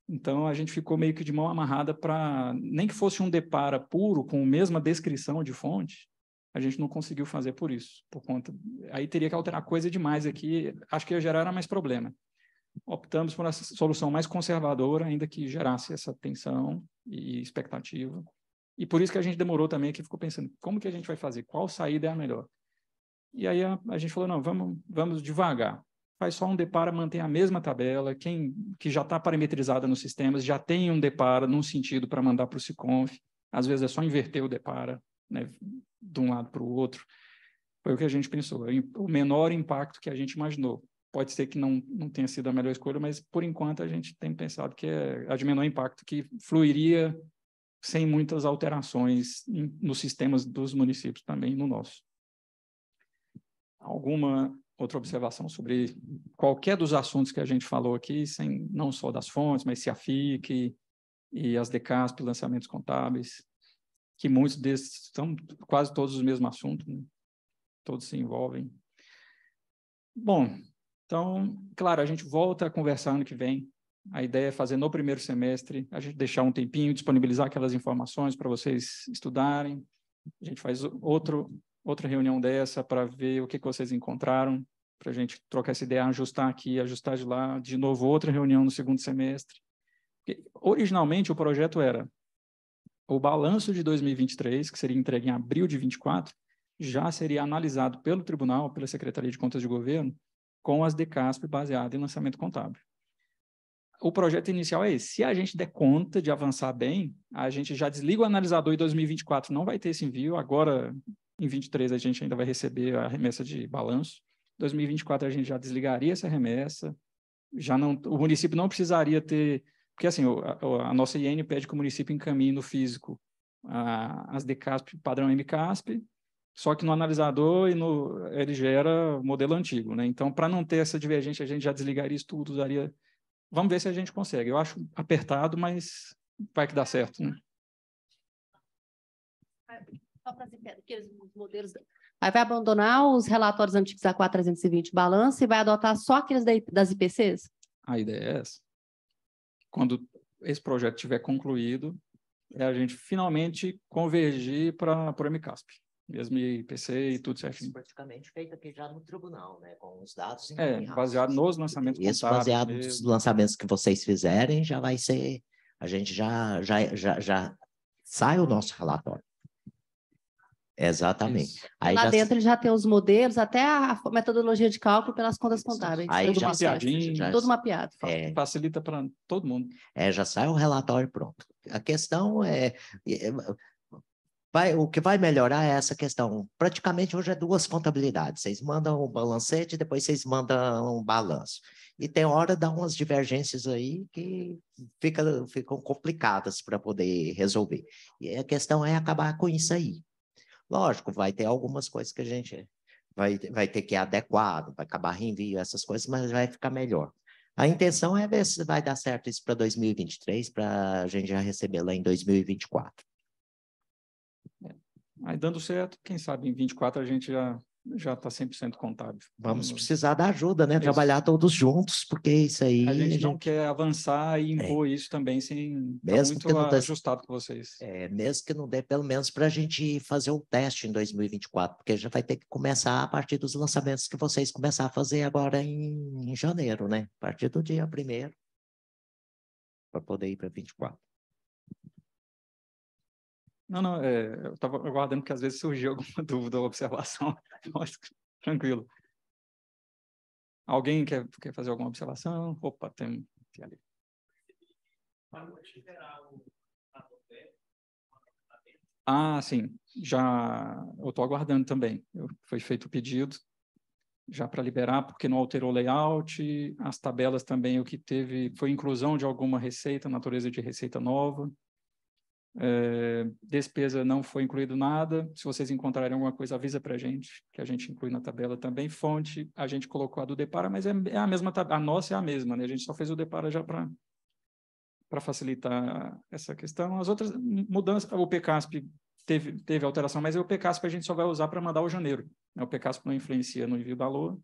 Speaker 3: Então, a gente ficou meio que de mão amarrada para, nem que fosse um depara puro, com a mesma descrição de fonte, a gente não conseguiu fazer por isso, por conta. Aí teria que alterar coisa demais aqui, acho que ia gerar mais problema. Optamos por uma solução mais conservadora, ainda que gerasse essa tensão e expectativa. E por isso que a gente demorou também, que ficou pensando, como que a gente vai fazer? Qual saída é a melhor? E aí a, a gente falou, não, vamos, vamos devagar. Faz só um depara, mantém a mesma tabela. Quem que já está parametrizada nos sistemas já tem um depara num sentido para mandar para o Siconf. Às vezes é só inverter o depara, né, de um lado para o outro. Foi o que a gente pensou, o menor impacto que a gente imaginou. Pode ser que não, não tenha sido a melhor escolha, mas por enquanto a gente tem pensado que é a é de menor impacto, que fluiria sem muitas alterações em, nos sistemas dos municípios também no nosso alguma outra observação sobre qualquer dos assuntos que a gente falou aqui, sem não só das fontes, mas se a FIC e as DECASP, lançamentos contábeis, que muitos desses são quase todos os mesmos assuntos, né? todos se envolvem. Bom, então, claro, a gente volta a conversar ano que vem. A ideia é fazer no primeiro semestre, a gente deixar um tempinho, disponibilizar aquelas informações para vocês estudarem. A gente faz outro outra reunião dessa para ver o que, que vocês encontraram, para a gente trocar essa ideia, ajustar aqui, ajustar de lá, de novo outra reunião no segundo semestre. Porque, originalmente o projeto era o balanço de 2023, que seria entregue em abril de 24, já seria analisado pelo tribunal, pela Secretaria de Contas de Governo, com as DECASP baseado em lançamento contábil. O projeto inicial é esse. Se a gente der conta de avançar bem, a gente já desliga o analisador e 2024 não vai ter esse envio. Agora, em 23 a gente ainda vai receber a remessa de balanço. 2024 a gente já desligaria essa remessa. Já não, o município não precisaria ter, porque assim, a, a nossa IN pede que o município encaminhe no físico a, as DCASP padrão MCASP, só que no analisador e no ele gera modelo antigo, né? Então, para não ter essa divergência, a gente já desligaria isso tudo, usaria Vamos ver se a gente consegue. Eu acho apertado,
Speaker 14: mas vai que dá certo, né? só para aqueles modelos. Aí vai abandonar os relatórios antigos a 420 balança e vai adotar só aqueles das IPCs? A ideia é essa. Quando esse
Speaker 3: projeto tiver concluído, é a gente finalmente convergir para o MCASP. Mesmo IPC e tudo certinho. Isso
Speaker 9: praticamente feito aqui já no tribunal, né? Com os dados É, baseado
Speaker 3: nos lançamentos Isso, baseado mesmo. nos lançamentos
Speaker 9: que vocês fizerem, já vai ser... A gente já, já, já, já sai o nosso relatório. Exatamente. Aí Lá já... dentro
Speaker 14: já tem os modelos, até a metodologia de cálculo pelas contas contábeis. Aí tudo já, tudo mapeado.
Speaker 9: É... Facilita para todo mundo. É, já sai o relatório pronto. A questão é, é... Vai, o que vai melhorar é essa questão. Praticamente hoje é duas contabilidades. Vocês mandam o balancete, depois vocês mandam o balanço. E tem hora dá umas divergências aí que fica, ficam complicadas para poder resolver. E a questão é acabar com isso aí. Lógico, vai ter algumas coisas que a gente vai, vai ter que ir adequado, vai acabar reenvio, essas coisas, mas vai ficar melhor. A intenção é ver se vai dar certo isso para 2023, para a gente já receber lá em 2024. É. Aí dando
Speaker 3: certo, quem sabe em 24 a gente já já está 100% contábil.
Speaker 9: Vamos precisar da ajuda, né? É isso. Trabalhar todos juntos, porque isso aí... A gente, a gente... não
Speaker 3: quer avançar e é. impor é. isso também sem tá mesmo tá muito que não dê... ajustado com vocês.
Speaker 9: É, mesmo que não dê, pelo menos para a gente fazer um teste em 2024, porque já vai ter que começar a partir dos lançamentos que vocês começar a fazer agora em, em janeiro, né? A partir do dia primeiro, para poder ir para 24.
Speaker 1: Não, não, é, eu estava aguardando que às vezes surgiu alguma dúvida ou observação. tranquilo.
Speaker 3: Alguém quer, quer fazer alguma observação? Opa, tem, tem ali. Ah, sim. Já eu estou aguardando também. Eu, foi feito o pedido já para liberar, porque não alterou o layout. As tabelas também, o que teve foi inclusão de alguma receita, natureza de receita nova. É, despesa não foi incluído nada. Se vocês encontrarem alguma coisa, avisa para a gente, que a gente inclui na tabela também. Fonte, a gente colocou a do Depara, mas é, é a mesma tabela. A nossa é a mesma, né? A gente só fez o Depara já para para facilitar essa questão. As outras mudanças, o PCASP teve, teve alteração, mas o PCASP a gente só vai usar para mandar o janeiro. Né? O PCASP não influencia no envio da lua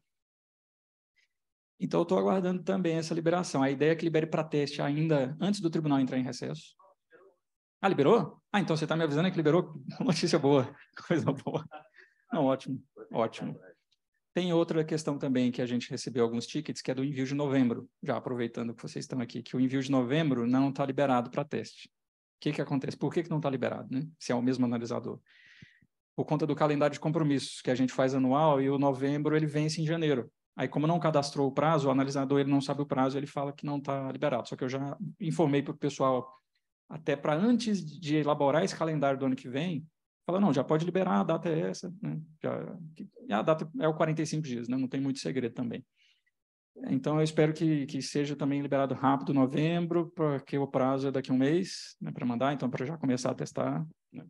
Speaker 3: Então, eu estou aguardando também essa liberação. A ideia é que libere para teste ainda antes do tribunal entrar em recesso. Ah, liberou? Ah, então você está me avisando que liberou. Notícia boa, coisa boa. Não, ótimo, ótimo. Tem outra questão também que a gente recebeu alguns tickets, que é do envio de novembro, já aproveitando que vocês estão aqui, que o envio de novembro não está liberado para teste. O que, que acontece? Por que, que não está liberado, né? se é o mesmo analisador? Por conta do calendário de compromissos que a gente faz anual e o novembro ele vence em janeiro. Aí, como não cadastrou o prazo, o analisador ele não sabe o prazo, ele fala que não está liberado. Só que eu já informei para o pessoal até para antes de elaborar esse calendário do ano que vem, fala, não, já pode liberar, a data é essa, né? já, a data é o 45 dias, né? não tem muito segredo também. Então, eu espero que, que seja também liberado rápido novembro, porque o prazo é daqui a um mês né, para mandar, então para já começar a testar. Né?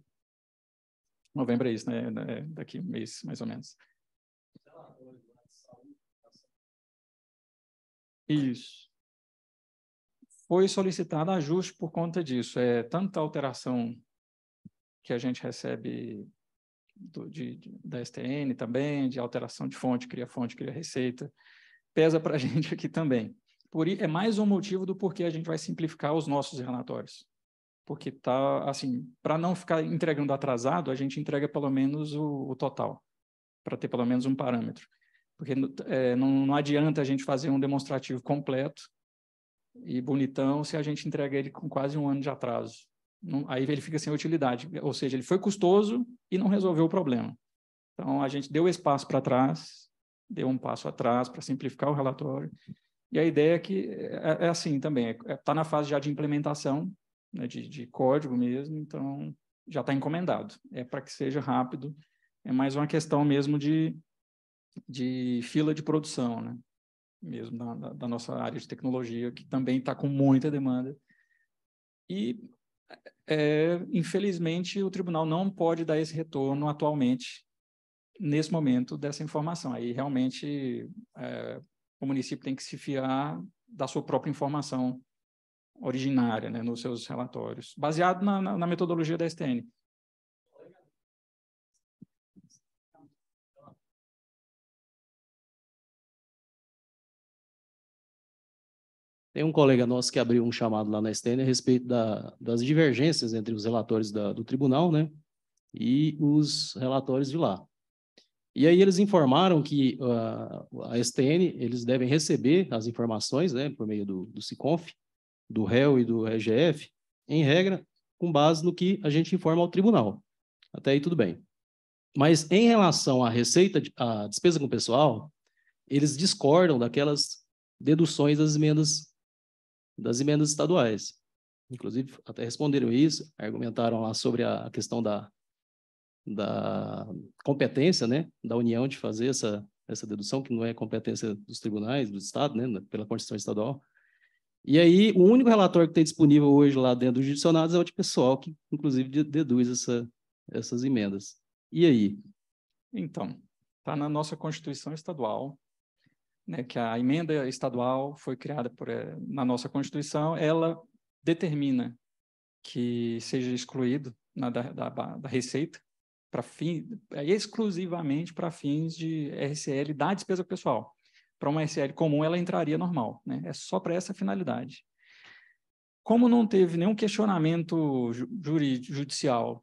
Speaker 3: Novembro é isso, né?
Speaker 1: É, é daqui a um mês, mais ou menos. Isso foi solicitado ajuste por
Speaker 3: conta disso. É tanta alteração que a gente recebe do, de, de, da STN também, de alteração de fonte, cria fonte, cria receita, pesa para a gente aqui também. Por, é mais um motivo do porquê a gente vai simplificar os nossos relatórios. Porque tá assim, para não ficar entregando atrasado, a gente entrega pelo menos o, o total, para ter pelo menos um parâmetro. Porque é, não, não adianta a gente fazer um demonstrativo completo e bonitão se a gente entrega ele com quase um ano de atraso. Não, aí ele fica sem utilidade, ou seja, ele foi custoso e não resolveu o problema. Então a gente deu espaço para trás, deu um passo atrás para simplificar o relatório. E a ideia é que é, é assim também, está é, é tá na fase já de implementação, né, de, de código mesmo, então já está encomendado. É para que seja rápido. É mais uma questão mesmo de, de fila de produção, né? mesmo da, da, da nossa área de tecnologia, que também está com muita demanda. E, é, infelizmente, o tribunal não pode dar esse retorno atualmente, nesse momento, dessa informação. Aí, realmente, é, o município tem que se fiar da sua própria informação originária, né, nos seus
Speaker 1: relatórios, baseado na, na, na metodologia da STN.
Speaker 16: Tem um colega nosso que abriu um chamado lá na STN a respeito da, das divergências entre os relatores da, do tribunal, né? E os relatórios de lá. E aí eles informaram que uh, a STN, eles devem receber as informações, né, por meio do, do SICONF, do réu e do RGF, em regra, com base no que a gente informa ao tribunal. Até aí tudo bem. Mas em relação à receita, à despesa com pessoal, eles discordam daquelas deduções das emendas das emendas estaduais. Inclusive, até responderam isso, argumentaram lá sobre a questão da, da competência né, da União de fazer essa, essa dedução, que não é competência dos tribunais, do Estado, né, pela Constituição Estadual. E aí, o único relatório que tem disponível hoje lá dentro dos dicionários é o de pessoal, que inclusive deduz essa, essas emendas. E aí? Então, está na nossa Constituição Estadual, né, que a
Speaker 3: emenda estadual foi criada por, eh, na nossa Constituição, ela determina que seja excluído na, né, da, da, da receita para fim, é exclusivamente para fins de RCL da despesa pessoal. Para uma RCL comum, ela entraria normal, né? é só para essa finalidade. Como não teve nenhum questionamento ju judicial,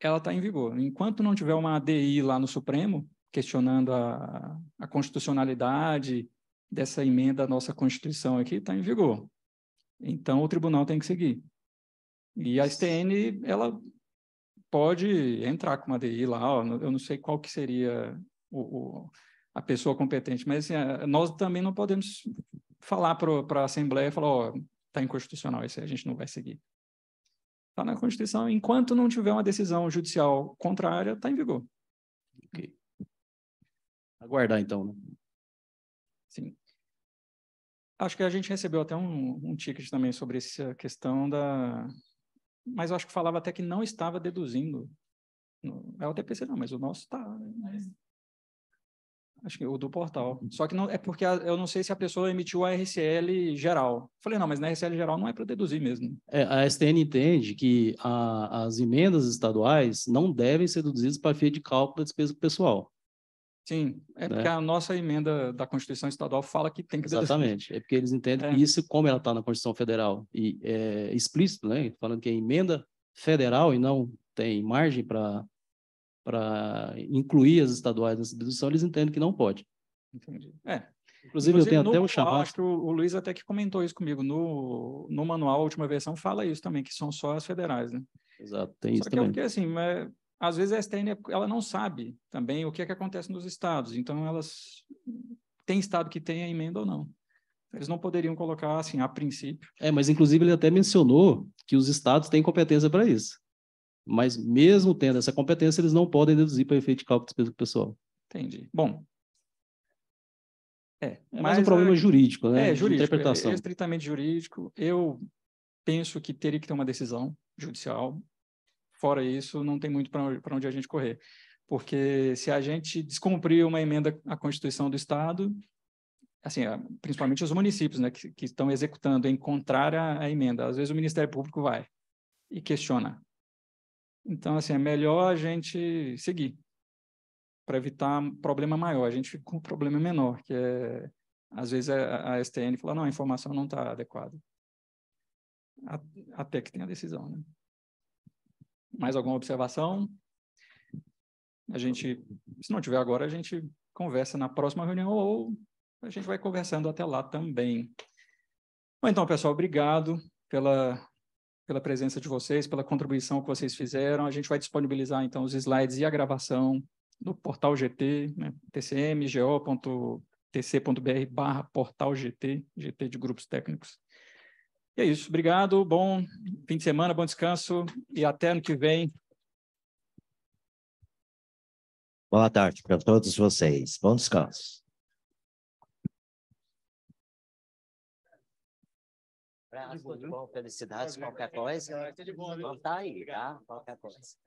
Speaker 3: ela está em vigor. Enquanto não tiver uma ADI lá no Supremo, questionando a, a constitucionalidade dessa emenda à nossa Constituição aqui, está em vigor. Então, o tribunal tem que seguir. E a STN, ela pode entrar com uma DI lá, ó, eu não sei qual que seria o, o, a pessoa competente, mas assim, nós também não podemos falar para a Assembleia, falar, ó, está inconstitucional, isso a gente não vai seguir. Está na Constituição, enquanto não tiver uma decisão judicial contrária, está em vigor. Okay
Speaker 16: aguardar então, né? Sim.
Speaker 3: Acho que a gente recebeu até um, um ticket também sobre essa questão da... Mas acho que falava até que não estava deduzindo. É o TPC não, mas o nosso está. Né? Acho que o do portal. Só que não é porque a, eu não sei se a pessoa emitiu a RCL geral. Falei, não, mas na RCL geral não é para deduzir mesmo.
Speaker 16: É, a STN entende que a, as emendas estaduais não devem ser deduzidas para efeito de cálculo da despesa pessoal. Sim, é né? porque a nossa emenda da Constituição Estadual fala que tem que Exatamente, é porque eles entendem é. que isso, como ela está na Constituição Federal, e é explícito, né? falando que é emenda federal e não tem margem para incluir as estaduais nessa dedução, eles entendem que não pode. Entendi. É. Inclusive, Inclusive eu tenho até um chamado. Acho
Speaker 3: que o, Luiz até que comentou isso comigo. No, no manual, a última versão, fala isso também, que são só as federais, né?
Speaker 16: Exato, tem Só isso que é também. Eu fiquei
Speaker 3: assim, mas é, às vezes a STN ela não sabe também o que é que acontece nos estados, então elas tem estado que tem a emenda
Speaker 16: ou não. Eles não poderiam colocar assim a princípio. É, mas inclusive ele até mencionou que os estados têm competência para isso. Mas mesmo tendo essa competência, eles não podem deduzir para efeito de cálculo de despesa pessoal. Entendi. Bom. É, é mais um problema a... É, jurídico, né? É, jurídico, é, interpretação. É, é
Speaker 3: estritamente jurídico. Eu penso que teria que ter uma decisão judicial fora isso, não tem muito para onde a gente correr. Porque se a gente descumprir uma emenda à Constituição do Estado, assim, principalmente os municípios né, que, que estão executando em contrária à emenda, às vezes o Ministério Público vai e questiona. Então, assim, é melhor a gente seguir para evitar um problema maior. A gente fica com um problema menor, que é, às vezes, a, a STN fala, não, a informação não está adequada. A, até que tenha a decisão, né? Mais alguma observação? A gente, se não tiver agora, a gente conversa na próxima reunião ou a gente vai conversando até lá também. Bom, então, pessoal, obrigado pela, pela presença de vocês, pela contribuição que vocês fizeram. A gente vai disponibilizar, então, os slides e a gravação no portal GT, né? tcmgo.tc.br barra portal GT, GT de Grupos Técnicos. E é isso. Obrigado, bom fim de semana, bom descanso e até ano que vem.
Speaker 1: Boa tarde para todos vocês. Bom descanso. Abraço, bom, felicidades, qualquer coisa. Vamos então tá aí, tá? Qualquer coisa.